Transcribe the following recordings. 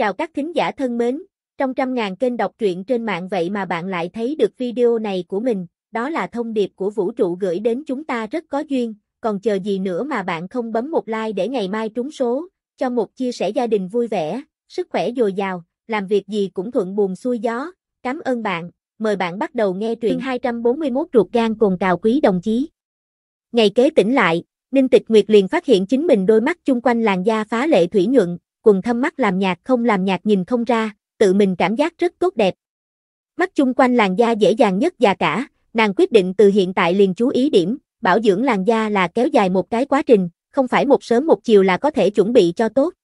Chào các thính giả thân mến, trong trăm ngàn kênh đọc truyện trên mạng vậy mà bạn lại thấy được video này của mình, đó là thông điệp của vũ trụ gửi đến chúng ta rất có duyên, còn chờ gì nữa mà bạn không bấm một like để ngày mai trúng số, cho một chia sẻ gia đình vui vẻ, sức khỏe dồi dào, làm việc gì cũng thuận buồm xuôi gió. Cảm ơn bạn, mời bạn bắt đầu nghe truyện 241 ruột gan cùng cào quý đồng chí. Ngày kế tỉnh lại, Ninh Tịch Nguyệt liền phát hiện chính mình đôi mắt chung quanh làn da phá lệ thủy nhuận, quần thâm mắt làm nhạc không làm nhạc nhìn không ra, tự mình cảm giác rất tốt đẹp. Mắt chung quanh làn da dễ dàng nhất già cả, nàng quyết định từ hiện tại liền chú ý điểm, bảo dưỡng làn da là kéo dài một cái quá trình, không phải một sớm một chiều là có thể chuẩn bị cho tốt.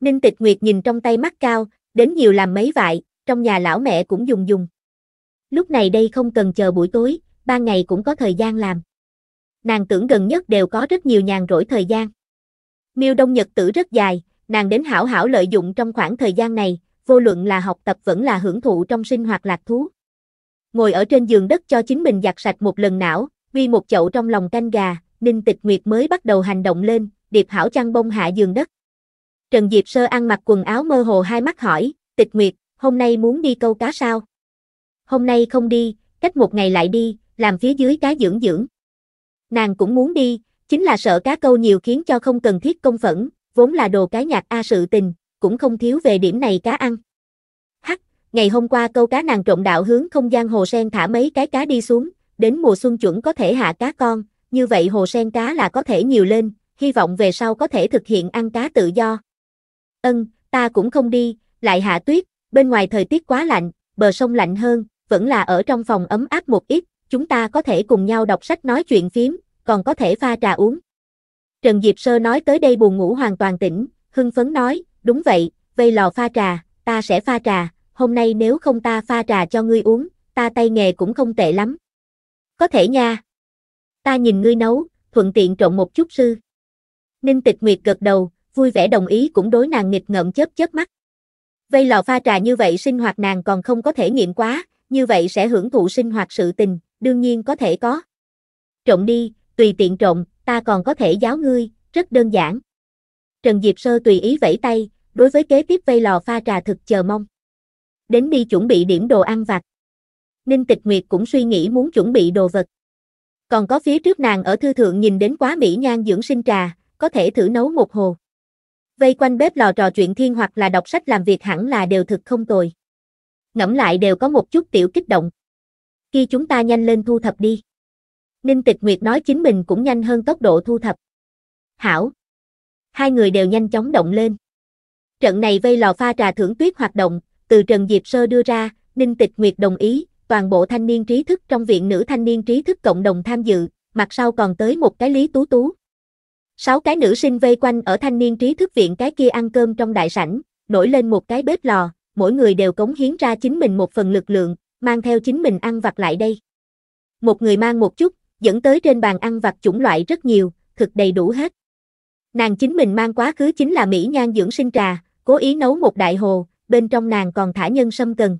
Ninh Tịch Nguyệt nhìn trong tay mắt cao, đến nhiều làm mấy vại, trong nhà lão mẹ cũng dùng dùng. Lúc này đây không cần chờ buổi tối, ban ngày cũng có thời gian làm. Nàng tưởng gần nhất đều có rất nhiều nhàn rỗi thời gian. Miêu Đông Nhật tử rất dài, nàng đến hảo hảo lợi dụng trong khoảng thời gian này, vô luận là học tập vẫn là hưởng thụ trong sinh hoạt lạc thú. Ngồi ở trên giường đất cho chính mình giặt sạch một lần não, uy một chậu trong lòng canh gà, Ninh Tịch Nguyệt mới bắt đầu hành động lên, điệp hảo chăn bông hạ giường đất. Trần Diệp Sơ ăn mặc quần áo mơ hồ hai mắt hỏi, Tịch Nguyệt, hôm nay muốn đi câu cá sao? Hôm nay không đi, cách một ngày lại đi, làm phía dưới cá dưỡng dưỡng. Nàng cũng muốn đi, chính là sợ cá câu nhiều khiến cho không cần thiết công phẫn, vốn là đồ cá nhạc A sự tình, cũng không thiếu về điểm này cá ăn. Hắc, ngày hôm qua câu cá nàng trộn đạo hướng không gian hồ sen thả mấy cái cá đi xuống, đến mùa xuân chuẩn có thể hạ cá con, như vậy hồ sen cá là có thể nhiều lên, hy vọng về sau có thể thực hiện ăn cá tự do. Ân, ta cũng không đi, lại hạ tuyết, bên ngoài thời tiết quá lạnh, bờ sông lạnh hơn, vẫn là ở trong phòng ấm áp một ít, chúng ta có thể cùng nhau đọc sách nói chuyện phím, còn có thể pha trà uống. Trần Diệp Sơ nói tới đây buồn ngủ hoàn toàn tỉnh, hưng phấn nói, đúng vậy, vây lò pha trà, ta sẽ pha trà, hôm nay nếu không ta pha trà cho ngươi uống, ta tay nghề cũng không tệ lắm. Có thể nha. Ta nhìn ngươi nấu, thuận tiện trộn một chút sư. Ninh Tịch Nguyệt gật đầu, vui vẻ đồng ý cũng đối nàng nghịch ngợm chớp chớp mắt. Vây lò pha trà như vậy sinh hoạt nàng còn không có thể nghiệm quá, như vậy sẽ hưởng thụ sinh hoạt sự tình, đương nhiên có thể có. Trộn đi, tùy tiện trộn, ta còn có thể giáo ngươi, rất đơn giản. Trần Diệp Sơ tùy ý vẫy tay, đối với kế tiếp vây lò pha trà thực chờ mong. Đến đi chuẩn bị điểm đồ ăn vặt. Ninh Tịch Nguyệt cũng suy nghĩ muốn chuẩn bị đồ vật. Còn có phía trước nàng ở thư thượng nhìn đến quá mỹ nhan dưỡng sinh trà, có thể thử nấu một hồ. Vây quanh bếp lò trò chuyện thiên hoặc là đọc sách làm việc hẳn là đều thực không tồi. Ngẫm lại đều có một chút tiểu kích động. Khi chúng ta nhanh lên thu thập đi. Ninh Tịch Nguyệt nói chính mình cũng nhanh hơn tốc độ thu thập. Hảo. Hai người đều nhanh chóng động lên. Trận này vây lò pha trà thưởng tuyết hoạt động, từ Trần Diệp Sơ đưa ra, Ninh Tịch Nguyệt đồng ý, toàn bộ thanh niên trí thức trong viện nữ thanh niên trí thức cộng đồng tham dự, mặt sau còn tới một cái Lý Tú Tú. Sáu cái nữ sinh vây quanh ở thanh niên trí thức viện cái kia ăn cơm trong đại sảnh, nổi lên một cái bếp lò, mỗi người đều cống hiến ra chính mình một phần lực lượng, mang theo chính mình ăn vặt lại đây. Một người mang một chút, dẫn tới trên bàn ăn vặt chủng loại rất nhiều, thực đầy đủ hết. Nàng chính mình mang quá khứ chính là Mỹ Nhan dưỡng sinh trà, cố ý nấu một đại hồ, bên trong nàng còn thả nhân sâm cần.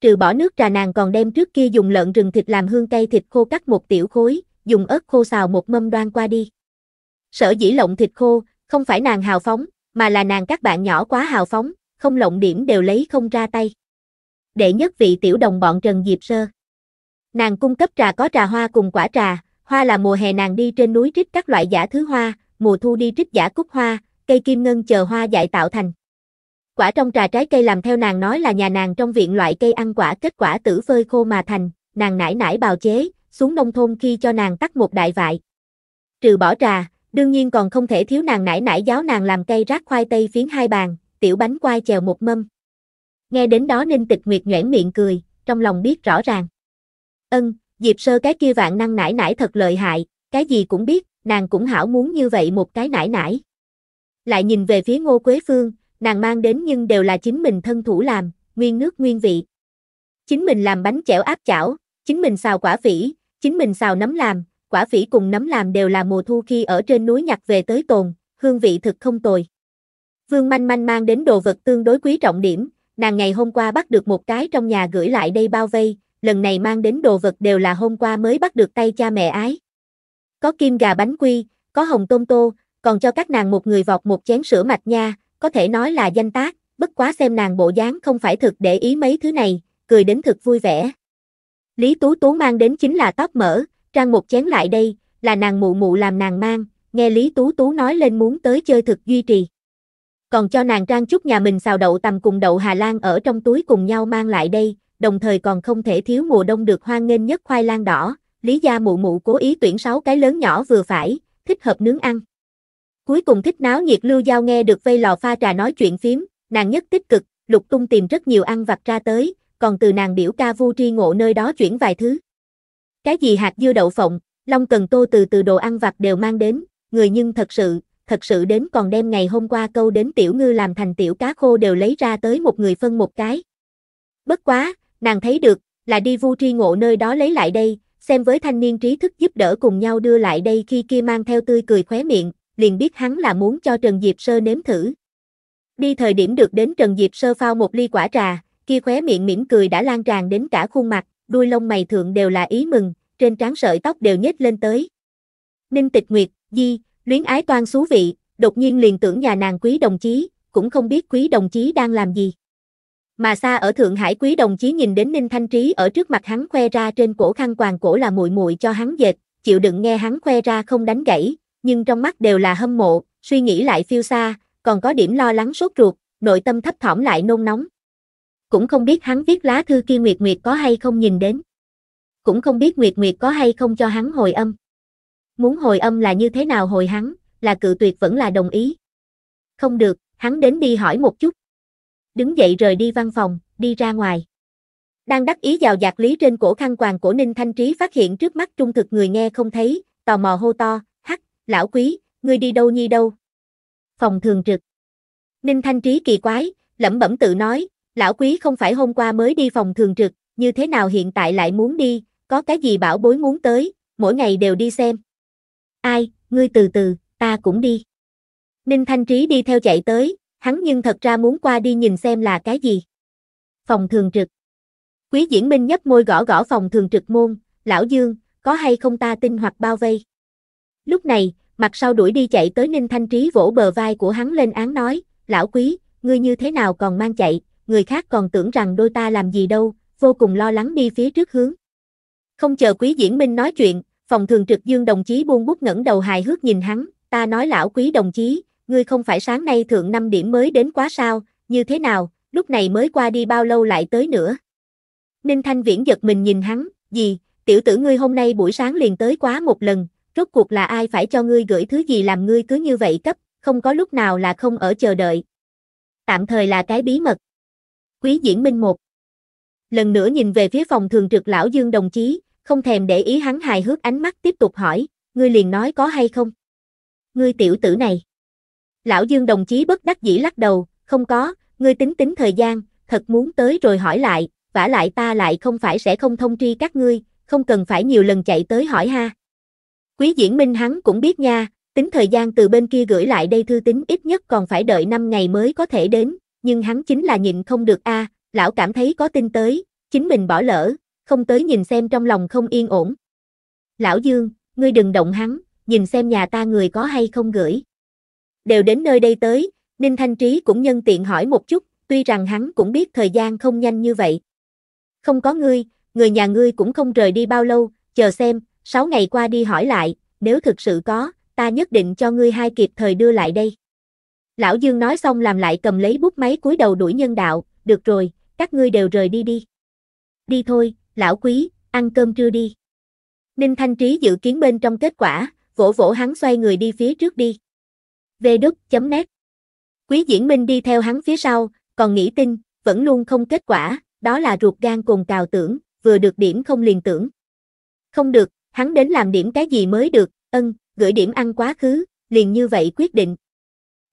Trừ bỏ nước trà nàng còn đem trước kia dùng lợn rừng thịt làm hương cây thịt khô cắt một tiểu khối, dùng ớt khô xào một mâm đoan qua đi. Sở dĩ lộng thịt khô, không phải nàng hào phóng, mà là nàng các bạn nhỏ quá hào phóng, không lộng điểm đều lấy không ra tay. Đệ nhất vị tiểu đồng bọn Trần Diệp Sơ. Nàng cung cấp trà có trà hoa cùng quả trà, hoa là mùa hè nàng đi trên núi trích các loại giả thứ hoa, mùa thu đi trích giả cúc hoa, cây kim ngân chờ hoa dại tạo thành. Quả trong trà trái cây làm theo nàng nói là nhà nàng trong viện loại cây ăn quả kết quả tử phơi khô mà thành, nàng nải nải bào chế, xuống nông thôn khi cho nàng tắt một đại vại. Trừ bỏ trà, đương nhiên còn không thể thiếu nàng nải nải giáo nàng làm cây rác khoai tây phiến hai bàn, tiểu bánh quai chèo một mâm. Nghe đến đó Ninh Tịch Nguyệt nhoẻn miệng cười, trong lòng biết rõ ràng. Ân, Diệp Sơ cái kia vạn năng nải nải thật lợi hại, cái gì cũng biết, nàng cũng hảo muốn như vậy một cái nải nải. Lại nhìn về phía Ngô Quế Phương, nàng mang đến nhưng đều là chính mình thân thủ làm, nguyên nước nguyên vị. Chính mình làm bánh chẻo áp chảo, chính mình xào quả phỉ, chính mình xào nấm làm, quả phỉ cùng nấm làm đều là mùa thu khi ở trên núi nhặt về tới tồn, hương vị thực không tồi. Vương Manh Manh mang đến đồ vật tương đối quý trọng điểm, nàng ngày hôm qua bắt được một cái trong nhà gửi lại đây bao vây, lần này mang đến đồ vật đều là hôm qua mới bắt được tay cha mẹ ái. Có kim gà bánh quy, có hồng tôm tô, còn cho các nàng một người vọt một chén sữa mạch nha, có thể nói là danh tác, bất quá xem nàng bộ dáng không phải thực để ý mấy thứ này, cười đến thực vui vẻ. Lý Tú Tú mang đến chính là tóc mỡ, trang một chén lại đây, là nàng mụ mụ làm nàng mang, nghe Lý Tú Tú nói lên muốn tới chơi thực duy trì. Còn cho nàng trang chút nhà mình xào đậu tầm cùng đậu Hà Lan ở trong túi cùng nhau mang lại đây, đồng thời còn không thể thiếu mùa đông được hoan nghênh nhất khoai lang đỏ, Lý Gia Mụ Mụ cố ý tuyển 6 cái lớn nhỏ vừa phải, thích hợp nướng ăn. Cuối cùng thích náo nhiệt Lưu Giao nghe được vây lò pha trà nói chuyện phím, nàng nhất tích cực, Lục Tung tìm rất nhiều ăn vặt ra tới, còn từ nàng biểu ca Vu Tri Ngộ nơi đó chuyển vài thứ. Cái gì hạt dưa đậu phộng, long cần tô từ từ đồ ăn vặt đều mang đến, người nhưng thật sự, thật sự đến còn đem ngày hôm qua câu đến tiểu ngư làm thành tiểu cá khô đều lấy ra tới một người phân một cái. Bất quá, nàng thấy được, là đi vu tri ngộ nơi đó lấy lại đây, xem với thanh niên trí thức giúp đỡ cùng nhau đưa lại đây khi kia mang theo tươi cười khóe miệng, liền biết hắn là muốn cho Trần Diệp Sơ nếm thử. Đi thời điểm được đến Trần Diệp Sơ phao một ly quả trà, kia khóe miệng mỉm cười đã lan tràn đến cả khuôn mặt, đuôi lông mày thượng đều là ý mừng, trên trán sợi tóc đều nhếch lên tới. Ninh Tịch Nguyệt, Di, luyến ái toan xú vị, đột nhiên liền tưởng nhà nàng quý đồng chí, cũng không biết quý đồng chí đang làm gì. Mà xa ở Thượng Hải quý đồng chí nhìn đến Ninh Thanh Trí ở trước mặt hắn khoe ra trên cổ khăn quàng cổ là muội muội cho hắn dệt, chịu đựng nghe hắn khoe ra không đánh gãy, nhưng trong mắt đều là hâm mộ, suy nghĩ lại phiêu xa, còn có điểm lo lắng sốt ruột, nội tâm thấp thỏm lại nôn nóng. Cũng không biết hắn viết lá thư kia Nguyệt Nguyệt có hay không nhìn đến. Cũng không biết Nguyệt Nguyệt có hay không cho hắn hồi âm. Muốn hồi âm là như thế nào hồi hắn, là cự tuyệt vẫn là đồng ý. Không được, hắn đến đi hỏi một chút đứng dậy rời đi văn phòng, đi ra ngoài. Đang đắc ý dào dạt lý trên cổ khăn quàng của Ninh Thanh Trí phát hiện trước mắt trung thực người nghe không thấy, tò mò hô to, hắc, lão quý, ngươi đi đâu nhi đâu? Phòng thường trực. Ninh Thanh Trí kỳ quái, lẩm bẩm tự nói, lão quý không phải hôm qua mới đi phòng thường trực, như thế nào hiện tại lại muốn đi, có cái gì bảo bối muốn tới, mỗi ngày đều đi xem. Ai, ngươi từ từ, ta cũng đi. Ninh Thanh Trí đi theo chạy tới, hắn nhưng thật ra muốn qua đi nhìn xem là cái gì. Phòng thường trực. Quý diễn minh nhấp môi gõ gõ phòng thường trực môn, lão dương, có hay không ta tin hoặc bao vây. Lúc này, mặt sau đuổi đi chạy tới Ninh Thanh Trí vỗ bờ vai của hắn lên án nói, lão quý, ngươi như thế nào còn mang chạy, người khác còn tưởng rằng đôi ta làm gì đâu, vô cùng lo lắng đi phía trước hướng. Không chờ quý diễn minh nói chuyện, phòng thường trực dương đồng chí buông bút ngẩng đầu hài hước nhìn hắn, ta nói lão quý đồng chí, ngươi không phải sáng nay thượng 5 điểm mới đến quá sao, như thế nào, lúc này mới qua đi bao lâu lại tới nữa. Ninh Thanh Viễn giật mình nhìn hắn, gì, tiểu tử ngươi hôm nay buổi sáng liền tới quá một lần, rốt cuộc là ai phải cho ngươi gửi thứ gì làm ngươi cứ như vậy cấp, không có lúc nào là không ở chờ đợi. Tạm thời là cái bí mật. Quý diễn minh một. Lần nữa nhìn về phía phòng thường trực lão Dương đồng chí, không thèm để ý hắn hài hước ánh mắt tiếp tục hỏi, ngươi liền nói có hay không? Ngươi tiểu tử này. Lão Dương đồng chí bất đắc dĩ lắc đầu, không có, ngươi tính tính thời gian, thật muốn tới rồi hỏi lại, vả lại ta lại không phải sẽ không thông tri các ngươi, không cần phải nhiều lần chạy tới hỏi ha. Quý diễn minh hắn cũng biết nha, tính thời gian từ bên kia gửi lại đây thư tính ít nhất còn phải đợi 5 ngày mới có thể đến, nhưng hắn chính là nhịn không được a, à, lão cảm thấy có tin tới, chính mình bỏ lỡ, không tới nhìn xem trong lòng không yên ổn. Lão Dương, ngươi đừng động hắn, nhìn xem nhà ta người có hay không gửi đều đến nơi đây tới, Ninh Thanh Trí cũng nhân tiện hỏi một chút, tuy rằng hắn cũng biết thời gian không nhanh như vậy. Không có ngươi, người nhà ngươi cũng không rời đi bao lâu, chờ xem, 6 ngày qua đi hỏi lại, nếu thực sự có, ta nhất định cho ngươi hai kịp thời đưa lại đây. Lão Dương nói xong làm lại cầm lấy bút máy cúi đầu đuổi nhân đạo, được rồi, các ngươi đều rời đi đi. Đi thôi, lão quý, ăn cơm trưa đi. Ninh Thanh Trí dự kiến bên trong kết quả, vỗ vỗ hắn xoay người đi phía trước đi vduc.net. Quý Diễn Minh đi theo hắn phía sau, còn nghĩ tin, vẫn luôn không kết quả, đó là ruột gan cùng cào tưởng, vừa được điểm không liền tưởng. Không được, hắn đến làm điểm cái gì mới được, ân, gửi điểm ăn quá khứ, liền như vậy quyết định.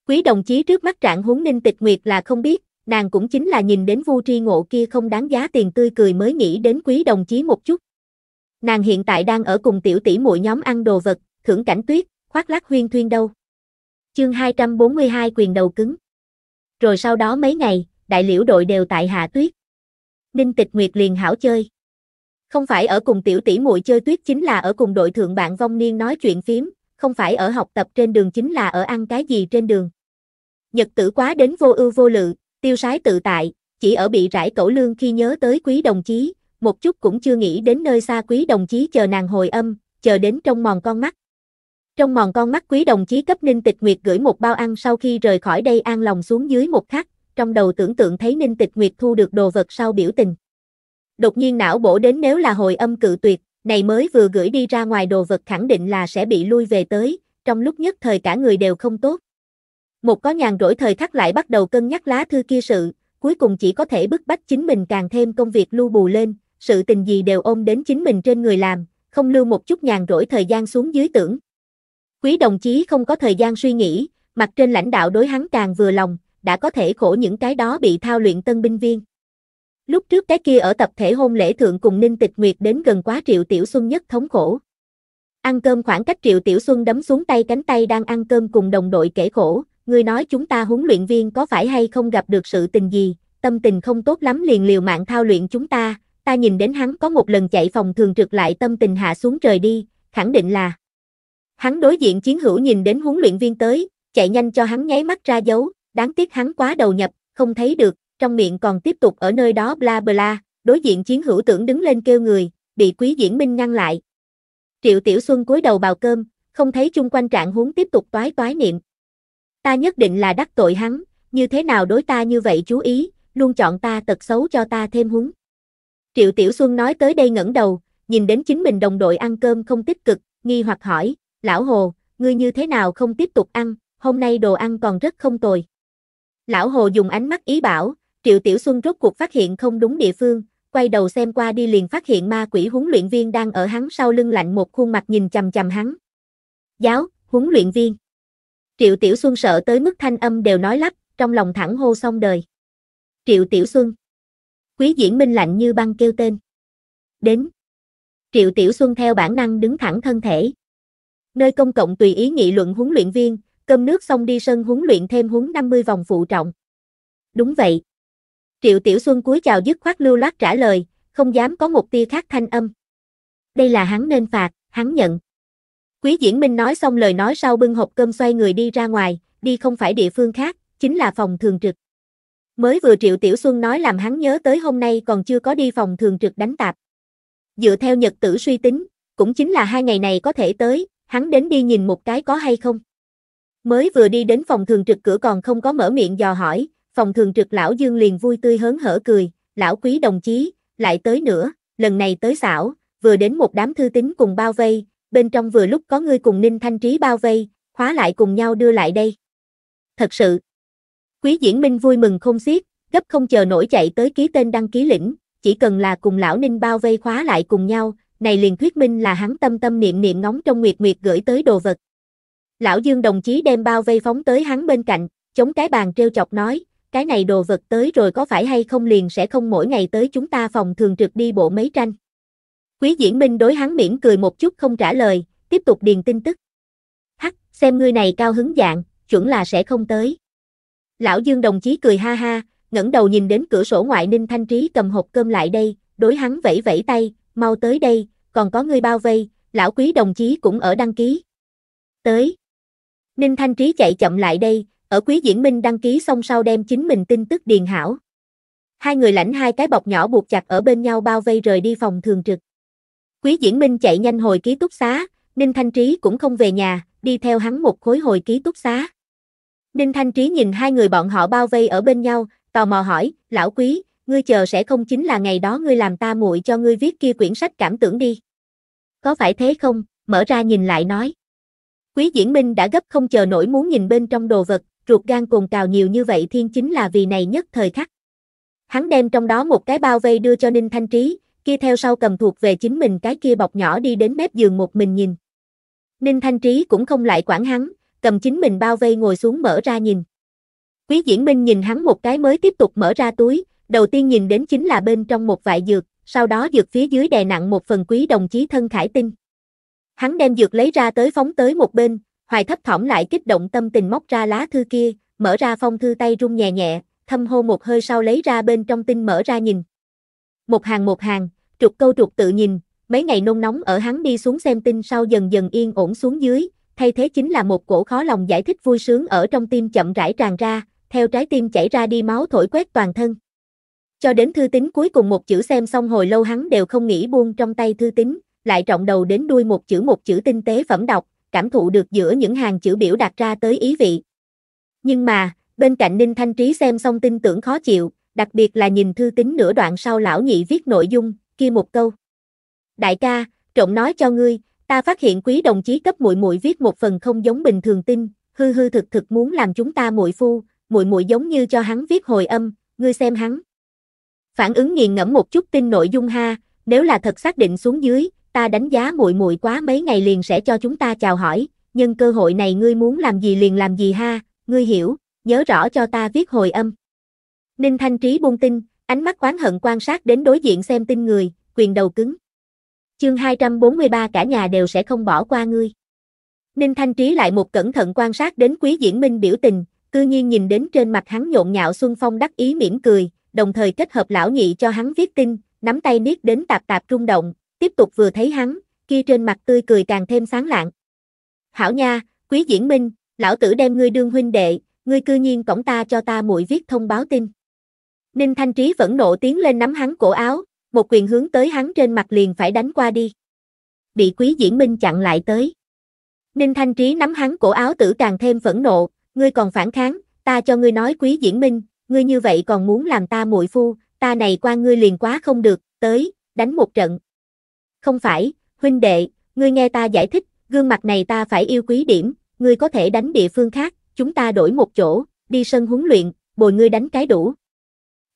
Quý đồng chí trước mắt trạng huống ninh tịch nguyệt là không biết, nàng cũng chính là nhìn đến vu tri ngộ kia không đáng giá tiền tươi cười mới nghĩ đến quý đồng chí một chút. Nàng hiện tại đang ở cùng tiểu tỷ muội nhóm ăn đồ vật, thưởng cảnh tuyết, khoác lác huyên thuyên đâu. Chương 242 quyền đầu cứng. Rồi sau đó mấy ngày, đại liễu đội đều tại hạ tuyết. Ninh Tịch Nguyệt liền hảo chơi. Không phải ở cùng tiểu tỷ muội chơi tuyết chính là ở cùng đội thượng bạn vong niên nói chuyện phiếm, không phải ở học tập trên đường chính là ở ăn cái gì trên đường. Nhật tử quá đến vô ưu vô lự, tiêu sái tự tại, chỉ ở bị rải cẩu lương khi nhớ tới quý đồng chí, một chút cũng chưa nghĩ đến nơi xa quý đồng chí chờ nàng hồi âm, chờ đến trong mòn con mắt, trong mòn con mắt quý đồng chí cấp Ninh Tịch Nguyệt gửi một bao ăn sau khi rời khỏi đây an lòng xuống dưới một khắc, trong đầu tưởng tượng thấy Ninh Tịch Nguyệt thu được đồ vật sau biểu tình. Đột nhiên não bổ đến nếu là hồi âm cự tuyệt, này mới vừa gửi đi ra ngoài đồ vật khẳng định là sẽ bị lui về tới, trong lúc nhất thời cả người đều không tốt. Một có nhàn rỗi thời khắc lại bắt đầu cân nhắc lá thư kia sự, cuối cùng chỉ có thể bức bách chính mình càng thêm công việc lưu bù lên, sự tình gì đều ôm đến chính mình trên người làm, không lưu một chút nhàn rỗi thời gian xuống dưới tưởng. Quý đồng chí không có thời gian suy nghĩ, mặt trên lãnh đạo đối hắn càng vừa lòng, đã có thể khổ những cái đó bị thao luyện tân binh viên. Lúc trước cái kia ở tập thể hôn lễ thượng cùng Ninh Tịch Nguyệt đến gần quá Triệu Tiểu Xuân nhất thống khổ. Ăn cơm khoảng cách Triệu Tiểu Xuân đấm xuống tay cánh tay đang ăn cơm cùng đồng đội kể khổ, người nói chúng ta huấn luyện viên có phải hay không gặp được sự tình gì, tâm tình không tốt lắm liền liều mạng thao luyện chúng ta, ta nhìn đến hắn có một lần chạy phòng thường trực lại tâm tình hạ xuống trời đi, khẳng định là Hắn đối diện chiến hữu nhìn đến huấn luyện viên tới, chạy nhanh cho hắn nháy mắt ra dấu, đáng tiếc hắn quá đầu nhập, không thấy được, trong miệng còn tiếp tục ở nơi đó bla bla, đối diện chiến hữu tưởng đứng lên kêu người, bị quý diễn minh ngăn lại. Triệu Tiểu Xuân cúi đầu bào cơm, không thấy chung quanh trạng huống tiếp tục toái toái niệm. Ta nhất định là đắc tội hắn, như thế nào đối ta như vậy chú ý, luôn chọn ta tật xấu cho ta thêm huống. Triệu Tiểu Xuân nói tới đây ngẩng đầu, nhìn đến chính mình đồng đội ăn cơm không tích cực, nghi hoặc hỏi, Lão Hồ, ngươi như thế nào không tiếp tục ăn, hôm nay đồ ăn còn rất không tồi. Lão Hồ dùng ánh mắt ý bảo, Triệu Tiểu Xuân rốt cuộc phát hiện không đúng địa phương, quay đầu xem qua đi liền phát hiện ma quỷ huấn luyện viên đang ở hắn sau lưng lạnh một khuôn mặt nhìn chầm chầm hắn. Giáo, huấn luyện viên. Triệu Tiểu Xuân sợ tới mức thanh âm đều nói lắp, trong lòng thẳng hô xong đời. Triệu Tiểu Xuân. Quý diễn minh lạnh như băng kêu tên. Đến. Triệu Tiểu Xuân theo bản năng đứng thẳng thân thể, Nơi công cộng tùy ý nghị luận huấn luyện viên, cơm nước xong đi sân huấn luyện thêm huấn 50 vòng phụ trọng. Đúng vậy. Triệu Tiểu Xuân cúi chào dứt khoát lưu loát trả lời, không dám có một tia khác thanh âm. Đây là hắn nên phạt, hắn nhận. Quý Diễn Minh nói xong lời nói sau bưng hộp cơm xoay người đi ra ngoài, đi không phải địa phương khác, chính là phòng thường trực. Mới vừa Triệu Tiểu Xuân nói làm hắn nhớ tới hôm nay còn chưa có đi phòng thường trực đánh tạp. Dựa theo nhật tử suy tính, cũng chính là hai ngày này có thể tới, hắn đến đi nhìn một cái có hay không. Mới vừa đi đến phòng thường trực cửa còn không có mở miệng dò hỏi, phòng thường trực lão Dương liền vui tươi hớn hở cười, lão quý đồng chí, lại tới nữa, lần này tới xảo, vừa đến một đám thư tín cùng bao vây, bên trong vừa lúc có ngươi cùng Ninh Thanh Trí bao vây, khóa lại cùng nhau đưa lại đây. Thật sự, quý diễn minh vui mừng không xiết, gấp không chờ nổi chạy tới ký tên đăng ký lĩnh, chỉ cần là cùng lão Ninh bao vây khóa lại cùng nhau, này liền thuyết minh là hắn tâm tâm niệm niệm ngóng trong Nguyệt Nguyệt gửi tới đồ vật. Lão Dương đồng chí đem bao vây phóng tới hắn bên cạnh, chống cái bàn treo chọc nói, cái này đồ vật tới rồi có phải hay không liền sẽ không mỗi ngày tới chúng ta phòng thường trực đi bộ mấy tranh. Quý diễn minh đối hắn miễn cười một chút không trả lời, tiếp tục điền tin tức. Hắc, xem ngươi này cao hứng dạng, chuẩn là sẽ không tới. Lão Dương đồng chí cười ha ha, ngẩng đầu nhìn đến cửa sổ ngoại Ninh Thanh Trí cầm hộp cơm lại đây, đối hắn vẫy vẫy tay, mau tới đây, còn có người bao vây, lão quý đồng chí cũng ở đăng ký. Tới. Ninh Thanh Trí chạy chậm lại đây, ở quý diễn minh đăng ký xong sau đem chính mình tin tức điền hảo. Hai người lãnh hai cái bọc nhỏ buộc chặt ở bên nhau bao vây rời đi phòng thường trực. Quý diễn minh chạy nhanh hồi ký túc xá, Ninh Thanh Trí cũng không về nhà, đi theo hắn một khối hồi ký túc xá. Ninh Thanh Trí nhìn hai người bọn họ bao vây ở bên nhau, tò mò hỏi, lão quý, ngươi chờ sẽ không chính là ngày đó ngươi làm ta muội cho ngươi viết kia quyển sách cảm tưởng đi. Có phải thế không? Mở ra nhìn lại nói. Quý Diễn Minh đã gấp không chờ nổi muốn nhìn bên trong đồ vật, ruột gan cồn cào nhiều như vậy thiên chính là vì này nhất thời khắc. Hắn đem trong đó một cái bao vây đưa cho Ninh Thanh Trí, kia theo sau cầm thuộc về chính mình cái kia bọc nhỏ đi đến mép giường một mình nhìn. Ninh Thanh Trí cũng không lại quản hắn, cầm chính mình bao vây ngồi xuống mở ra nhìn. Quý Diễn Minh nhìn hắn một cái mới tiếp tục mở ra túi, đầu tiên nhìn đến chính là bên trong một vại dược, sau đó dược phía dưới đè nặng một phần quý đồng chí thân khải tinh. Hắn đem dược lấy ra tới phóng tới một bên, hoài thấp thỏm lại kích động tâm tình móc ra lá thư kia, mở ra phong thư tay rung nhẹ nhẹ, thâm hô một hơi sau lấy ra bên trong tinh mở ra nhìn. Một hàng một hàng, trục câu trục tự nhìn, mấy ngày nôn nóng ở hắn đi xuống xem tin sau dần dần yên ổn xuống dưới, thay thế chính là một cổ khó lòng giải thích vui sướng ở trong tim chậm rãi tràn ra, theo trái tim chảy ra đi máu thổi quét toàn thân. Cho đến thư tín cuối cùng một chữ xem xong hồi lâu hắn đều không nghĩ buông trong tay thư tín, lại trọng đầu đến đuôi một chữ một chữ tinh tế phẩm đọc, cảm thụ được giữa những hàng chữ biểu đặt ra tới ý vị. Nhưng mà, bên cạnh Ninh Thanh Trí xem xong tin tưởng khó chịu, đặc biệt là nhìn thư tín nửa đoạn sau lão nhị viết nội dung, kia một câu. Đại ca, trộm nói cho ngươi, ta phát hiện quý đồng chí cấp muội muội viết một phần không giống bình thường tin, hư hư thực thực muốn làm chúng ta muội phu, muội muội giống như cho hắn viết hồi âm, ngươi xem hắn. Phản ứng nghiền ngẫm một chút tin nội dung ha, nếu là thật xác định xuống dưới, ta đánh giá muội muội quá mấy ngày liền sẽ cho chúng ta chào hỏi, nhưng cơ hội này ngươi muốn làm gì liền làm gì ha, ngươi hiểu, nhớ rõ cho ta viết hồi âm. Ninh Thanh Trí buông tin, ánh mắt quán hận quan sát đến đối diện xem tin người, quyền đầu cứng. Chương 243 cả nhà đều sẽ không bỏ qua ngươi. Ninh Thanh Trí lại một cẩn thận quan sát đến Quý Diễn Minh biểu tình, cư nhiên nhìn đến trên mặt hắn nhộn nhạo xuân phong đắc ý mỉm cười, đồng thời kết hợp lão nhị cho hắn viết tin, nắm tay niết đến tạp tạp rung động, tiếp tục vừa thấy hắn, kia trên mặt tươi cười càng thêm sáng lạng. Hảo nha, quý diễn minh, lão tử đem ngươi đương huynh đệ, ngươi cư nhiên cổng ta cho ta muội viết thông báo tin. Ninh Thanh Trí vẫn nộ tiến lên nắm hắn cổ áo, một quyền hướng tới hắn trên mặt liền phải đánh qua đi. Bị quý diễn minh chặn lại tới. Ninh Thanh Trí nắm hắn cổ áo tử càng thêm phẫn nộ, ngươi còn phản kháng, ta cho ngươi nói quý diễn minh, ngươi như vậy còn muốn làm ta muội phu, ta này qua ngươi liền quá không được, tới, đánh một trận. Không phải, huynh đệ, ngươi nghe ta giải thích, gương mặt này ta phải yêu quý điểm, ngươi có thể đánh địa phương khác, chúng ta đổi một chỗ, đi sân huấn luyện, bồi ngươi đánh cái đủ.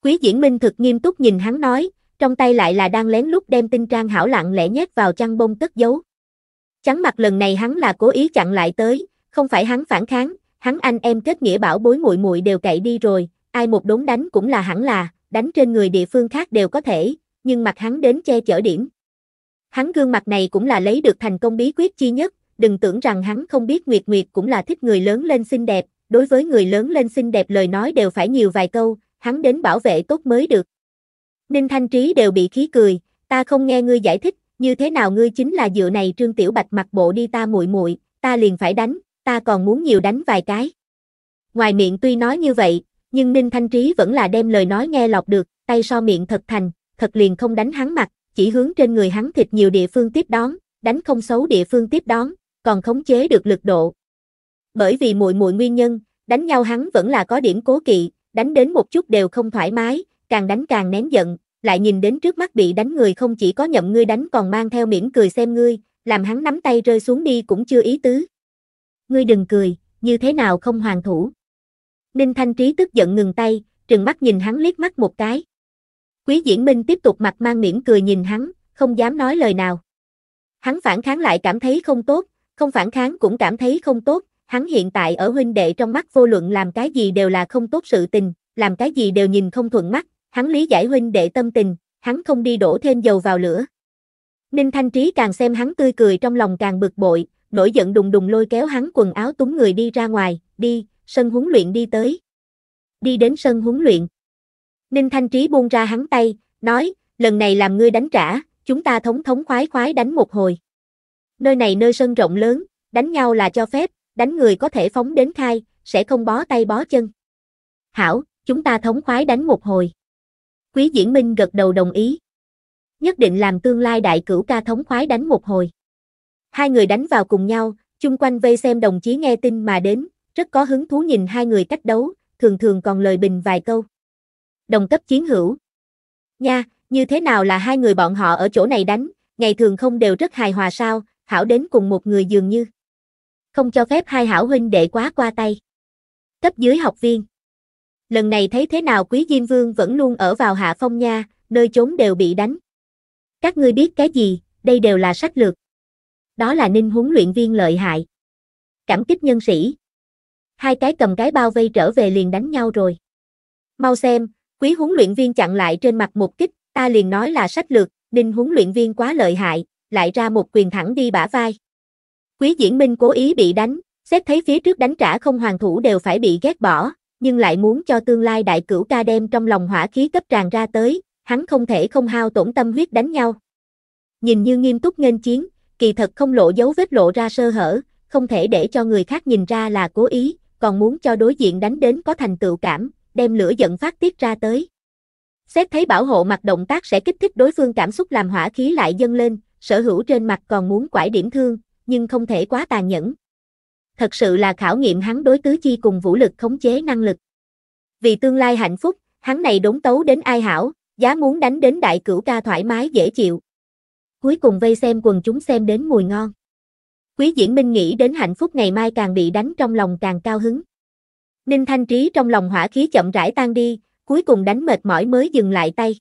Quý diễn minh thực nghiêm túc nhìn hắn nói, trong tay lại là đang lén lút đem tinh trang hảo lặng lẽ nhét vào chăn bông cất giấu. Chắn mặt lần này hắn là cố ý chặn lại tới, không phải hắn phản kháng, hắn anh em kết nghĩa bảo bối muội muội đều cậy đi rồi, ai một đốn đánh cũng là hẳn là, đánh trên người địa phương khác đều có thể, nhưng mặt hắn đến che chở điểm. Hắn gương mặt này cũng là lấy được thành công bí quyết chi nhất, đừng tưởng rằng hắn không biết Nguyệt Nguyệt cũng là thích người lớn lên xinh đẹp, đối với người lớn lên xinh đẹp lời nói đều phải nhiều vài câu, hắn đến bảo vệ tốt mới được. Ninh Thanh Trí đều bị khí cười, ta không nghe ngươi giải thích, như thế nào ngươi chính là dựa này Trương Tiểu Bạch mặc bộ đi ta muội muội, ta liền phải đánh, ta còn muốn nhiều đánh vài cái. Ngoài miệng tuy nói như vậy, nhưng Ninh Thanh Trí vẫn là đem lời nói nghe lọc được, tay so miệng thật thành, thật liền không đánh hắn mặt, chỉ hướng trên người hắn thịt nhiều địa phương tiếp đón, đánh không xấu địa phương tiếp đón, còn khống chế được lực độ. Bởi vì muội muội nguyên nhân, đánh nhau hắn vẫn là có điểm cố kỵ, đánh đến một chút đều không thoải mái, càng đánh càng nén giận, lại nhìn đến trước mắt bị đánh người không chỉ có nhậm ngươi đánh còn mang theo mỉm cười xem ngươi, làm hắn nắm tay rơi xuống đi cũng chưa ý tứ. Ngươi đừng cười, như thế nào không hoàn thủ. Ninh Thanh Trí tức giận ngừng tay, trừng mắt nhìn hắn liếc mắt một cái. Quý Diễn Minh tiếp tục mặt mang mỉm cười nhìn hắn, không dám nói lời nào. Hắn phản kháng lại cảm thấy không tốt, không phản kháng cũng cảm thấy không tốt, hắn hiện tại ở huynh đệ trong mắt vô luận làm cái gì đều là không tốt sự tình, làm cái gì đều nhìn không thuận mắt, hắn lý giải huynh đệ tâm tình, hắn không đi đổ thêm dầu vào lửa. Ninh Thanh Trí càng xem hắn tươi cười trong lòng càng bực bội, nổi giận đùng đùng lôi kéo hắn quần áo túng người đi ra ngoài, đi, sân huấn luyện đi tới. Đi đến sân huấn luyện. Ninh Thanh Trí buông ra hắn tay, nói, lần này làm ngươi đánh trả, chúng ta thống thống khoái khoái đánh một hồi. Nơi này nơi sân rộng lớn, đánh nhau là cho phép, đánh người có thể phóng đến khai, sẽ không bó tay bó chân. Hảo, chúng ta thống khoái đánh một hồi. Quý Diễn Minh gật đầu đồng ý. Nhất định làm tương lai đại cửu ca thống khoái đánh một hồi. Hai người đánh vào cùng nhau, chung quanh vây xem đồng chí nghe tin mà đến, rất có hứng thú nhìn hai người cách đấu, thường thường còn lời bình vài câu. Đồng cấp chiến hữu. Nha, như thế nào là hai người bọn họ ở chỗ này đánh, ngày thường không đều rất hài hòa sao, hảo đến cùng một người dường như. Không cho phép hai hảo huynh đệ quá qua tay. Cấp dưới học viên. Lần này thấy thế nào quý Diêm Vương vẫn luôn ở vào hạ phong nha, nơi trốn đều bị đánh. Các ngươi biết cái gì, đây đều là sách lược. Đó là ninh huấn luyện viên lợi hại. Cảm kích nhân sĩ, hai cái cầm cái bao vây trở về liền đánh nhau rồi. Mau xem, quý huấn luyện viên chặn lại trên mặt một kích, ta liền nói là sách lược, ninh huấn luyện viên quá lợi hại, lại ra một quyền thẳng đi bả vai. Quý diễn minh cố ý bị đánh, xét thấy phía trước đánh trả không hoàn thủ đều phải bị ghét bỏ, nhưng lại muốn cho tương lai đại cửu ca đem trong lòng hỏa khí cấp tràn ra tới, hắn không thể không hao tổn tâm huyết đánh nhau. Nhìn như nghiêm túc nghênh chiến, kỳ thật không lộ dấu vết lộ ra sơ hở, không thể để cho người khác nhìn ra là cố ý, còn muốn cho đối diện đánh đến có thành tựu cảm, đem lửa giận phát tiết ra tới. Xét thấy bảo hộ mặt động tác sẽ kích thích đối phương cảm xúc làm hỏa khí lại dâng lên, sở hữu trên mặt còn muốn quải điểm thương, nhưng không thể quá tàn nhẫn. Thật sự là khảo nghiệm hắn đối tứ chi cùng vũ lực khống chế năng lực. Vì tương lai hạnh phúc, hắn này đốn tấu đến ai hảo, giá muốn đánh đến đại cửu ca thoải mái dễ chịu. Cuối cùng vây xem quần chúng xem đến mùi ngon. Quý Diễn Minh nghĩ đến hạnh phúc ngày mai càng bị đánh trong lòng càng cao hứng. Ninh Thanh Trí trong lòng hỏa khí chậm rãi tan đi, cuối cùng đánh mệt mỏi mới dừng lại tay.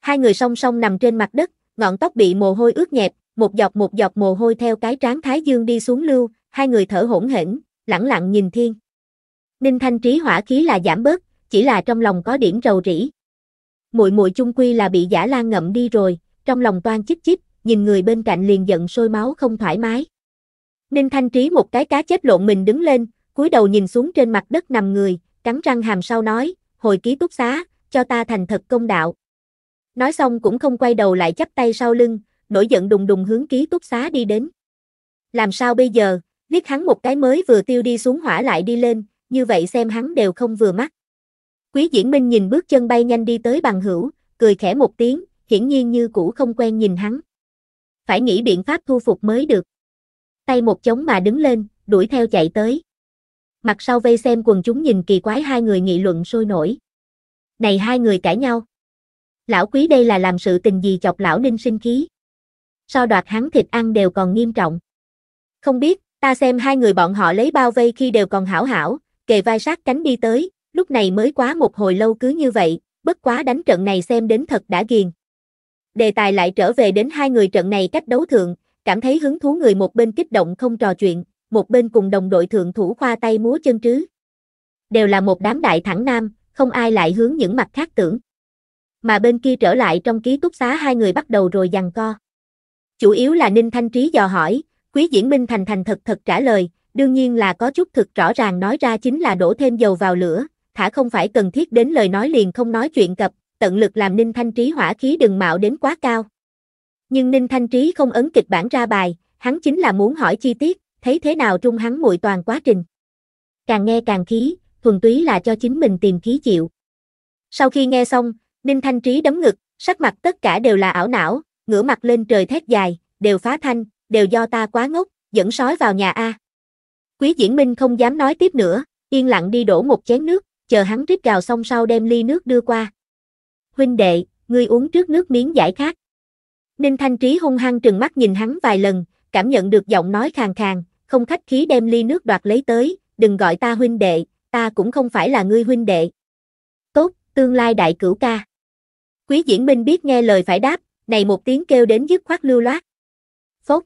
Hai người song song nằm trên mặt đất, ngọn tóc bị mồ hôi ướt nhẹp, một giọt một giọt mồ hôi theo cái trán Thái Dương đi xuống lưu, hai người thở hổn hển, lẳng lặng nhìn thiên. Ninh Thanh Trí hỏa khí là giảm bớt, chỉ là trong lòng có điểm rầu rĩ. Muội muội chung quy là bị Giả Lan ngậm đi rồi, trong lòng toan chích chích, nhìn người bên cạnh liền giận sôi máu không thoải mái. Ninh Thanh Trí một cái cá chết lộn mình đứng lên, cúi đầu nhìn xuống trên mặt đất nằm người, cắn răng hàm sau nói, hồi ký túc xá, cho ta thành thật công đạo. Nói xong cũng không quay đầu lại chắp tay sau lưng, nổi giận đùng đùng hướng ký túc xá đi đến. Làm sao bây giờ, liếc hắn một cái mới vừa tiêu đi xuống hỏa lại đi lên, như vậy xem hắn đều không vừa mắt. Quý Diễn Minh nhìn bước chân bay nhanh đi tới bằng hữu, cười khẽ một tiếng, hiển nhiên như cũ không quen nhìn hắn. Phải nghĩ biện pháp thu phục mới được tay một chống mà đứng lên, đuổi theo chạy tới. Mặt sau vây xem quần chúng nhìn kỳ quái hai người nghị luận sôi nổi. Này hai người cãi nhau. Lão quý đây là làm sự tình gì chọc lão ninh sinh khí. So đoạt hắn thịt ăn đều còn nghiêm trọng. Không biết, ta xem hai người bọn họ lấy bao vây khi đều còn hảo hảo, kề vai sát cánh đi tới, lúc này mới quá một hồi lâu cứ như vậy, bất quá đánh trận này xem đến thật đã ghiền. Đề tài lại trở về đến hai người trận này cách đấu thượng, cảm thấy hứng thú người một bên kích động không trò chuyện, một bên cùng đồng đội thượng thủ khoa tay múa chân trứ. Đều là một đám đại thẳng nam, không ai lại hướng những mặt khác tưởng. Mà bên kia trở lại trong ký túc xá hai người bắt đầu rồi giằng co. Chủ yếu là Ninh Thanh Trí dò hỏi, Quý Diễn Minh thành thành thật thật trả lời, đương nhiên là có chút thực rõ ràng nói ra chính là đổ thêm dầu vào lửa, thả không phải cần thiết đến lời nói liền không nói chuyện cập, tận lực làm Ninh Thanh Trí hỏa khí đừng mạo đến quá cao nhưng Ninh Thanh Trí không ấn kịch bản ra bài, hắn chính là muốn hỏi chi tiết, thấy thế nào trung hắn muội toàn quá trình. Càng nghe càng khí, thuần túy là cho chính mình tìm khí chịu. Sau khi nghe xong, Ninh Thanh Trí đấm ngực, sắc mặt tất cả đều là ảo não, ngửa mặt lên trời thét dài, đều phá thanh, đều do ta quá ngốc, dẫn sói vào nhà A. Quý Diễn Minh không dám nói tiếp nữa, yên lặng đi đổ một chén nước, chờ hắn rít gào xong sau đem ly nước đưa qua. Huynh đệ, ngươi uống trước nước miếng giải khát. Ninh Thanh Trí hung hăng trừng mắt nhìn hắn vài lần, cảm nhận được giọng nói khàn khàn, không khách khí đem ly nước đoạt lấy tới, đừng gọi ta huynh đệ, ta cũng không phải là ngươi huynh đệ. Tốt, tương lai đại cửu ca. Quý diễn minh biết nghe lời phải đáp, này một tiếng kêu đến dứt khoát lưu loát. Phốt.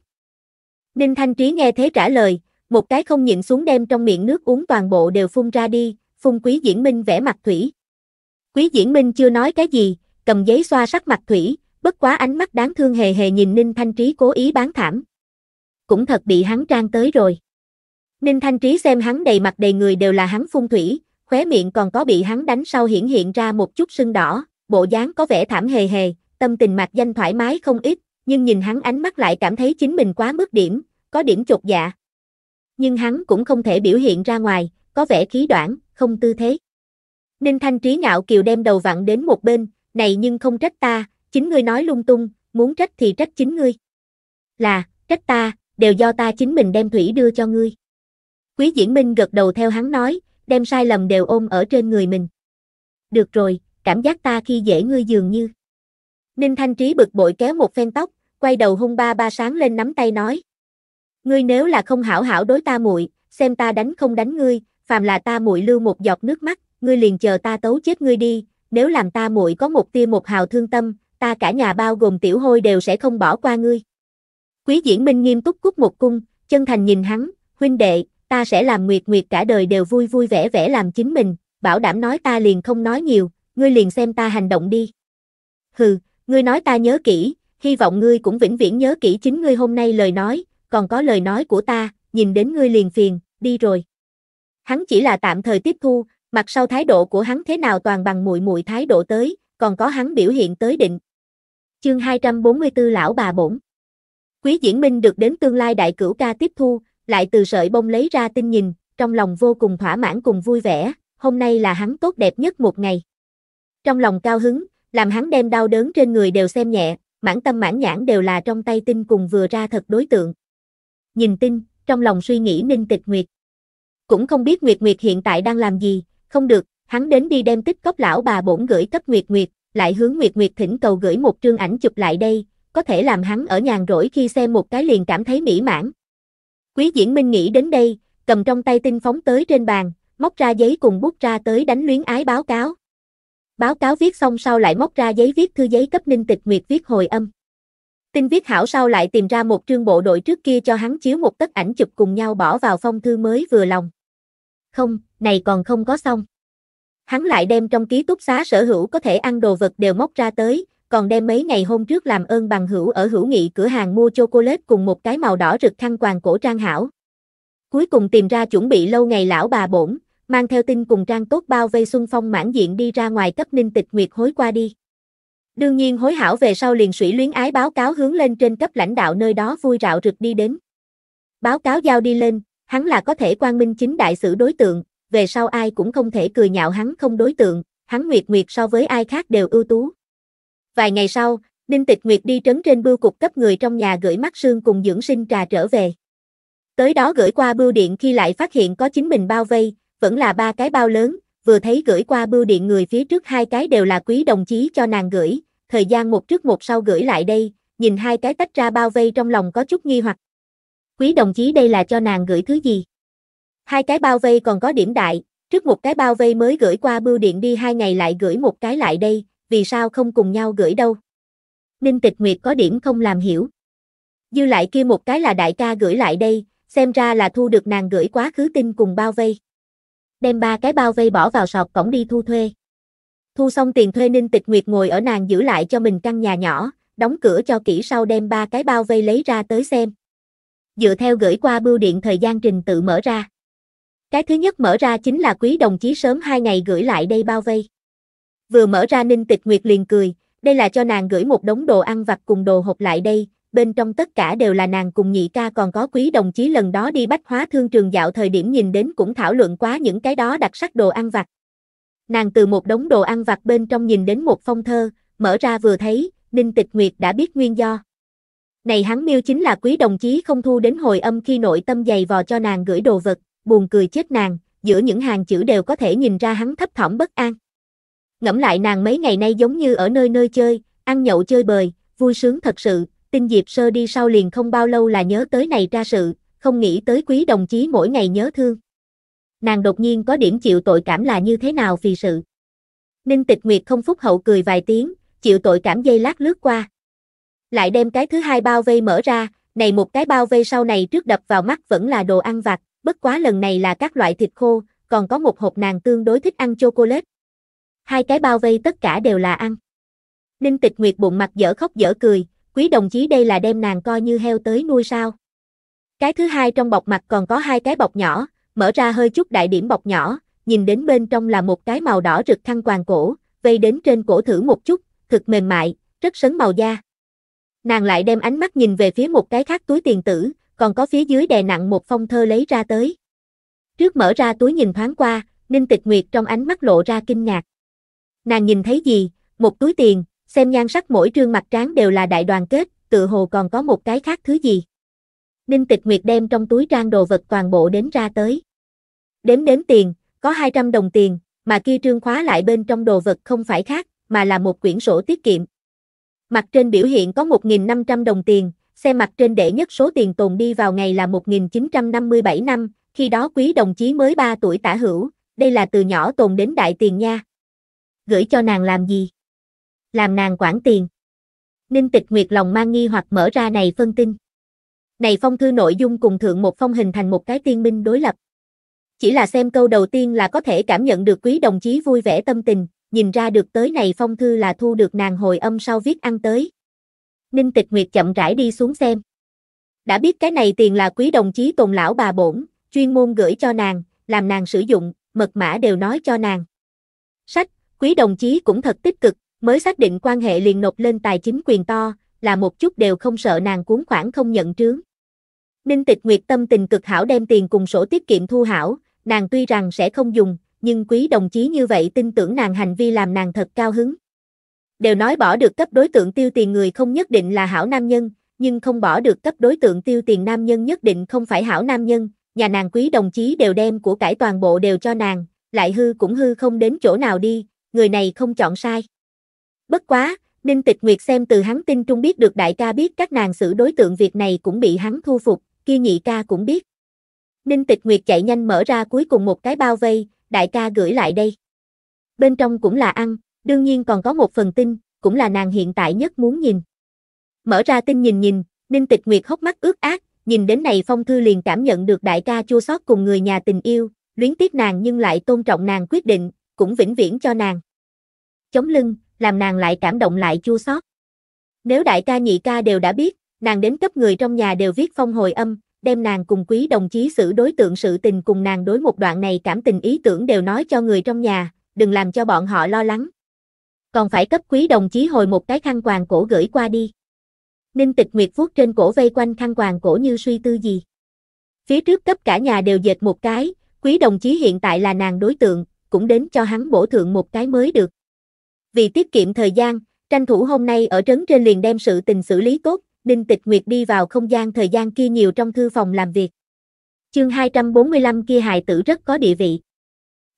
Ninh Thanh Trí nghe thế trả lời, một cái không nhịn xuống đem trong miệng nước uống toàn bộ đều phun ra đi, phun quý diễn minh vẽ mặt thủy. Quý diễn minh chưa nói cái gì, cầm giấy xoa sắc mặt thủy, bất quá ánh mắt đáng thương hề hề nhìn Ninh Thanh Trí cố ý bán thảm. Cũng thật bị hắn trang tới rồi. Ninh Thanh Trí xem hắn đầy mặt đầy người đều là hắn phun thủy, khóe miệng còn có bị hắn đánh sau hiển hiện ra một chút sưng đỏ, bộ dáng có vẻ thảm hề hề, tâm tình mạch danh thoải mái không ít, nhưng nhìn hắn ánh mắt lại cảm thấy chính mình quá mức điểm, có điểm chột dạ. Nhưng hắn cũng không thể biểu hiện ra ngoài, có vẻ khí đoạn, không tư thế. Ninh Thanh Trí ngạo kiều đem đầu vặn đến một bên, này nhưng không trách ta, chính ngươi nói lung tung, muốn trách thì trách chính ngươi. Là, trách ta, đều do ta chính mình đem thủy đưa cho ngươi. Quý Diễn Minh gật đầu theo hắn nói, đem sai lầm đều ôm ở trên người mình. Được rồi, cảm giác ta khi dễ ngươi dường như. Ninh Thanh Trí bực bội kéo một phen tóc, quay đầu hung ba ba sáng lên nắm tay nói. Ngươi nếu là không hảo hảo đối ta muội, xem ta đánh không đánh ngươi, phàm là ta muội lưu một giọt nước mắt, ngươi liền chờ ta tấu chết ngươi đi, nếu làm ta muội có một tia một hào thương tâm, ta cả nhà bao gồm tiểu hôi đều sẽ không bỏ qua ngươi. Quý diễn minh nghiêm túc cúc một cung, chân thành nhìn hắn, huynh đệ, ta sẽ làm nguyệt nguyệt cả đời đều vui vui vẻ vẻ làm chính mình, bảo đảm nói ta liền không nói nhiều, ngươi liền xem ta hành động đi. Hừ, ngươi nói ta nhớ kỹ, hy vọng ngươi cũng vĩnh viễn nhớ kỹ chính ngươi hôm nay lời nói, còn có lời nói của ta, nhìn đến ngươi liền phiền, đi rồi. Hắn chỉ là tạm thời tiếp thu, mặt sau thái độ của hắn thế nào toàn bằng muội muội thái độ tới, còn có hắn biểu hiện tới định, Chương 244 Lão bà bổn Quý Diễn Minh được đến tương lai đại cửu ca tiếp thu, lại từ sợi bông lấy ra tin nhìn, trong lòng vô cùng thỏa mãn cùng vui vẻ, hôm nay là hắn tốt đẹp nhất một ngày. Trong lòng cao hứng, làm hắn đem đau đớn trên người đều xem nhẹ, mãn tâm mãn nhãn đều là trong tay tin cùng vừa ra thật đối tượng. Nhìn tin, trong lòng suy nghĩ Ninh Tịch Nguyệt. Cũng không biết Nguyệt Nguyệt hiện tại đang làm gì, không được, hắn đến đi đem tích cốc lão bà bổn gửi cấp Nguyệt Nguyệt, lại hướng Nguyệt Nguyệt thỉnh cầu gửi một trương ảnh chụp lại đây, có thể làm hắn ở nhàn rỗi khi xem một cái liền cảm thấy mỹ mãn. Quý Diễn Minh nghĩ đến đây, cầm trong tay tinh phóng tới trên bàn, móc ra giấy cùng bút ra tới đánh luyến ái báo cáo. Báo cáo viết xong sau lại móc ra giấy viết thư giấy cấp Ninh Tịch Nguyệt viết hồi âm. Tinh viết hảo sau lại tìm ra một trương bộ đội trước kia cho hắn chiếu một tất ảnh chụp cùng nhau bỏ vào phong thư mới vừa lòng. Không, này còn không có xong. Hắn lại đem trong ký túc xá sở hữu có thể ăn đồ vật đều móc ra tới, còn đem mấy ngày hôm trước làm ơn bằng hữu ở hữu nghị cửa hàng mua chocolate cùng một cái màu đỏ rực khăn quàng cổ trang hảo. Cuối cùng tìm ra chuẩn bị lâu ngày lão bà bổn, mang theo tin cùng trang tốt bao vây xuân phong mãn diện đi ra ngoài cấp ninh tịch nguyệt hối qua đi. Đương nhiên hối hảo về sau liền sủy luyến ái báo cáo hướng lên trên cấp lãnh đạo nơi đó vui rạo rực đi đến. Báo cáo giao đi lên, hắn là có thể quan minh chính đại sử đối tượng, về sau ai cũng không thể cười nhạo hắn không đối tượng, hắn Nguyệt Nguyệt so với ai khác đều ưu tú. Vài ngày sau, Ninh Tịch Nguyệt đi trấn trên bưu cục cấp người trong nhà gửi mắt sương cùng dưỡng sinh trà trở về. Tới đó gửi qua bưu điện khi lại phát hiện có chính mình bao vây, vẫn là ba cái bao lớn, vừa thấy gửi qua bưu điện người phía trước hai cái đều là quý đồng chí cho nàng gửi, thời gian một trước một sau gửi lại đây, nhìn hai cái tách ra bao vây trong lòng có chút nghi hoặc. Quý đồng chí đây là cho nàng gửi thứ gì? Hai cái bao vây còn có điểm đại, trước một cái bao vây mới gửi qua bưu điện đi hai ngày lại gửi một cái lại đây, vì sao không cùng nhau gửi đâu. Ninh Tịch Nguyệt có điểm không làm hiểu. Dư lại kia một cái là đại ca gửi lại đây, xem ra là thu được nàng gửi quá khứ tin cùng bao vây. Đem ba cái bao vây bỏ vào sọt cổng đi thu thuê. Thu xong tiền thuê Ninh Tịch Nguyệt ngồi ở nàng giữ lại cho mình căn nhà nhỏ, đóng cửa cho kỹ sau đem ba cái bao vây lấy ra tới xem. Dựa theo gửi qua bưu điện thời gian trình tự mở ra. Cái thứ nhất mở ra chính là quý đồng chí sớm hai ngày gửi lại đây bao vây. Vừa mở ra Ninh Tịch Nguyệt liền cười, đây là cho nàng gửi một đống đồ ăn vặt cùng đồ hộp lại đây, bên trong tất cả đều là nàng cùng nhị ca còn có quý đồng chí lần đó đi bách hóa thương trường dạo thời điểm nhìn đến cũng thảo luận quá những cái đó đặc sắc đồ ăn vặt. Nàng từ một đống đồ ăn vặt bên trong nhìn đến một phong thơ, mở ra vừa thấy, Ninh Tịch Nguyệt đã biết nguyên do. Này hắn miêu chính là quý đồng chí không thu đến hồi âm khi nội tâm dày vò cho nàng gửi đồ vật, buồn cười chết nàng, giữa những hàng chữ đều có thể nhìn ra hắn thấp thỏm bất an. Ngẫm lại nàng mấy ngày nay giống như ở nơi nơi chơi, ăn nhậu chơi bời, vui sướng thật sự, tinh diệp sơ đi sau liền không bao lâu là nhớ tới này ra sự, không nghĩ tới quý đồng chí mỗi ngày nhớ thương. Nàng đột nhiên có điểm chịu tội cảm là như thế nào vì sự. Ninh tịch nguyệt không phúc hậu cười vài tiếng, chịu tội cảm dây lát lướt qua. Lại đem cái thứ hai bao vây mở ra, này một cái bao vây sau này trước đập vào mắt vẫn là đồ ăn vặt, bất quá lần này là các loại thịt khô, còn có một hộp nàng tương đối thích ăn chocolate. Hai cái bao vây tất cả đều là ăn. Ninh Tịch Nguyệt bụng mặt dở khóc dở cười, quý đồng chí đây là đem nàng coi như heo tới nuôi sao. Cái thứ hai trong bọc mặt còn có hai cái bọc nhỏ, mở ra hơi chút đại điểm bọc nhỏ, nhìn đến bên trong là một cái màu đỏ rực khăn quàng cổ, vây đến trên cổ thử một chút, thực mềm mại, rất sấn màu da. Nàng lại đem ánh mắt nhìn về phía một cái khác túi tiền tử, còn có phía dưới đè nặng một phong thơ lấy ra tới. Trước mở ra túi nhìn thoáng qua, Ninh Tịch Nguyệt trong ánh mắt lộ ra kinh ngạc. Nàng nhìn thấy gì? Một túi tiền, xem nhan sắc mỗi trương mặt tráng đều là đại đoàn kết, tự hồ còn có một cái khác thứ gì. Ninh Tịch Nguyệt đem trong túi trang đồ vật toàn bộ đến ra tới. Đếm đến tiền, có 200 đồng tiền, mà kia trương khóa lại bên trong đồ vật không phải khác, mà là một quyển sổ tiết kiệm. Mặt trên biểu hiện có 1.500 đồng tiền, xem mặt trên đệ nhất số tiền tồn đi vào ngày là 1957 năm, khi đó quý đồng chí mới 3 tuổi tả hữu, đây là từ nhỏ tồn đến đại tiền nha. Gửi cho nàng làm gì? Làm nàng quản tiền. Ninh Tịch Nguyệt lòng mang nghi hoặc mở ra này phân tinh. Này phong thư nội dung cùng thượng một phong hình thành một cái tiên minh đối lập. Chỉ là xem câu đầu tiên là có thể cảm nhận được quý đồng chí vui vẻ tâm tình, nhìn ra được tới này phong thư là thu được nàng hồi âm sau viết ăn tới. Ninh Tịch Nguyệt chậm rãi đi xuống xem. Đã biết cái này tiền là quý đồng chí Tồn lão bà bổn, chuyên môn gửi cho nàng, làm nàng sử dụng, mật mã đều nói cho nàng. Sách, quý đồng chí cũng thật tích cực, mới xác định quan hệ liền nộp lên tài chính quyền to, là một chút đều không sợ nàng cuốn khoản không nhận trướng. Ninh Tịch Nguyệt tâm tình cực hảo đem tiền cùng sổ tiết kiệm thu hảo, nàng tuy rằng sẽ không dùng, nhưng quý đồng chí như vậy tin tưởng nàng hành vi làm nàng thật cao hứng đều nói bỏ được cấp đối tượng tiêu tiền người không nhất định là hảo nam nhân, nhưng không bỏ được cấp đối tượng tiêu tiền nam nhân nhất định không phải hảo nam nhân, nhà nàng quý đồng chí đều đem của cải toàn bộ đều cho nàng, lại hư cũng hư không đến chỗ nào đi, người này không chọn sai. Bất quá, Ninh Tịch Nguyệt xem từ hắn tin trung biết được đại ca biết các nàng xử đối tượng việc này cũng bị hắn thu phục, kia nhị ca cũng biết. Ninh Tịch Nguyệt chạy nhanh mở ra cuối cùng một cái bao vây, đại ca gửi lại đây. Bên trong cũng là ăn, Đương nhiên còn có một phần tin, cũng là nàng hiện tại nhất muốn nhìn. Mở ra tin nhìn nhìn, Ninh Tịch Nguyệt hốc mắt ướt át, nhìn đến này phong thư liền cảm nhận được đại ca chua xót cùng người nhà tình yêu, luyến tiếc nàng nhưng lại tôn trọng nàng quyết định, cũng vĩnh viễn cho nàng. Chống lưng, làm nàng lại cảm động lại chua xót. Nếu đại ca nhị ca đều đã biết, nàng đến cấp người trong nhà đều viết phong hồi âm, đem nàng cùng quý đồng chí xử đối tượng sự tình cùng nàng đối một đoạn này cảm tình ý tưởng đều nói cho người trong nhà, đừng làm cho bọn họ lo lắng, còn phải cấp quý đồng chí hồi một cái khăn quàng cổ gửi qua đi. Ninh Tịch Nguyệt vuốt trên cổ vây quanh khăn quàng cổ như suy tư gì. Phía trước cấp cả nhà đều dệt một cái, quý đồng chí hiện tại là nàng đối tượng, cũng đến cho hắn bổ thượng một cái mới được. Vì tiết kiệm thời gian, tranh thủ hôm nay ở trấn trên liền đem sự tình xử lý tốt, Ninh Tịch Nguyệt đi vào không gian thời gian kia nhiều trong thư phòng làm việc. Chương 245 kia hài tử rất có địa vị.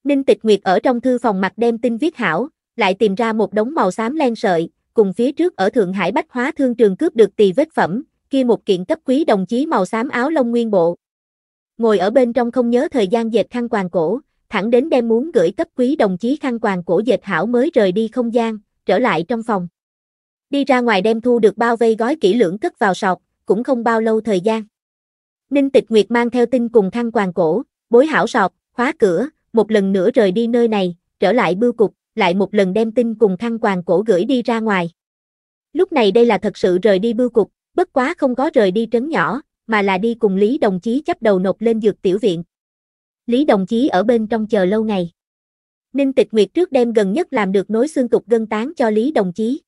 Ninh Tịch Nguyệt ở trong thư phòng mặt đem tin viết hảo, lại tìm ra một đống màu xám len sợi, cùng phía trước ở Thượng Hải Bách Hóa Thương Trường cướp được tỳ vết phẩm, kia một kiện cấp quý đồng chí màu xám áo lông nguyên bộ. Ngồi ở bên trong không nhớ thời gian dệt khăn quàng cổ, thẳng đến đem muốn gửi cấp quý đồng chí khăn quàng cổ dệt hảo mới rời đi không gian, trở lại trong phòng. Đi ra ngoài đem thu được bao vây gói kỹ lưỡng cất vào sọt, cũng không bao lâu thời gian. Ninh Tịch Nguyệt mang theo tin cùng khăn quàng cổ, bối hảo sọt, khóa cửa, một lần nữa rời đi nơi này, trở lại bưu cục, lại một lần đem tin cùng khăn quàng cổ gửi đi ra ngoài. Lúc này đây là thật sự rời đi bưu cục, bất quá không có rời đi trấn nhỏ, mà là đi cùng Lý đồng chí chấp đầu nộp lên dược tiểu viện. Lý đồng chí ở bên trong chờ lâu ngày. Ninh Tịch Nguyệt trước đem gần nhất làm được nối xương tục gân tán cho Lý đồng chí.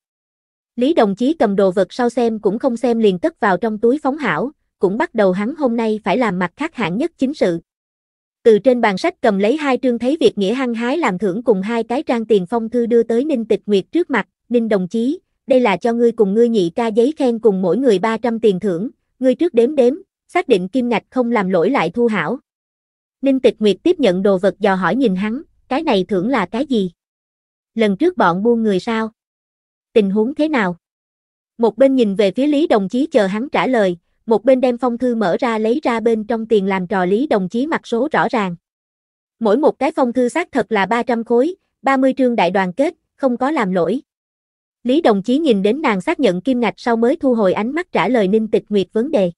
Lý đồng chí cầm đồ vật sau xem cũng không xem liền cất vào trong túi phóng hảo, cũng bắt đầu hắn hôm nay phải làm mặt khác hạng nhất chính sự từ trên bàn sách cầm lấy hai trương thấy việc nghĩa hăng hái làm thưởng cùng hai cái trang tiền phong thư đưa tới Ninh Tịch Nguyệt trước mặt, Ninh đồng chí, đây là cho ngươi cùng ngươi nhị ca giấy khen cùng mỗi người 300 tiền thưởng, ngươi trước đếm đếm, xác định kim ngạch không làm lỗi lại thu hảo. Ninh Tịch Nguyệt tiếp nhận đồ vật dò hỏi nhìn hắn, cái này thưởng là cái gì? Lần trước bọn buông người sao? Tình huống thế nào? Một bên nhìn về phía Lý đồng chí chờ hắn trả lời, một bên đem phong thư mở ra lấy ra bên trong tiền làm trò lý đồng chí mặt số rõ ràng. Mỗi một cái phong thư xác thật là 300 khối, 30 trương đại đoàn kết, không có làm lỗi. Lý đồng chí nhìn đến nàng xác nhận kim ngạch sau mới thu hồi ánh mắt trả lời Ninh Tịch Nguyệt vấn đề.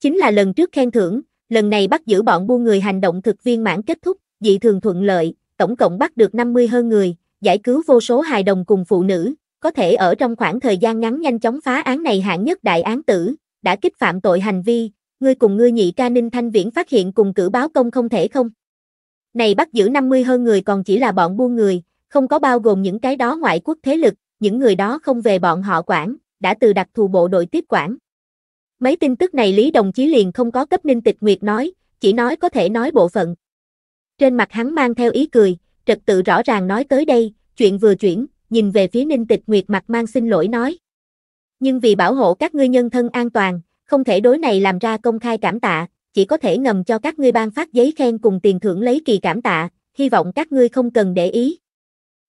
Chính là lần trước khen thưởng, lần này bắt giữ bọn buôn người hành động thực viên mãn kết thúc, dị thường thuận lợi, tổng cộng bắt được 50 hơn người, giải cứu vô số hài đồng cùng phụ nữ, có thể ở trong khoảng thời gian ngắn nhanh chóng phá án này hạng nhất đại án tử, đã kích phạm tội hành vi, ngươi cùng ngươi nhị ca Ninh Thanh Viễn phát hiện cùng cử báo công không thể không? Này bắt giữ 50 hơn người còn chỉ là bọn buôn người, không có bao gồm những cái đó ngoại quốc thế lực, những người đó không về bọn họ quản, đã từ đặc thù bộ đội tiếp quản. Mấy tin tức này Lý Đồng Chí liền không có cấp Ninh Tịch Nguyệt nói, chỉ nói có thể nói bộ phận. Trên mặt hắn mang theo ý cười, trật tự rõ ràng nói tới đây, chuyện vừa chuyển, nhìn về phía Ninh Tịch Nguyệt mặt mang xin lỗi nói. Nhưng vì bảo hộ các ngươi nhân thân an toàn, không thể đối này làm ra công khai cảm tạ, chỉ có thể ngầm cho các ngươi ban phát giấy khen cùng tiền thưởng lấy kỳ cảm tạ, hy vọng các ngươi không cần để ý.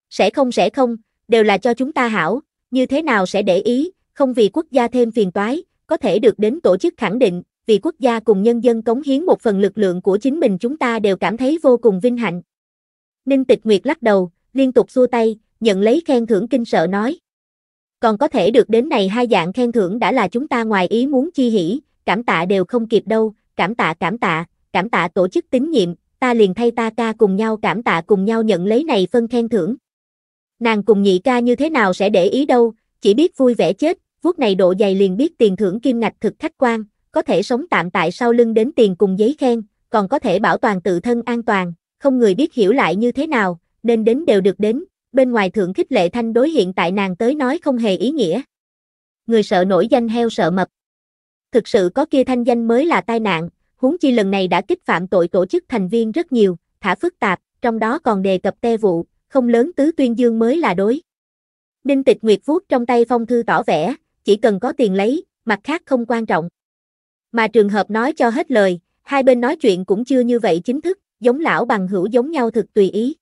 Sẽ không sẽ không, đều là cho chúng ta hảo, như thế nào sẽ để ý, không vì quốc gia thêm phiền toái, có thể được đến tổ chức khẳng định, vì quốc gia cùng nhân dân cống hiến một phần lực lượng của chính mình chúng ta đều cảm thấy vô cùng vinh hạnh. Ninh Tịch Nguyệt lắc đầu, liên tục xua tay, nhận lấy khen thưởng kinh sợ nói. Còn có thể được đến này hai dạng khen thưởng đã là chúng ta ngoài ý muốn chi hỉ, cảm tạ đều không kịp đâu, cảm tạ cảm tạ, cảm tạ tổ chức tín nhiệm, ta liền thay ta ca cùng nhau cảm tạ cùng nhau nhận lấy này phân khen thưởng. Nàng cùng nhị ca như thế nào sẽ để ý đâu, chỉ biết vui vẻ chết, phút này độ dày liền biết tiền thưởng kim ngạch thực khách quan, có thể sống tạm tại sau lưng đến tiền cùng giấy khen, còn có thể bảo toàn tự thân an toàn, không người biết hiểu lại như thế nào, nên đến đều được đến, bên ngoài thượng khích lệ thanh đối hiện tại nàng tới nói không hề ý nghĩa. Người sợ nổi danh heo sợ mập. Thực sự có kia thanh danh mới là tai nạn, huống chi lần này đã kích phạm tội tổ chức thành viên rất nhiều, thả phức tạp, trong đó còn đề cập te vụ, không lớn tứ tuyên dương mới là đối. Ninh Tịch Nguyệt vuốt trong tay phong thư tỏ vẻ, chỉ cần có tiền lấy, mặt khác không quan trọng. Mà trường hợp nói cho hết lời, hai bên nói chuyện cũng chưa như vậy chính thức, giống lão bằng hữu giống nhau thực tùy ý.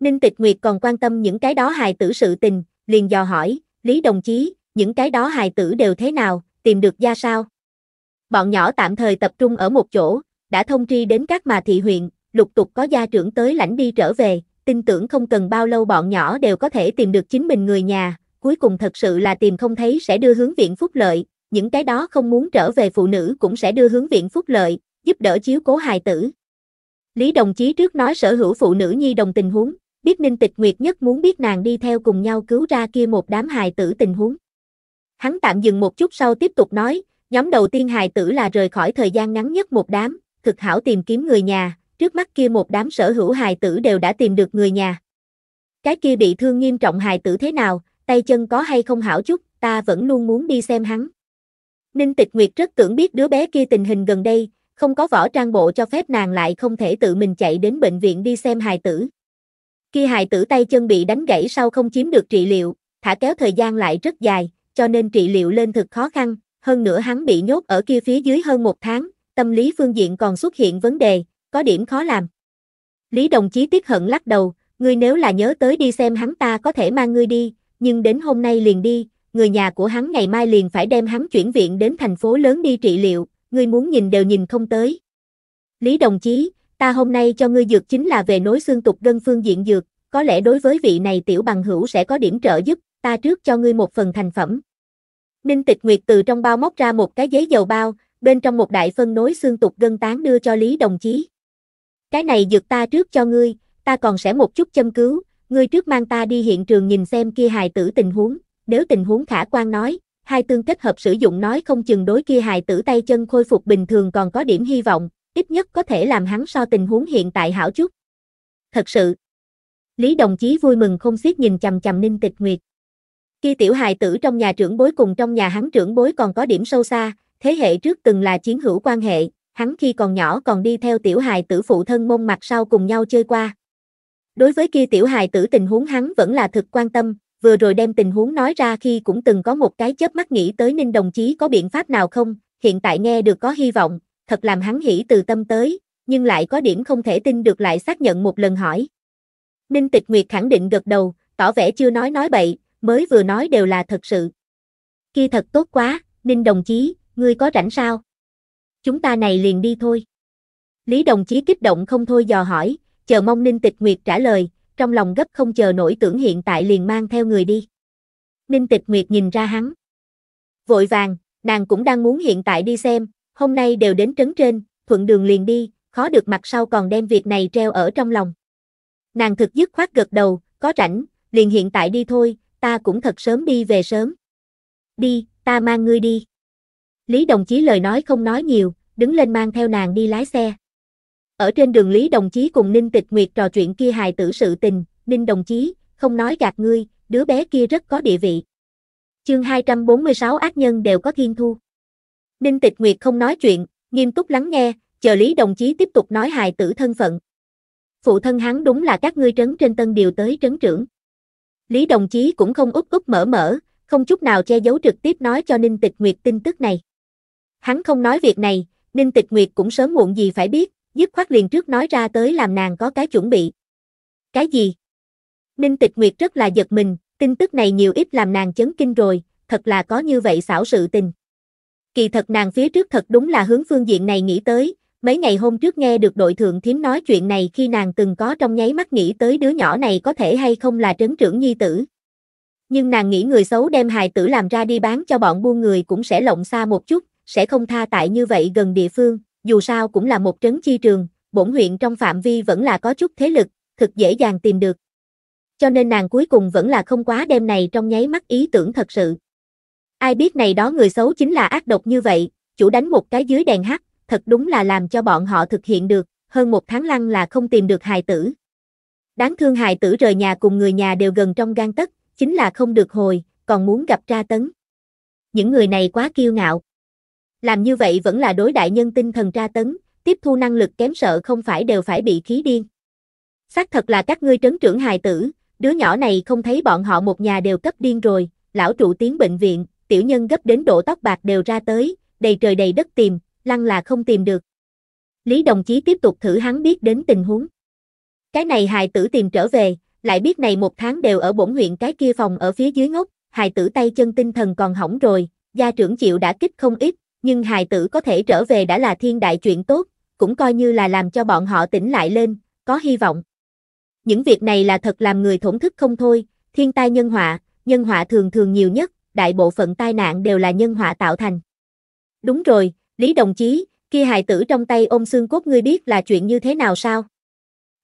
Ninh Tịch Nguyệt còn quan tâm những cái đó hài tử sự tình, liền dò hỏi, Lý đồng chí, những cái đó hài tử đều thế nào, tìm được ra sao? Bọn nhỏ tạm thời tập trung ở một chỗ, đã thông tri đến các mà thị huyện, lục tục có gia trưởng tới lãnh đi trở về, tin tưởng không cần bao lâu bọn nhỏ đều có thể tìm được chính mình người nhà, cuối cùng thật sự là tìm không thấy sẽ đưa hướng viện phúc lợi, những cái đó không muốn trở về phụ nữ cũng sẽ đưa hướng viện phúc lợi, giúp đỡ chiếu cố hài tử. Lý đồng chí trước nói sở hữu phụ nữ nhi đồng tình huống, biết Ninh Tịch Nguyệt nhất muốn biết nàng đi theo cùng nhau cứu ra kia một đám hài tử tình huống. Hắn tạm dừng một chút sau tiếp tục nói, nhóm đầu tiên hài tử là rời khỏi thời gian ngắn nhất một đám, thực hảo tìm kiếm người nhà, trước mắt kia một đám sở hữu hài tử đều đã tìm được người nhà. Cái kia bị thương nghiêm trọng hài tử thế nào, tay chân có hay không hảo chút, ta vẫn luôn muốn đi xem hắn. Ninh Tịch Nguyệt rất tưởng biết đứa bé kia tình hình gần đây, không có võ trang bộ cho phép nàng lại không thể tự mình chạy đến bệnh viện đi xem hài tử. Khi hài tử tay chân bị đánh gãy sau không chiếm được trị liệu, thả kéo thời gian lại rất dài, cho nên trị liệu lên thực khó khăn, hơn nữa hắn bị nhốt ở kia phía dưới hơn một tháng, tâm lý phương diện còn xuất hiện vấn đề, có điểm khó làm. Lý đồng chí tiếc hận lắc đầu, ngươi nếu là nhớ tới đi xem hắn ta có thể mang ngươi đi, nhưng đến hôm nay liền đi, người nhà của hắn ngày mai liền phải đem hắn chuyển viện đến thành phố lớn đi trị liệu, ngươi muốn nhìn đều nhìn không tới. Lý đồng chí, ta hôm nay cho ngươi dược chính là về nối xương tục gân phương diện dược, có lẽ đối với vị này tiểu bằng hữu sẽ có điểm trợ giúp, ta trước cho ngươi một phần thành phẩm. Ninh Tịch Nguyệt từ trong bao móc ra một cái giấy dầu bao, bên trong một đại phân nối xương tục gân tán đưa cho Lý đồng chí. Cái này dược ta trước cho ngươi, ta còn sẽ một chút châm cứu, ngươi trước mang ta đi hiện trường nhìn xem kia hài tử tình huống, nếu tình huống khả quan nói, hai tương kết hợp sử dụng nói không chừng đối kia hài tử tay chân khôi phục bình thường còn có điểm hy vọng, ít nhất có thể làm hắn so tình huống hiện tại hảo chút. Thật sự, Lý đồng chí vui mừng không xiết nhìn chầm chầm Ninh Tịch Nguyệt. Khi tiểu hài tử trong nhà trưởng bối cùng trong nhà hắn trưởng bối còn có điểm sâu xa, thế hệ trước từng là chiến hữu quan hệ, hắn khi còn nhỏ còn đi theo tiểu hài tử phụ thân môn mặt sau cùng nhau chơi qua. Đối với kia tiểu hài tử tình huống hắn vẫn là thực quan tâm, vừa rồi đem tình huống nói ra khi cũng từng có một cái chớp mắt nghĩ tới Ninh đồng chí có biện pháp nào không, hiện tại nghe được có hy vọng, thật làm hắn hỉ từ tâm tới, nhưng lại có điểm không thể tin được lại xác nhận một lần hỏi. Ninh Tịch Nguyệt khẳng định gật đầu, tỏ vẻ chưa nói nói bậy, mới vừa nói đều là thật sự. Kia thật tốt quá, Ninh đồng chí, ngươi có rảnh sao? Chúng ta này liền đi thôi. Lý đồng chí kích động không thôi dò hỏi, chờ mong Ninh Tịch Nguyệt trả lời, trong lòng gấp không chờ nổi tưởng hiện tại liền mang theo người đi. Ninh Tịch Nguyệt nhìn ra hắn. Vội vàng, nàng cũng đang muốn hiện tại đi xem, hôm nay đều đến trấn trên, thuận đường liền đi, khó được mặt sau còn đem việc này treo ở trong lòng. Nàng thực dứt khoát gật đầu, có rảnh, liền hiện tại đi thôi, ta cũng thật sớm đi về sớm. Đi, ta mang ngươi đi. Lý đồng chí lời nói không nói nhiều, đứng lên mang theo nàng đi lái xe. Ở trên đường Lý đồng chí cùng Ninh Tịch Nguyệt trò chuyện kia hài tử sự tình, Ninh đồng chí, không nói gạt ngươi, đứa bé kia rất có địa vị. Chương 246 ác nhân đều có thiên thu. Ninh Tịch Nguyệt không nói chuyện, nghiêm túc lắng nghe, chờ Lý đồng chí tiếp tục nói hài tử thân phận. Phụ thân hắn đúng là các ngươi trấn trên tân điều tới trấn trưởng. Lý đồng chí cũng không úp úp mở mở, không chút nào che giấu trực tiếp nói cho Ninh Tịch Nguyệt tin tức này. Hắn không nói việc này, Ninh Tịch Nguyệt cũng sớm muộn gì phải biết, dứt khoát liền trước nói ra tới làm nàng có cái chuẩn bị. Cái gì? Ninh Tịch Nguyệt rất là giật mình, tin tức này nhiều ít làm nàng chấn kinh rồi, thật là có như vậy xảo sự tình kỳ thật nàng phía trước thật đúng là hướng phương diện này nghĩ tới, mấy ngày hôm trước nghe được đội thượng thím nói chuyện này khi nàng từng có trong nháy mắt nghĩ tới đứa nhỏ này có thể hay không là trấn trưởng nhi tử. Nhưng nàng nghĩ người xấu đem hài tử làm ra đi bán cho bọn buôn người cũng sẽ lộng xa một chút, sẽ không tha tại như vậy gần địa phương, dù sao cũng là một trấn chi trường, bổn huyện trong phạm vi vẫn là có chút thế lực, thực dễ dàng tìm được. Cho nên nàng cuối cùng vẫn là không quá đem này trong nháy mắt ý tưởng thật sự. Ai biết này đó người xấu chính là ác độc như vậy, chủ đánh một cái dưới đèn hắt, thật đúng là làm cho bọn họ thực hiện được, hơn một tháng lăng là không tìm được hài tử. Đáng thương hài tử rời nhà cùng người nhà đều gần trong gan tất, chính là không được hồi, còn muốn gặp tra tấn. Những người này quá kiêu ngạo. Làm như vậy vẫn là đối đại nhân tinh thần tra tấn, tiếp thu năng lực kém sợ không phải đều phải bị khí điên. Xác thật là các ngươi trấn trưởng hài tử, đứa nhỏ này không thấy bọn họ một nhà đều cấp điên rồi, lão trụ tiến bệnh viện, tiểu nhân gấp đến độ tóc bạc đều ra tới, đầy trời đầy đất tìm, lăng là không tìm được. Lý đồng chí tiếp tục thử hắn biết đến tình huống. Cái này hài tử tìm trở về, lại biết này một tháng đều ở bổn huyện cái kia phòng ở phía dưới ngốc, hài tử tay chân tinh thần còn hỏng rồi, gia trưởng chịu đã kích không ít, nhưng hài tử có thể trở về đã là thiên đại chuyện tốt, cũng coi như là làm cho bọn họ tỉnh lại lên, có hy vọng. Những việc này là thật làm người thổn thức không thôi, thiên tai nhân họa, nhân họa thường thường nhiều nhất, đại bộ phận tai nạn đều là nhân họa tạo thành. Đúng rồi, Lý đồng chí, kia hài tử trong tay ôm xương cốt ngươi biết là chuyện như thế nào sao?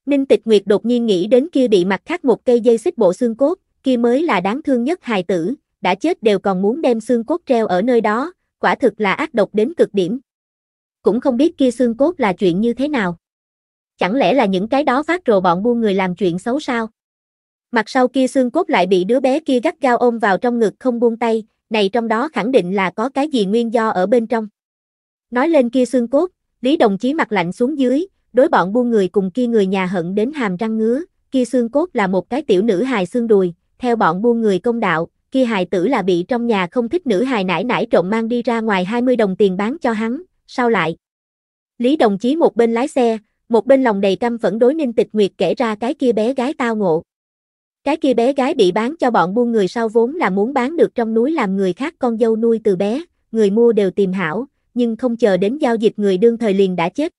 Ninh Tịch Nguyệt đột nhiên nghĩ đến kia bị mặt khắc một cây dây xích bộ xương cốt, kia mới là đáng thương nhất hài tử, đã chết đều còn muốn đem xương cốt treo ở nơi đó, quả thực là ác độc đến cực điểm. Cũng không biết kia xương cốt là chuyện như thế nào. Chẳng lẽ là những cái đó phát rồ bọn buôn người làm chuyện xấu sao? Mặt sau kia xương cốt lại bị đứa bé kia gắt gao ôm vào trong ngực không buông tay, này trong đó khẳng định là có cái gì nguyên do ở bên trong. Nói lên kia xương cốt, Lý đồng chí mặt lạnh xuống dưới, đối bọn buôn người cùng kia người nhà hận đến hàm răng ngứa, kia xương cốt là một cái tiểu nữ hài xương đùi, theo bọn buôn người công đạo, kia hài tử là bị trong nhà không thích nữ hài nải nải trộm mang đi ra ngoài 20 đồng tiền bán cho hắn, sao lại? Lý đồng chí một bên lái xe, một bên lòng đầy căm phẫn đối Ninh Tịch Nguyệt kể ra cái kia bé gái tao ngộ. Cái kia bé gái bị bán cho bọn buôn người sau vốn là muốn bán được trong núi làm người khác con dâu nuôi từ bé, người mua đều tìm hảo, nhưng không chờ đến giao dịch người đương thời liền đã chết.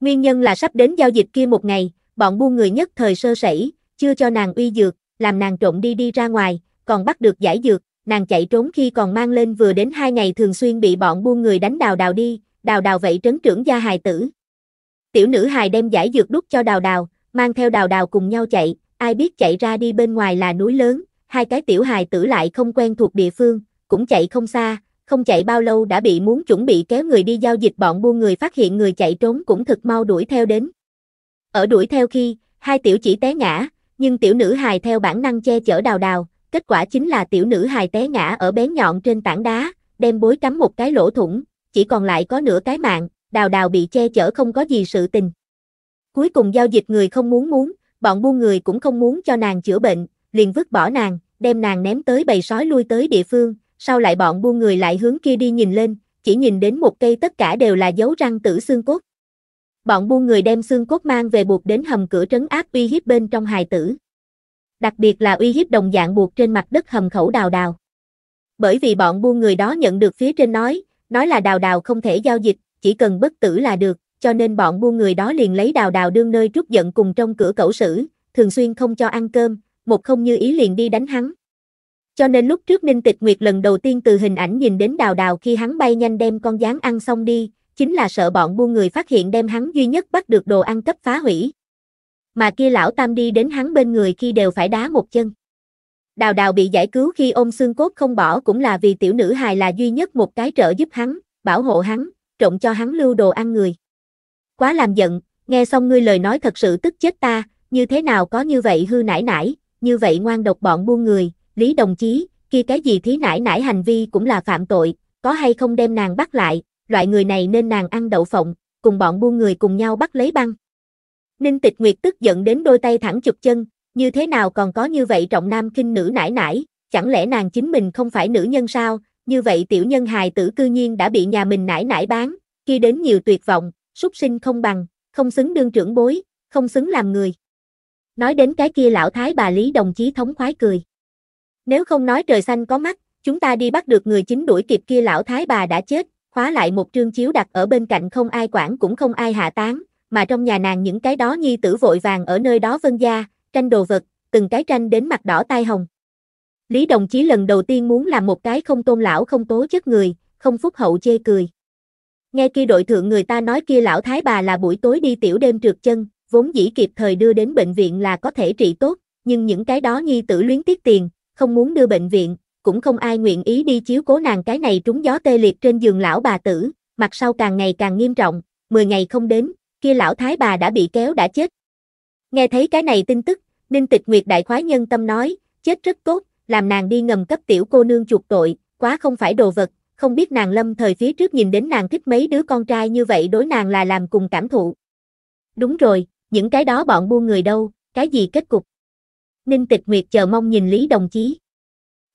Nguyên nhân là sắp đến giao dịch kia một ngày, bọn buôn người nhất thời sơ sẩy, chưa cho nàng uy dược, làm nàng trộn đi đi ra ngoài, còn bắt được giải dược, nàng chạy trốn khi còn mang lên vừa đến hai ngày thường xuyên bị bọn buôn người đánh đào đào đi, đào đào vậy trấn trưởng gia hài tử. Tiểu nữ hài đem giải dược đút cho đào đào, mang theo đào đào cùng nhau chạy, ai biết chạy ra đi bên ngoài là núi lớn, hai cái tiểu hài tử lại không quen thuộc địa phương, cũng chạy không xa, không chạy bao lâu đã bị muốn chuẩn bị kéo người đi giao dịch bọn buôn người phát hiện người chạy trốn cũng thật mau đuổi theo đến. Ở đuổi theo khi, hai tiểu chỉ té ngã, nhưng tiểu nữ hài theo bản năng che chở đào đào, kết quả chính là tiểu nữ hài té ngã ở bén nhọn trên tảng đá, đem bối cắm một cái lỗ thủng, chỉ còn lại có nửa cái mạng, đào đào bị che chở không có gì sự tình. Cuối cùng giao dịch người không muốn muốn, bọn buôn người cũng không muốn cho nàng chữa bệnh, liền vứt bỏ nàng, đem nàng ném tới bầy sói lui tới địa phương, sau lại bọn buôn người lại hướng kia đi nhìn lên, chỉ nhìn đến một cây tất cả đều là dấu răng tử xương cốt. Bọn buôn người đem xương cốt mang về buộc đến hầm cửa trấn áp uy hiếp bên trong hài tử. Đặc biệt là uy hiếp đồng dạng buộc trên mặt đất hầm khẩu đào đào. Bởi vì bọn buôn người đó nhận được phía trên nói, nói là đào đào không thể giao dịch, chỉ cần bất tử là được, cho nên bọn buôn người đó liền lấy đào đào đương nơi trút giận cùng trong cửa cẩu sử, thường xuyên không cho ăn cơm, một không như ý liền đi đánh hắn. Cho nên lúc trước Ninh Tịch Nguyệt lần đầu tiên từ hình ảnh nhìn đến đào đào khi hắn bay nhanh đem con gián ăn xong đi, chính là sợ bọn buôn người phát hiện đem hắn duy nhất bắt được đồ ăn cấp phá hủy. Mà kia lão tam đi đến hắn bên người khi đều phải đá một chân. Đào đào bị giải cứu khi ôm xương cốt không bỏ cũng là vì tiểu nữ hài là duy nhất một cái trợ giúp hắn, bảo hộ hắn, trộn cho hắn lưu đồ ăn người quá làm giận, nghe xong ngươi lời nói thật sự tức chết ta, như thế nào có như vậy hư nải nải, như vậy ngoan độc bọn buôn người, Lý đồng chí, kia cái gì thí nải nải hành vi cũng là phạm tội, có hay không đem nàng bắt lại, loại người này nên nàng ăn đậu phộng, cùng bọn buôn người cùng nhau bắt lấy băng. Ninh Tịch Nguyệt tức giận đến đôi tay thẳng chụp chân, như thế nào còn có như vậy trọng nam kinh nữ nải nải, chẳng lẽ nàng chính mình không phải nữ nhân sao, như vậy tiểu nhân hài tử cư nhiên đã bị nhà mình nải nải bán, khi đến nhiều tuyệt vọng, súc sinh không bằng, không xứng đương trưởng bối, không xứng làm người. Nói đến cái kia lão thái bà Lý đồng chí thống khoái cười. Nếu không nói trời xanh có mắt, chúng ta đi bắt được người chính đuổi kịp kia lão thái bà đã chết, khóa lại một trương chiếu đặt ở bên cạnh không ai quản cũng không ai hạ tán, mà trong nhà nàng những cái đó nhi tử vội vàng ở nơi đó vân gia, tranh đồ vật, từng cái tranh đến mặt đỏ tai hồng. Lý đồng chí lần đầu tiên muốn làm một cái không tôn lão không tố chất người, không phúc hậu chê cười. Nghe kia đội thượng người ta nói kia lão thái bà là buổi tối đi tiểu đêm trượt chân, vốn dĩ kịp thời đưa đến bệnh viện là có thể trị tốt, nhưng những cái đó nhi tử luyến tiếc tiền, không muốn đưa bệnh viện, cũng không ai nguyện ý đi chiếu cố nàng cái này trúng gió tê liệt trên giường lão bà tử, mặt sau càng ngày càng nghiêm trọng, 10 ngày không đến, kia lão thái bà đã bị kéo đã chết. Nghe thấy cái này tin tức, Ninh Tịch Nguyệt đại khoái nhân tâm nói, chết rất tốt, làm nàng đi ngầm cấp tiểu cô nương chuộc tội, quá không phải đồ vật, không biết nàng lâm thời phía trước nhìn đến nàng thích mấy đứa con trai như vậy đối nàng là làm cùng cảm thụ. Đúng rồi, những cái đó bọn buôn người đâu, cái gì kết cục. Ninh Tịch Nguyệt chờ mong nhìn Lý Đồng Chí.